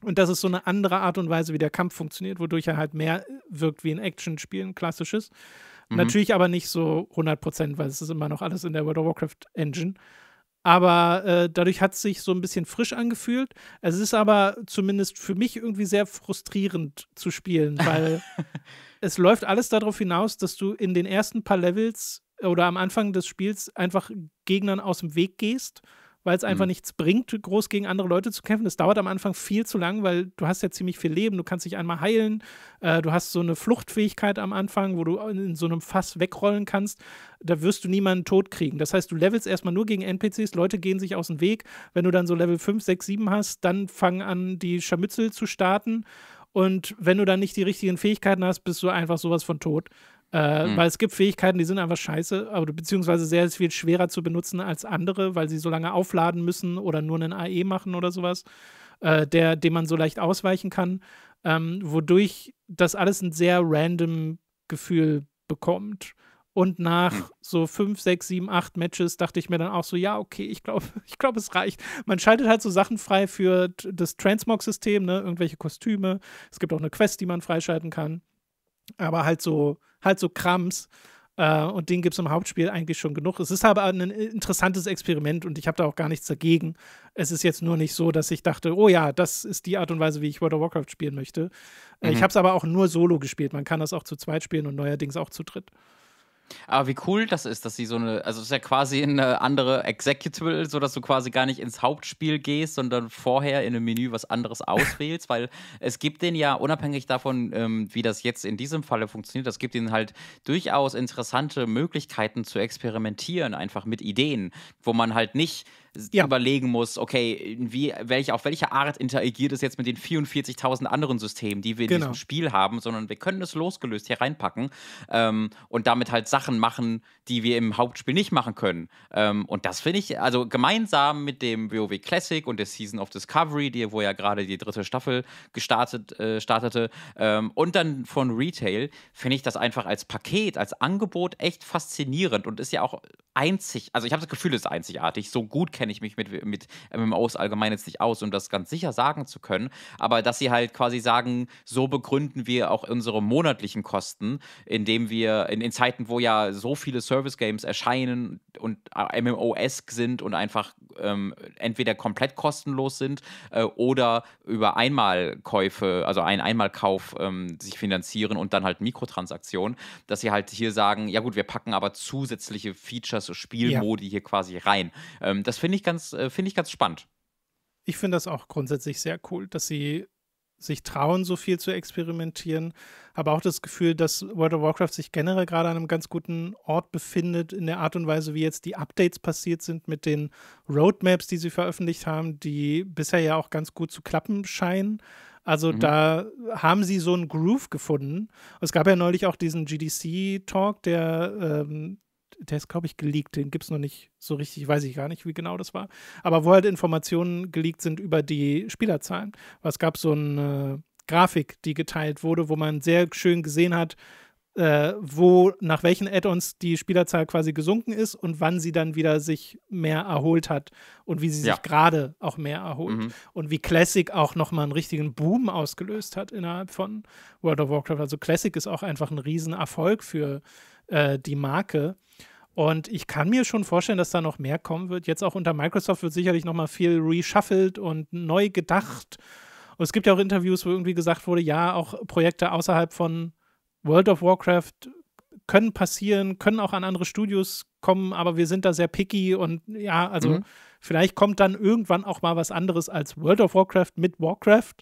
Und das ist so eine andere Art und Weise, wie der Kampf funktioniert, wodurch er halt mehr wirkt wie ein Actionspiel, ein klassisches. Mhm. Natürlich aber nicht so 100%, weil es ist immer noch alles in der World of Warcraft Engine. Aber äh, dadurch hat es sich so ein bisschen frisch angefühlt. Es ist aber zumindest für mich irgendwie sehr frustrierend zu spielen, weil (laughs) es läuft alles darauf hinaus, dass du in den ersten paar Levels oder am Anfang des Spiels einfach Gegnern aus dem Weg gehst weil es einfach mhm. nichts bringt, groß gegen andere Leute zu kämpfen. Das dauert am Anfang viel zu lang, weil du hast ja ziemlich viel Leben, du kannst dich einmal heilen, äh, du hast so eine Fluchtfähigkeit am Anfang, wo du in so einem Fass wegrollen kannst, da wirst du niemanden tot kriegen. Das heißt, du levelst erstmal nur gegen NPCs, Leute gehen sich aus dem Weg. Wenn du dann so Level 5, 6, 7 hast, dann fangen an, die Scharmützel zu starten und wenn du dann nicht die richtigen Fähigkeiten hast, bist du einfach sowas von tot. Äh, mhm. Weil es gibt Fähigkeiten, die sind einfach scheiße, aber beziehungsweise sehr viel schwerer zu benutzen als andere, weil sie so lange aufladen müssen oder nur einen AE machen oder sowas, äh, der, dem man so leicht ausweichen kann, ähm, wodurch das alles ein sehr random Gefühl bekommt. Und nach mhm. so fünf, sechs, sieben, acht Matches dachte ich mir dann auch so, ja, okay, ich glaube, (laughs) ich glaube, es reicht. Man schaltet halt so Sachen frei für das Transmog-System, ne? Irgendwelche Kostüme. Es gibt auch eine Quest, die man freischalten kann aber halt so, halt so Krams. Äh, und den gibt es im Hauptspiel eigentlich schon genug. Es ist aber ein interessantes Experiment und ich habe da auch gar nichts dagegen. Es ist jetzt nur nicht so, dass ich dachte, oh ja, das ist die Art und Weise, wie ich World of Warcraft spielen möchte. Äh, mhm. Ich habe es aber auch nur solo gespielt. Man kann das auch zu zweit spielen und neuerdings auch zu dritt. Aber wie cool das ist, dass sie so eine, also es ist ja quasi eine andere Executable, so dass du quasi gar nicht ins Hauptspiel gehst, sondern vorher in einem Menü was anderes auswählst, weil es gibt den ja, unabhängig davon, ähm, wie das jetzt in diesem Falle funktioniert, das gibt ihnen halt durchaus interessante Möglichkeiten zu experimentieren, einfach mit Ideen, wo man halt nicht ja. überlegen muss, okay, wie, welche, auf welche Art interagiert es jetzt mit den 44.000 anderen Systemen, die wir in diesem genau. Spiel haben, sondern wir können es losgelöst hier reinpacken ähm, und damit halt Sachen machen, die wir im Hauptspiel nicht machen können. Ähm, und das finde ich, also gemeinsam mit dem WoW Classic und der Season of Discovery, die, wo ja gerade die dritte Staffel gestartet äh, startete, ähm, und dann von Retail, finde ich das einfach als Paket, als Angebot echt faszinierend und ist ja auch einzig, also ich habe das Gefühl, es ist einzigartig, so gut kenne ich mich mit, mit MMOs allgemein jetzt nicht aus, um das ganz sicher sagen zu können, aber dass sie halt quasi sagen, so begründen wir auch unsere monatlichen Kosten, indem wir in, in Zeiten, wo ja so viele Service-Games erscheinen und äh, MMO-esque sind und einfach ähm, entweder komplett kostenlos sind äh, oder über Einmalkäufe, also einen Einmalkauf ähm, sich finanzieren und dann halt Mikrotransaktionen, dass sie halt hier sagen, ja gut, wir packen aber zusätzliche Features, Spielmodi ja. hier quasi rein. Ähm, das finde finde ich, ganz, äh, find ich ganz spannend. Ich finde das auch grundsätzlich sehr cool, dass sie sich trauen, so viel zu experimentieren. Aber auch das Gefühl, dass World of Warcraft sich generell gerade an einem ganz guten Ort befindet, in der Art und Weise, wie jetzt die Updates passiert sind mit den Roadmaps, die sie veröffentlicht haben, die bisher ja auch ganz gut zu klappen scheinen. Also mhm. da haben sie so einen Groove gefunden. Es gab ja neulich auch diesen GDC-Talk, der ähm, der ist, glaube ich, geleakt. Den gibt es noch nicht so richtig, weiß ich gar nicht, wie genau das war. Aber wo halt Informationen geleakt sind über die Spielerzahlen. Weil es gab so eine Grafik, die geteilt wurde, wo man sehr schön gesehen hat, äh, wo nach welchen Add-ons die Spielerzahl quasi gesunken ist und wann sie dann wieder sich mehr erholt hat und wie sie ja. sich gerade auch mehr erholt mhm. und wie Classic auch nochmal einen richtigen Boom ausgelöst hat innerhalb von World of Warcraft. Also Classic ist auch einfach ein Riesenerfolg für äh, die Marke und ich kann mir schon vorstellen, dass da noch mehr kommen wird. Jetzt auch unter Microsoft wird sicherlich noch mal viel reshuffelt und neu gedacht. Und es gibt ja auch Interviews, wo irgendwie gesagt wurde, ja, auch Projekte außerhalb von World of Warcraft können passieren, können auch an andere Studios kommen, aber wir sind da sehr picky und ja, also mhm. vielleicht kommt dann irgendwann auch mal was anderes als World of Warcraft mit Warcraft,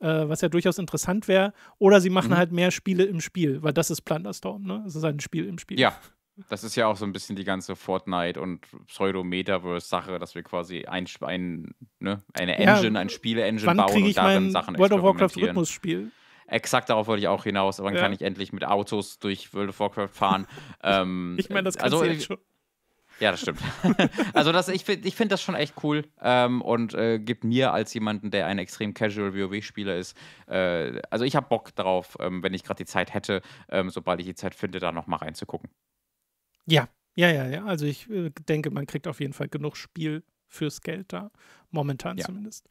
äh, was ja durchaus interessant wäre. Oder sie machen mhm. halt mehr Spiele im Spiel, weil das ist Plunderstorm, ne? Es ist ein Spiel im Spiel. Ja, das ist ja auch so ein bisschen die ganze Fortnite und Pseudo-Metaverse-Sache, dass wir quasi ein, ein ne, eine Engine, ja, ein Spiele-Engine bauen und darin Sachen World of Warcraft Rhythmus-Spiel. Exakt darauf wollte ich auch hinaus. Wann ja. kann ich endlich mit Autos durch World of Warcraft fahren? (laughs) ähm, ich meine, das kannst also, jetzt schon. Ja, das stimmt. (laughs) also das, ich finde ich find das schon echt cool ähm, und äh, gibt mir als jemanden, der ein extrem casual WoW-Spieler ist, äh, also ich habe Bock darauf, ähm, wenn ich gerade die Zeit hätte, ähm, sobald ich die Zeit finde, da nochmal reinzugucken. Ja, ja, ja, ja. Also ich äh, denke, man kriegt auf jeden Fall genug Spiel fürs Geld da. Momentan ja. zumindest.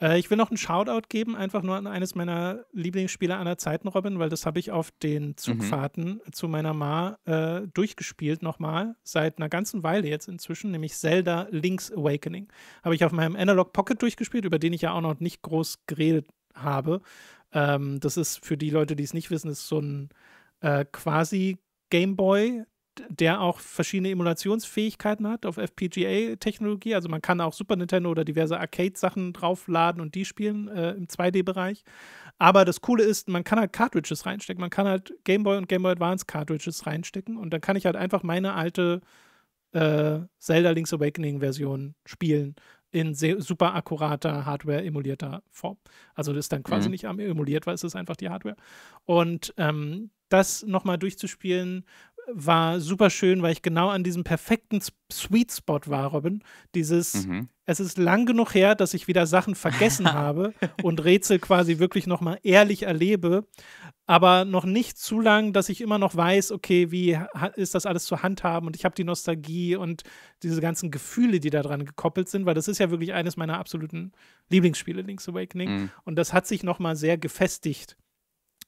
Äh, ich will noch einen Shoutout geben, einfach nur an eines meiner Lieblingsspieler aller Zeiten, Robin, weil das habe ich auf den mhm. Zugfahrten mhm. zu meiner Ma äh, durchgespielt nochmal, seit einer ganzen Weile jetzt inzwischen, nämlich Zelda Link's Awakening. Habe ich auf meinem Analog Pocket durchgespielt, über den ich ja auch noch nicht groß geredet habe. Ähm, das ist für die Leute, die es nicht wissen, ist so ein äh, quasi Gameboy, der auch verschiedene Emulationsfähigkeiten hat auf FPGA-Technologie. Also man kann auch Super Nintendo oder diverse Arcade-Sachen draufladen und die spielen äh, im 2D-Bereich. Aber das Coole ist, man kann halt Cartridges reinstecken. Man kann halt Game Boy und Game Boy Advance Cartridges reinstecken und dann kann ich halt einfach meine alte äh, Zelda Link's Awakening Version spielen in super akkurater Hardware emulierter Form. Also das ist dann quasi mhm. nicht emuliert, weil es ist einfach die Hardware. Und ähm, das nochmal durchzuspielen war super schön, weil ich genau an diesem perfekten Sweet Spot war, Robin. Dieses, mhm. es ist lang genug her, dass ich wieder Sachen vergessen (laughs) habe und Rätsel quasi wirklich nochmal ehrlich erlebe, aber noch nicht zu lang, dass ich immer noch weiß, okay, wie ist das alles zu handhaben und ich habe die Nostalgie und diese ganzen Gefühle, die daran gekoppelt sind, weil das ist ja wirklich eines meiner absoluten Lieblingsspiele, Link's Awakening. Mhm. Und das hat sich nochmal sehr gefestigt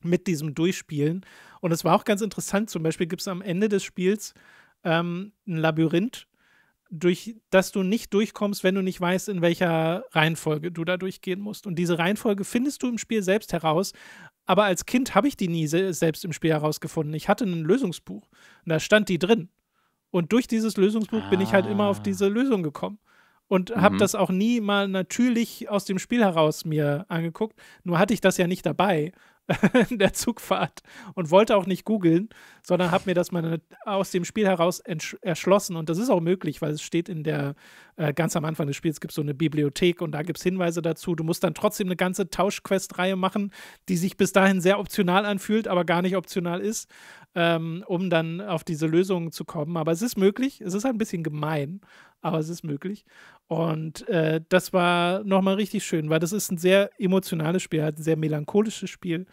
mit diesem Durchspielen. Und es war auch ganz interessant, zum Beispiel gibt es am Ende des Spiels ähm, ein Labyrinth, durch das du nicht durchkommst, wenn du nicht weißt, in welcher Reihenfolge du da durchgehen musst. Und diese Reihenfolge findest du im Spiel selbst heraus. Aber als Kind habe ich die nie selbst im Spiel herausgefunden. Ich hatte ein Lösungsbuch und da stand die drin. Und durch dieses Lösungsbuch ah. bin ich halt immer auf diese ah. Lösung gekommen. Und mhm. habe das auch nie mal natürlich aus dem Spiel heraus mir angeguckt. Nur hatte ich das ja nicht dabei. (laughs) in der Zugfahrt und wollte auch nicht googeln, sondern habe mir das mal aus dem Spiel heraus erschlossen. Und das ist auch möglich, weil es steht in der, äh, ganz am Anfang des Spiels gibt es so eine Bibliothek und da gibt es Hinweise dazu. Du musst dann trotzdem eine ganze Tauschquest-Reihe machen, die sich bis dahin sehr optional anfühlt, aber gar nicht optional ist ähm, um dann auf diese Lösungen zu kommen. Aber es ist möglich. Es ist ein bisschen gemein, aber es ist möglich. Und äh, das war nochmal richtig schön, weil das ist ein sehr emotionales Spiel, halt ein sehr melancholisches Spiel,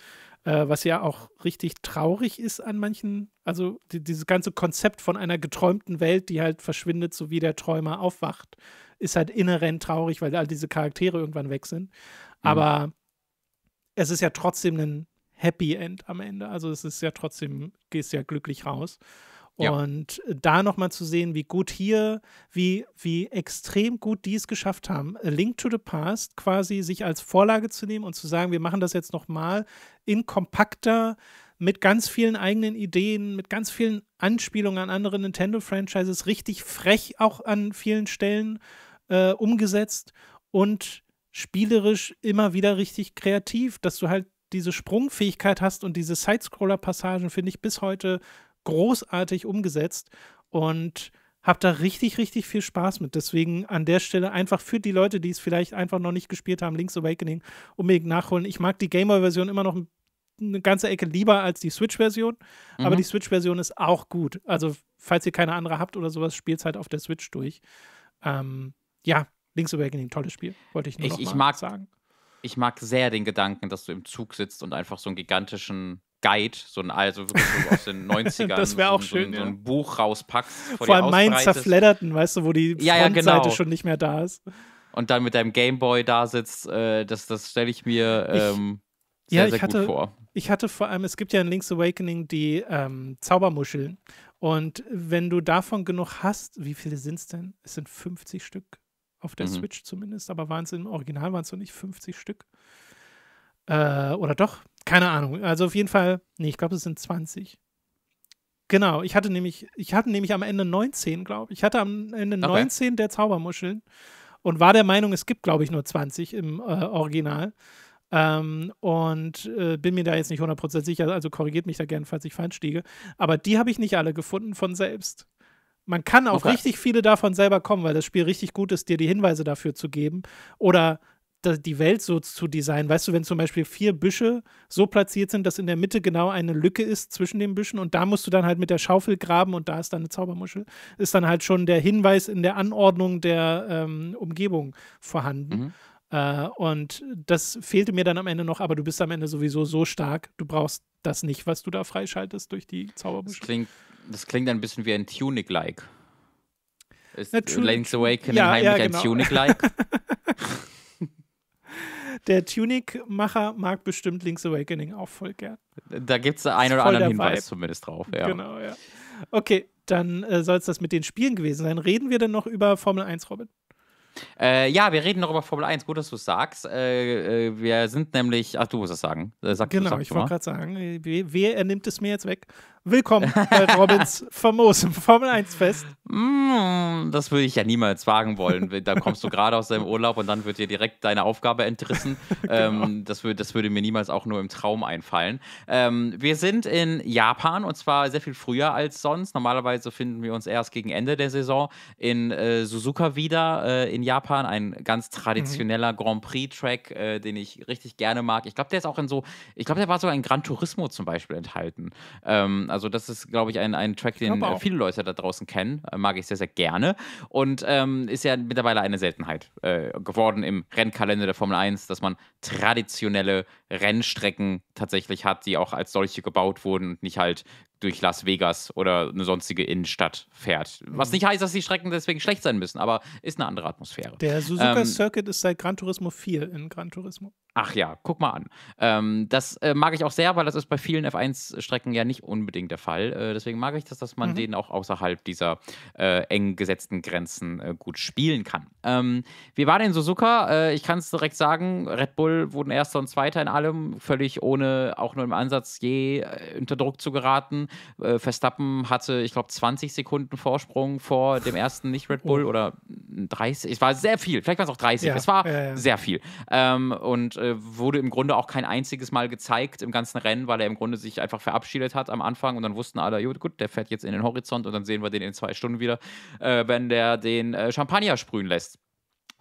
äh, was ja auch richtig traurig ist an manchen. Also die, dieses ganze Konzept von einer geträumten Welt, die halt verschwindet, so wie der Träumer aufwacht, ist halt inhärent traurig, weil all diese Charaktere irgendwann weg sind. Mhm. Aber es ist ja trotzdem ein Happy End am Ende. Also es ist ja trotzdem, gehst ja glücklich raus. Ja. Und da nochmal zu sehen, wie gut hier, wie, wie extrem gut die es geschafft haben, A Link to the Past quasi sich als Vorlage zu nehmen und zu sagen, wir machen das jetzt nochmal in kompakter, mit ganz vielen eigenen Ideen, mit ganz vielen Anspielungen an andere Nintendo-Franchises, richtig frech auch an vielen Stellen äh, umgesetzt und spielerisch immer wieder richtig kreativ, dass du halt diese Sprungfähigkeit hast und diese Sidescroller-Passagen finde ich bis heute großartig umgesetzt und habe da richtig, richtig viel Spaß mit. Deswegen an der Stelle einfach für die Leute, die es vielleicht einfach noch nicht gespielt haben, Link's Awakening unbedingt nachholen. Ich mag die Gamer-Version immer noch eine ganze Ecke lieber als die Switch-Version, mhm. aber die Switch-Version ist auch gut. Also, falls ihr keine andere habt oder sowas, spielt halt auf der Switch durch. Ähm, ja, Link's Awakening, tolles Spiel, wollte ich nur ich, noch ich mag, sagen ich mag sehr den Gedanken, dass du im Zug sitzt und einfach so einen gigantischen Guide, so ein also wirklich so aus den 90ern, (laughs) das so, schön, so, ein, ja. so ein Buch rauspackst. Vor, vor allem meinen zerfledderten, weißt du, wo die ja, ja genau. schon nicht mehr da ist. Und dann mit deinem Gameboy da sitzt, äh, das, das stelle ich mir ähm, ich, sehr, ja, sehr gut vor. Ich hatte vor allem, es gibt ja in Link's Awakening die ähm, Zaubermuscheln. Und wenn du davon genug hast, wie viele sind es denn? Es sind 50 Stück auf der mhm. Switch zumindest, aber waren es im Original waren es so nicht 50 Stück. Äh, oder doch? Keine Ahnung. Also auf jeden Fall, nee, ich glaube, es sind 20. Genau, ich hatte nämlich, ich hatte nämlich am Ende 19, glaube ich. Ich hatte am Ende okay. 19 der Zaubermuscheln und war der Meinung, es gibt, glaube ich, nur 20 im äh, Original. Ähm, und äh, bin mir da jetzt nicht 100% sicher, also korrigiert mich da gerne, falls ich falsch liege. Aber die habe ich nicht alle gefunden von selbst. Man kann auch okay. richtig viele davon selber kommen, weil das Spiel richtig gut ist, dir die Hinweise dafür zu geben oder die Welt so zu designen. Weißt du, wenn zum Beispiel vier Büsche so platziert sind, dass in der Mitte genau eine Lücke ist zwischen den Büschen und da musst du dann halt mit der Schaufel graben und da ist dann eine Zaubermuschel, ist dann halt schon der Hinweis in der Anordnung der ähm, Umgebung vorhanden. Mhm. Äh, und das fehlte mir dann am Ende noch, aber du bist am Ende sowieso so stark, du brauchst das nicht, was du da freischaltest durch die Zaubermuschel. Das klingt das klingt ein bisschen wie ein Tunic-like. Ist Link's Awakening ja, heimlich ja, genau. ein Tunic-like? (laughs) (laughs) der Tunic-Macher mag bestimmt Link's Awakening auch voll gern. Da gibt es einen oder anderen Hinweis Vibe. zumindest drauf. Ja. Genau, ja. Okay, dann äh, soll es das mit den Spielen gewesen sein. Reden wir denn noch über Formel 1, Robin? Äh, ja, wir reden noch über Formel 1. Gut, dass du es sagst. Äh, äh, wir sind nämlich. Ach, du musst es sagen. Äh, sag, genau, sag ich wollte gerade sagen. Äh, wer, wer nimmt es mir jetzt weg? Willkommen bei (laughs) Robins famosem Formel 1 Fest. Mm, das würde ich ja niemals wagen wollen. Da kommst du gerade aus deinem Urlaub und dann wird dir direkt deine Aufgabe entrissen. (laughs) genau. ähm, das, würde, das, würde mir niemals auch nur im Traum einfallen. Ähm, wir sind in Japan und zwar sehr viel früher als sonst. Normalerweise finden wir uns erst gegen Ende der Saison in äh, Suzuka wieder äh, in Japan. Ein ganz traditioneller mhm. Grand Prix-Track, äh, den ich richtig gerne mag. Ich glaube, der ist auch in so, ich glaube, der war sogar in Gran Turismo zum Beispiel enthalten. Ähm, also also das ist, glaube ich, ein, ein Track, den äh, viele Leute da draußen kennen. Äh, mag ich sehr, sehr gerne. Und ähm, ist ja mittlerweile eine Seltenheit äh, geworden im Rennkalender der Formel 1, dass man traditionelle Rennstrecken tatsächlich hat, die auch als solche gebaut wurden und nicht halt durch Las Vegas oder eine sonstige Innenstadt fährt. Was mhm. nicht heißt, dass die Strecken deswegen schlecht sein müssen, aber ist eine andere Atmosphäre. Der Suzuka ähm, Circuit ist seit Gran Turismo 4 in Gran Turismo. Ach ja, guck mal an. Ähm, das äh, mag ich auch sehr, weil das ist bei vielen F1-Strecken ja nicht unbedingt der Fall. Äh, deswegen mag ich das, dass man mhm. den auch außerhalb dieser äh, eng gesetzten Grenzen äh, gut spielen kann. Ähm, wie war denn Suzuka? Äh, ich kann es direkt sagen, Red Bull wurden Erster und Zweiter in allem, völlig ohne auch nur im Ansatz je äh, unter Druck zu geraten. Äh, Verstappen hatte, ich glaube, 20 Sekunden Vorsprung vor dem ersten Nicht-Red Bull oh. oder 30. Es war sehr viel, vielleicht waren es auch 30. Ja, es war ja, ja. sehr viel. Ähm, und äh, wurde im Grunde auch kein einziges Mal gezeigt im ganzen Rennen, weil er im Grunde sich einfach verabschiedet hat am Anfang und dann wussten alle, gut, der fährt jetzt in den Horizont und dann sehen wir den in zwei Stunden wieder, äh, wenn der den äh, Champagner sprühen lässt.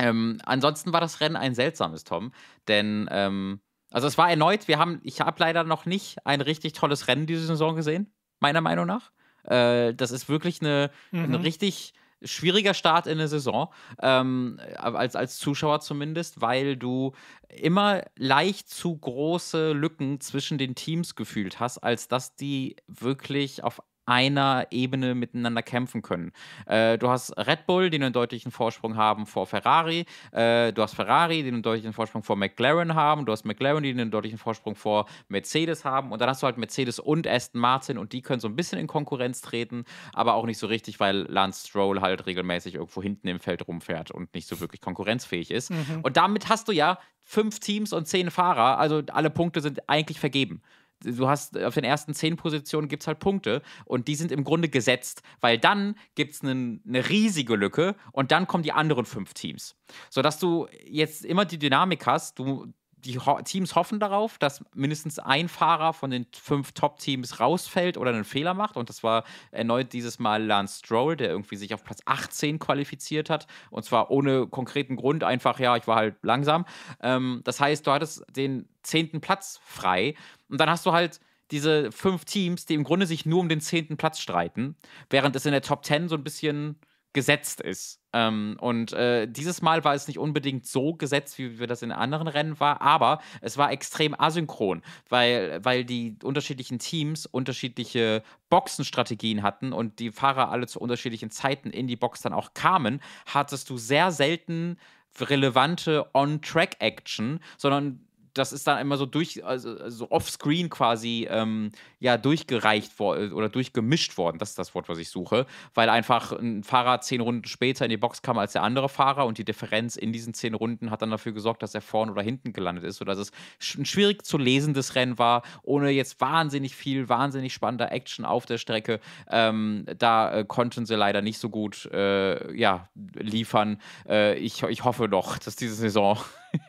Ähm, ansonsten war das Rennen ein seltsames, Tom, denn ähm, also es war erneut, wir haben, ich habe leider noch nicht ein richtig tolles Rennen diese Saison gesehen meiner Meinung nach. Äh, das ist wirklich eine, mhm. ein richtig schwieriger Start in der Saison, ähm, als, als Zuschauer zumindest, weil du immer leicht zu große Lücken zwischen den Teams gefühlt hast, als dass die wirklich auf einer Ebene miteinander kämpfen können. Äh, du hast Red Bull, die einen deutlichen Vorsprung haben vor Ferrari. Äh, du hast Ferrari, die einen deutlichen Vorsprung vor McLaren haben. Du hast McLaren, die einen deutlichen Vorsprung vor Mercedes haben. Und dann hast du halt Mercedes und Aston Martin und die können so ein bisschen in Konkurrenz treten, aber auch nicht so richtig, weil Lance Stroll halt regelmäßig irgendwo hinten im Feld rumfährt und nicht so wirklich konkurrenzfähig ist. Mhm. Und damit hast du ja fünf Teams und zehn Fahrer. Also alle Punkte sind eigentlich vergeben du hast auf den ersten zehn Positionen gibt es halt Punkte und die sind im Grunde gesetzt, weil dann gibt es eine riesige Lücke und dann kommen die anderen fünf Teams. Sodass du jetzt immer die Dynamik hast, du, die Ho Teams hoffen darauf, dass mindestens ein Fahrer von den fünf Top-Teams rausfällt oder einen Fehler macht. Und das war erneut dieses Mal Lance Stroll, der irgendwie sich auf Platz 18 qualifiziert hat. Und zwar ohne konkreten Grund, einfach, ja, ich war halt langsam. Ähm, das heißt, du hattest den zehnten Platz frei. Und dann hast du halt diese fünf Teams, die im Grunde sich nur um den zehnten Platz streiten, während es in der Top Ten so ein bisschen gesetzt ist. Ähm, und äh, dieses Mal war es nicht unbedingt so gesetzt, wie wir das in anderen Rennen war, aber es war extrem asynchron, weil, weil die unterschiedlichen Teams unterschiedliche Boxenstrategien hatten und die Fahrer alle zu unterschiedlichen Zeiten in die Box dann auch kamen, hattest du sehr selten relevante On-Track-Action, sondern das ist dann immer so durch, also so offscreen quasi ähm, ja durchgereicht äh, oder durchgemischt worden. Das ist das Wort, was ich suche, weil einfach ein Fahrer zehn Runden später in die Box kam als der andere Fahrer und die Differenz in diesen zehn Runden hat dann dafür gesorgt, dass er vorne oder hinten gelandet ist, dass es ein schwierig zu lesendes Rennen war, ohne jetzt wahnsinnig viel, wahnsinnig spannender Action auf der Strecke. Ähm, da äh, konnten sie leider nicht so gut äh, ja, liefern. Äh, ich, ich hoffe doch, dass diese Saison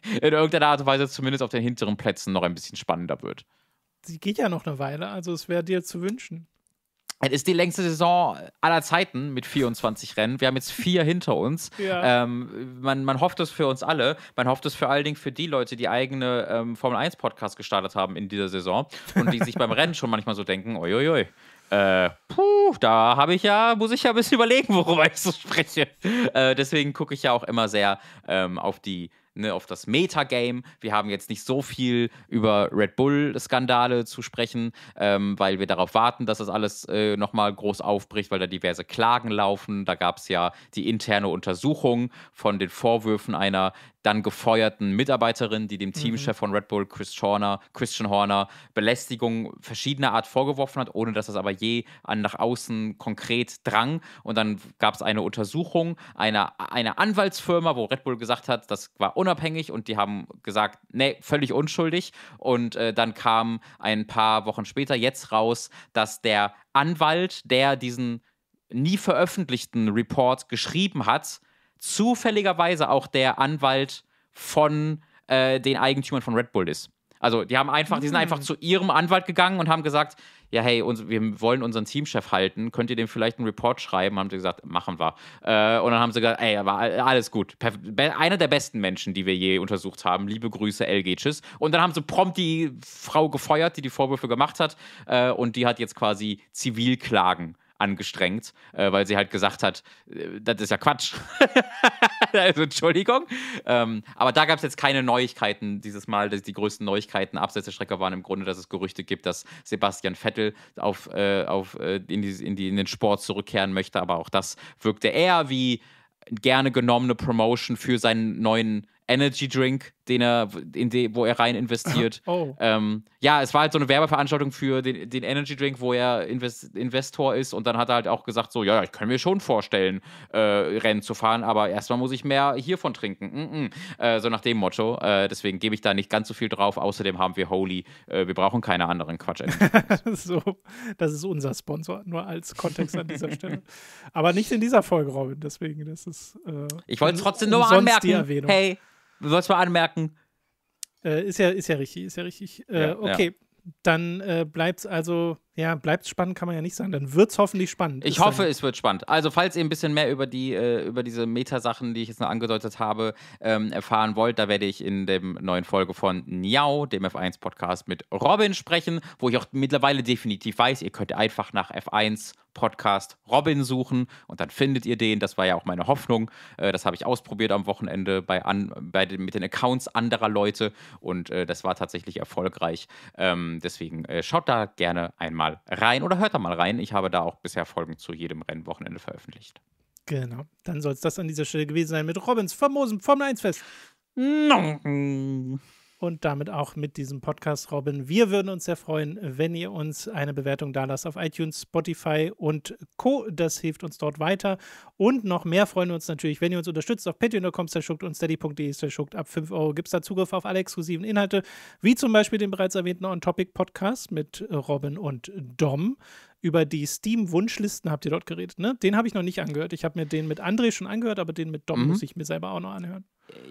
(laughs) in irgendeiner Art und Weise zumindest auf den hinteren Plätzen noch ein bisschen spannender wird. Sie geht ja noch eine Weile, also es wäre dir zu wünschen. Es ist die längste Saison aller Zeiten mit 24 Rennen. Wir haben jetzt vier hinter uns. (laughs) Ja. Ähm, man, man hofft es für uns alle. Man hofft es vor allen Dingen für die Leute, die eigene ähm, Formel-1-Podcast gestartet haben in dieser Saison und die sich beim Rennen schon manchmal so denken: Uiuiui, äh, puh, da habe ich ja, muss ich ja ein bisschen überlegen, worüber ich so spreche. Äh, deswegen gucke ich ja auch immer sehr ähm, auf die ne, auf das Metagame. Wir haben jetzt nicht so viel über Red Bull-Skandale zu sprechen, ähm, weil wir darauf warten, dass das alles äh, nochmal groß aufbricht, weil da diverse Klagen laufen. Da gab es ja die interne Untersuchung von den Vorwürfen einer dann gefeuerten Mitarbeiterin, die dem mhm. Teamchef von Red Bull, Chris Horner, Christian Horner, Belästigung verschiedener Art vorgeworfen hat, ohne dass das aber je an nach außen konkret drang. Und dann gab es eine Untersuchung einer, einer Anwaltsfirma, wo Red Bull gesagt hat, das war unabhängig und die haben gesagt, nee, völlig unschuldig. Und äh, dann kam ein paar Wochen später jetzt raus, dass der Anwalt, der diesen nie veröffentlichten Report geschrieben hat, zufälligerweise auch der Anwalt von äh, den Eigentümern von Red Bull ist. Also die haben einfach, die sind ah. einfach zu ihrem Anwalt gegangen und haben gesagt, ja, hey, uns, wir wollen unseren Teamchef halten, könnt ihr dem vielleicht einen Report schreiben? Haben sie gesagt, machen wir. Äh, und dann haben sie gesagt, ey, war alles gut. Einer der besten Menschen, die wir je untersucht haben. Liebe Grüße, LG, tschüss. Und dann haben sie prompt die Frau gefeuert, die die Vorwürfe gemacht hat. Äh, und die hat jetzt quasi Zivilklagen äh, angestrengt, äh, weil sie halt gesagt hat, äh, das ist ja Quatsch. (laughs) also Entschuldigung. Ähm, aber da gab es jetzt keine Neuigkeiten dieses Mal. Die, die größten Neuigkeiten abseits der Strecke waren im Grunde, dass es Gerüchte gibt, dass Sebastian Vettel auf, äh, auf, äh, in, die, in, die, in den Sport zurückkehren möchte. Aber auch das wirkte eher wie gerne genommene Promotion für seinen neuen Energy Drink den er, in de, wo er rein investiert. (laughs) Oh. Ähm, ja, es war halt so eine Werbeveranstaltung für den, den Energy Drink, wo er Invest, Investor ist und dann hat er halt auch gesagt, so, ja, ich kann mir schon vorstellen, äh, Rennen zu fahren, aber erstmal muss ich mehr hiervon trinken. Mm -mm. Äh, so nach dem Motto. Äh, deswegen gebe ich da nicht ganz so viel drauf. Außerdem haben wir Holy, äh, wir brauchen keine anderen Quatsch. (laughs) so, das ist unser Sponsor, nur als Kontext an dieser Stelle. Aber nicht in dieser Folge, Robin, deswegen, das ist. Äh, ich wollte es trotzdem nur anmerken. Hey, Du sollst mal anmerken. Äh, ist, ja, ist ja richtig, ist ja richtig. Äh, ja, okay, ja. dann äh, bleibt es also ja, bleibt spannend, kann man ja nicht sagen. Dann wird es hoffentlich spannend. Ich hoffe, es wird spannend. Also, falls ihr ein bisschen mehr über die, äh, über diese Metasachen, die ich jetzt noch angedeutet habe, ähm, erfahren wollt, da werde ich in der neuen Folge von Niau, dem F1-Podcast, mit Robin sprechen, wo ich auch mittlerweile definitiv weiß, ihr könnt einfach nach F1 Podcast Robin suchen und dann findet ihr den. Das war ja auch meine Hoffnung. Äh, das habe ich ausprobiert am Wochenende bei an, bei den, mit den Accounts anderer Leute und äh, das war tatsächlich erfolgreich. Ähm, deswegen äh, schaut da gerne einmal mal rein oder hört da mal rein. Ich habe da auch bisher Folgen zu jedem Rennwochenende veröffentlicht. Genau, dann soll es das an dieser Stelle gewesen sein mit Robins famosem Formel 1-Fest. No und damit auch mit diesem Podcast, Robin. Wir würden uns sehr freuen, wenn ihr uns eine Bewertung da lasst auf iTunes, Spotify und Co. Das hilft uns dort weiter. Und noch mehr freuen wir uns natürlich, wenn ihr uns unterstützt auf patreon.com und steady.de ab 5 Euro gibt es da Zugriff auf alle exklusiven Inhalte, wie zum Beispiel den bereits erwähnten On-Topic-Podcast mit äh, Robin und Dom über die Steam-Wunschlisten habt ihr dort geredet, ne? Den habe ich noch nicht angehört. Ich habe mir den mit André schon angehört, aber den mit Dom mhm. muss ich mir selber auch noch anhören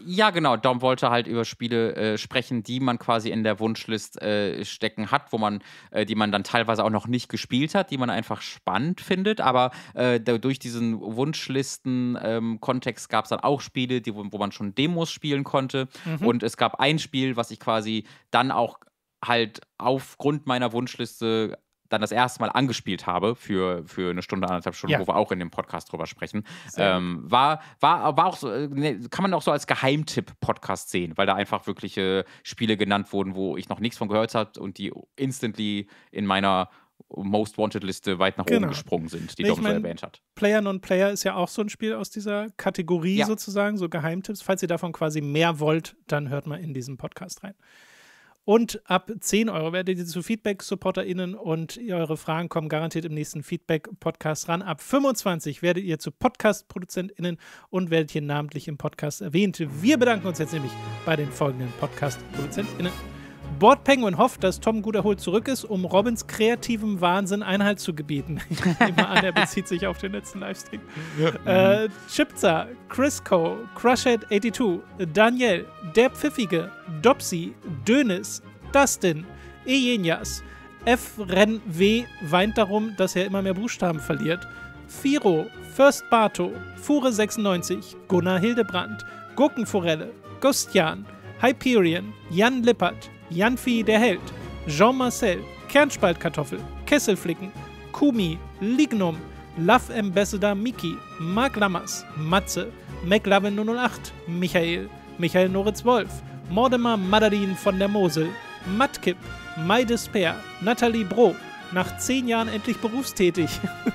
ja, genau. Dom wollte halt über Spiele äh, sprechen, die man quasi in der Wunschlist äh, stecken hat, wo man, äh, die man dann teilweise auch noch nicht gespielt hat, die man einfach spannend findet. Aber äh, durch diesen Wunschlisten-Kontext ähm, gab es dann auch Spiele, die, wo, wo, man schon Demos spielen konnte. Mhm. Und es gab ein Spiel, was ich quasi dann auch halt aufgrund meiner Wunschliste dann das erste Mal angespielt habe für, für eine Stunde, anderthalb Stunden, ja. wo wir auch in dem Podcast drüber sprechen, ähm, war, war, war auch so, äh, kann man auch so als Geheimtipp-Podcast sehen, weil da einfach wirkliche Spiele genannt wurden, wo ich noch nichts von gehört habe und die instantly in meiner Most Wanted Liste weit nach genau. oben gesprungen sind, die nee, Dom so erwähnt hat. Player non Player ist ja auch so ein Spiel aus dieser Kategorie ja. sozusagen, so Geheimtipps. Falls ihr davon quasi mehr wollt, dann hört mal in diesen Podcast rein. Und ab 10 Euro werdet ihr zu Feedback-SupporterInnen und eure Fragen kommen garantiert im nächsten Feedback-Podcast ran. Ab 25 werdet ihr zu Podcast-ProduzentInnen und werdet hier namentlich im Podcast erwähnt. Wir bedanken uns jetzt nämlich bei den folgenden Podcast-ProduzentInnen. Bord Penguin hofft, dass Tom gut erholt zurück ist, um Robins kreativem Wahnsinn Einhalt zu gebieten. Ich (laughs) nehme an, er bezieht sich auf den letzten Livestream. Ja. Äh, Chipza, Crisco, crushhead 82 Daniel, der Pfiffige, Dopsy, Dönis, Dustin, Ejenias, F. Ren W. weint darum, dass er immer mehr Buchstaben verliert. Firo, First Bato, Fure96, Gunnar Hildebrand, Gurkenforelle, Gostian, Hyperion, Jan Lippert, Janfi der Held, Jean-Marcel, Kernspaltkartoffel, Kesselflicken, Kumi, Lignum, Love Ambassador Miki, Mark Lammers, Matze, McLovin008, Michael, Michael Noritz Wolf, Mordemar Madarin von der Mosel, Matkip, My Despair, Nathalie Bro, nach zehn Jahren endlich berufstätig.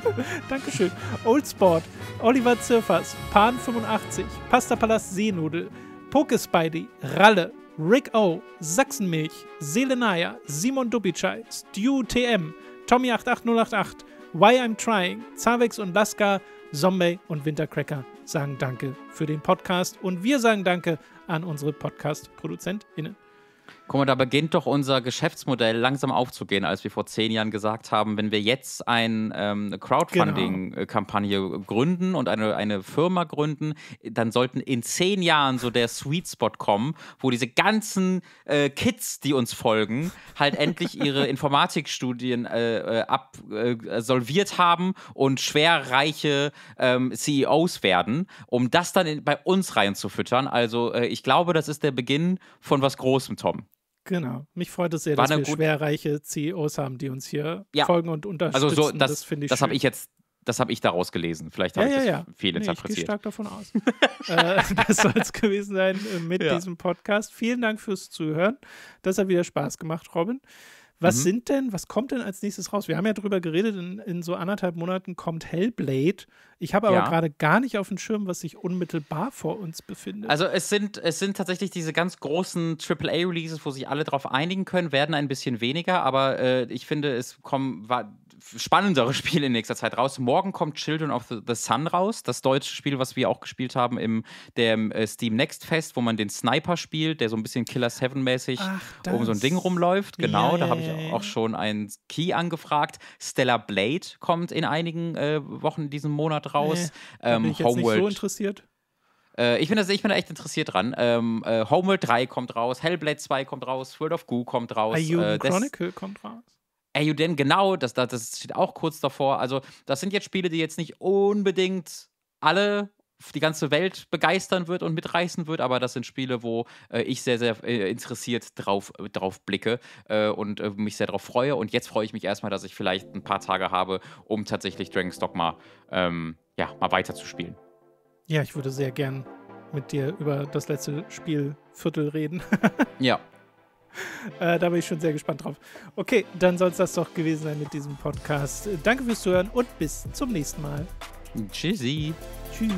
(laughs) Dankeschön. Old Sport, Oliver Zirfers, Pan 85, Pasta Palast Seenudel, Poke Spidey, Ralle, Rick O, Sachsenmilch, Selenaya, Simon Dubicai, Stu TM, Tommy 88088, Why I'm Trying, Zavex und Laska, Zombie und Wintercracker sagen Danke für den Podcast und wir sagen Danke an unsere Podcast-ProduzentInnen. Guck mal, da beginnt doch unser Geschäftsmodell langsam aufzugehen, als wir vor zehn Jahren gesagt haben, wenn wir jetzt ein, ähm, eine Crowdfunding-Kampagne genau. Äh, gründen und eine, eine Firma gründen, dann sollten in zehn Jahren so der Sweet Spot kommen, wo diese ganzen äh, Kids, die uns folgen, halt endlich ihre (laughs) Informatikstudien äh, absolviert äh, äh haben und schwerreiche ähm, CEOs werden, um das dann in, bei uns reinzufüttern. Also äh, ich glaube, das ist der Beginn von was Großem, Tom. Genau. Mich freut es sehr, War dass wir schwerreiche CEOs haben, die uns hier ja. folgen und unterstützen. Also so, das, das finde ich Das habe ich jetzt das habe ich daraus gelesen. Vielleicht habe ja, ich ja, das ja. viel interpretiert. Nee, ich gehe stark davon aus. (laughs) äh, das soll es gewesen sein äh, mit ja. diesem Podcast. Vielen Dank fürs Zuhören. Das hat wieder Spaß gemacht, Robin. Was mhm. sind denn, was kommt denn als nächstes raus? Wir haben ja drüber geredet, in, in so anderthalb Monaten kommt Hellblade. Ich habe aber ja. gerade gar nicht auf dem Schirm, was sich unmittelbar vor uns befindet. Also es sind, es sind tatsächlich diese ganz großen AAA-Releases, wo sich alle drauf einigen können, werden ein bisschen weniger, aber äh, ich finde, es kommen, spannendere (laughs) Spiele in nächster Zeit raus. Morgen kommt Children of the Sun raus, das deutsche Spiel, was wir auch gespielt haben im dem, äh, Steam Next Fest, wo man den Sniper spielt, der so ein bisschen Killer 7 mäßig Ach, um so ein Ding rumläuft. Genau, yeah, da habe ich auch schon einen Key angefragt. Stellar Blade kommt in einigen äh, Wochen diesen Monat raus. Nee, ähm, bin ich jetzt nicht so interessiert äh, ich, bin das, ich bin da echt interessiert dran. Ähm, äh, Homeworld 3 kommt raus, Hellblade 2 kommt raus, World of Goo kommt raus. IU äh, Chronicle kommt raus. Ayuden genau, das, das, das steht auch kurz davor. Also, das sind jetzt Spiele, die jetzt nicht unbedingt alle die ganze Welt begeistern wird und mitreißen wird, aber das sind Spiele, wo äh, ich sehr, sehr äh, interessiert drauf, äh, drauf blicke äh, und äh, mich sehr darauf freue. Und jetzt freue ich mich erstmal, dass ich vielleicht ein paar Tage habe, um tatsächlich Dragon's Dogma ähm, ja, mal weiterzuspielen. Ja, ich würde sehr gern mit dir über das letzte Spielviertel reden. ja. (laughs) (laughs) Äh, da bin ich schon sehr gespannt drauf. Okay, dann soll es das doch gewesen sein mit diesem Podcast. Danke fürs Zuhören und bis zum nächsten Mal. Tschüssi. Tschüss.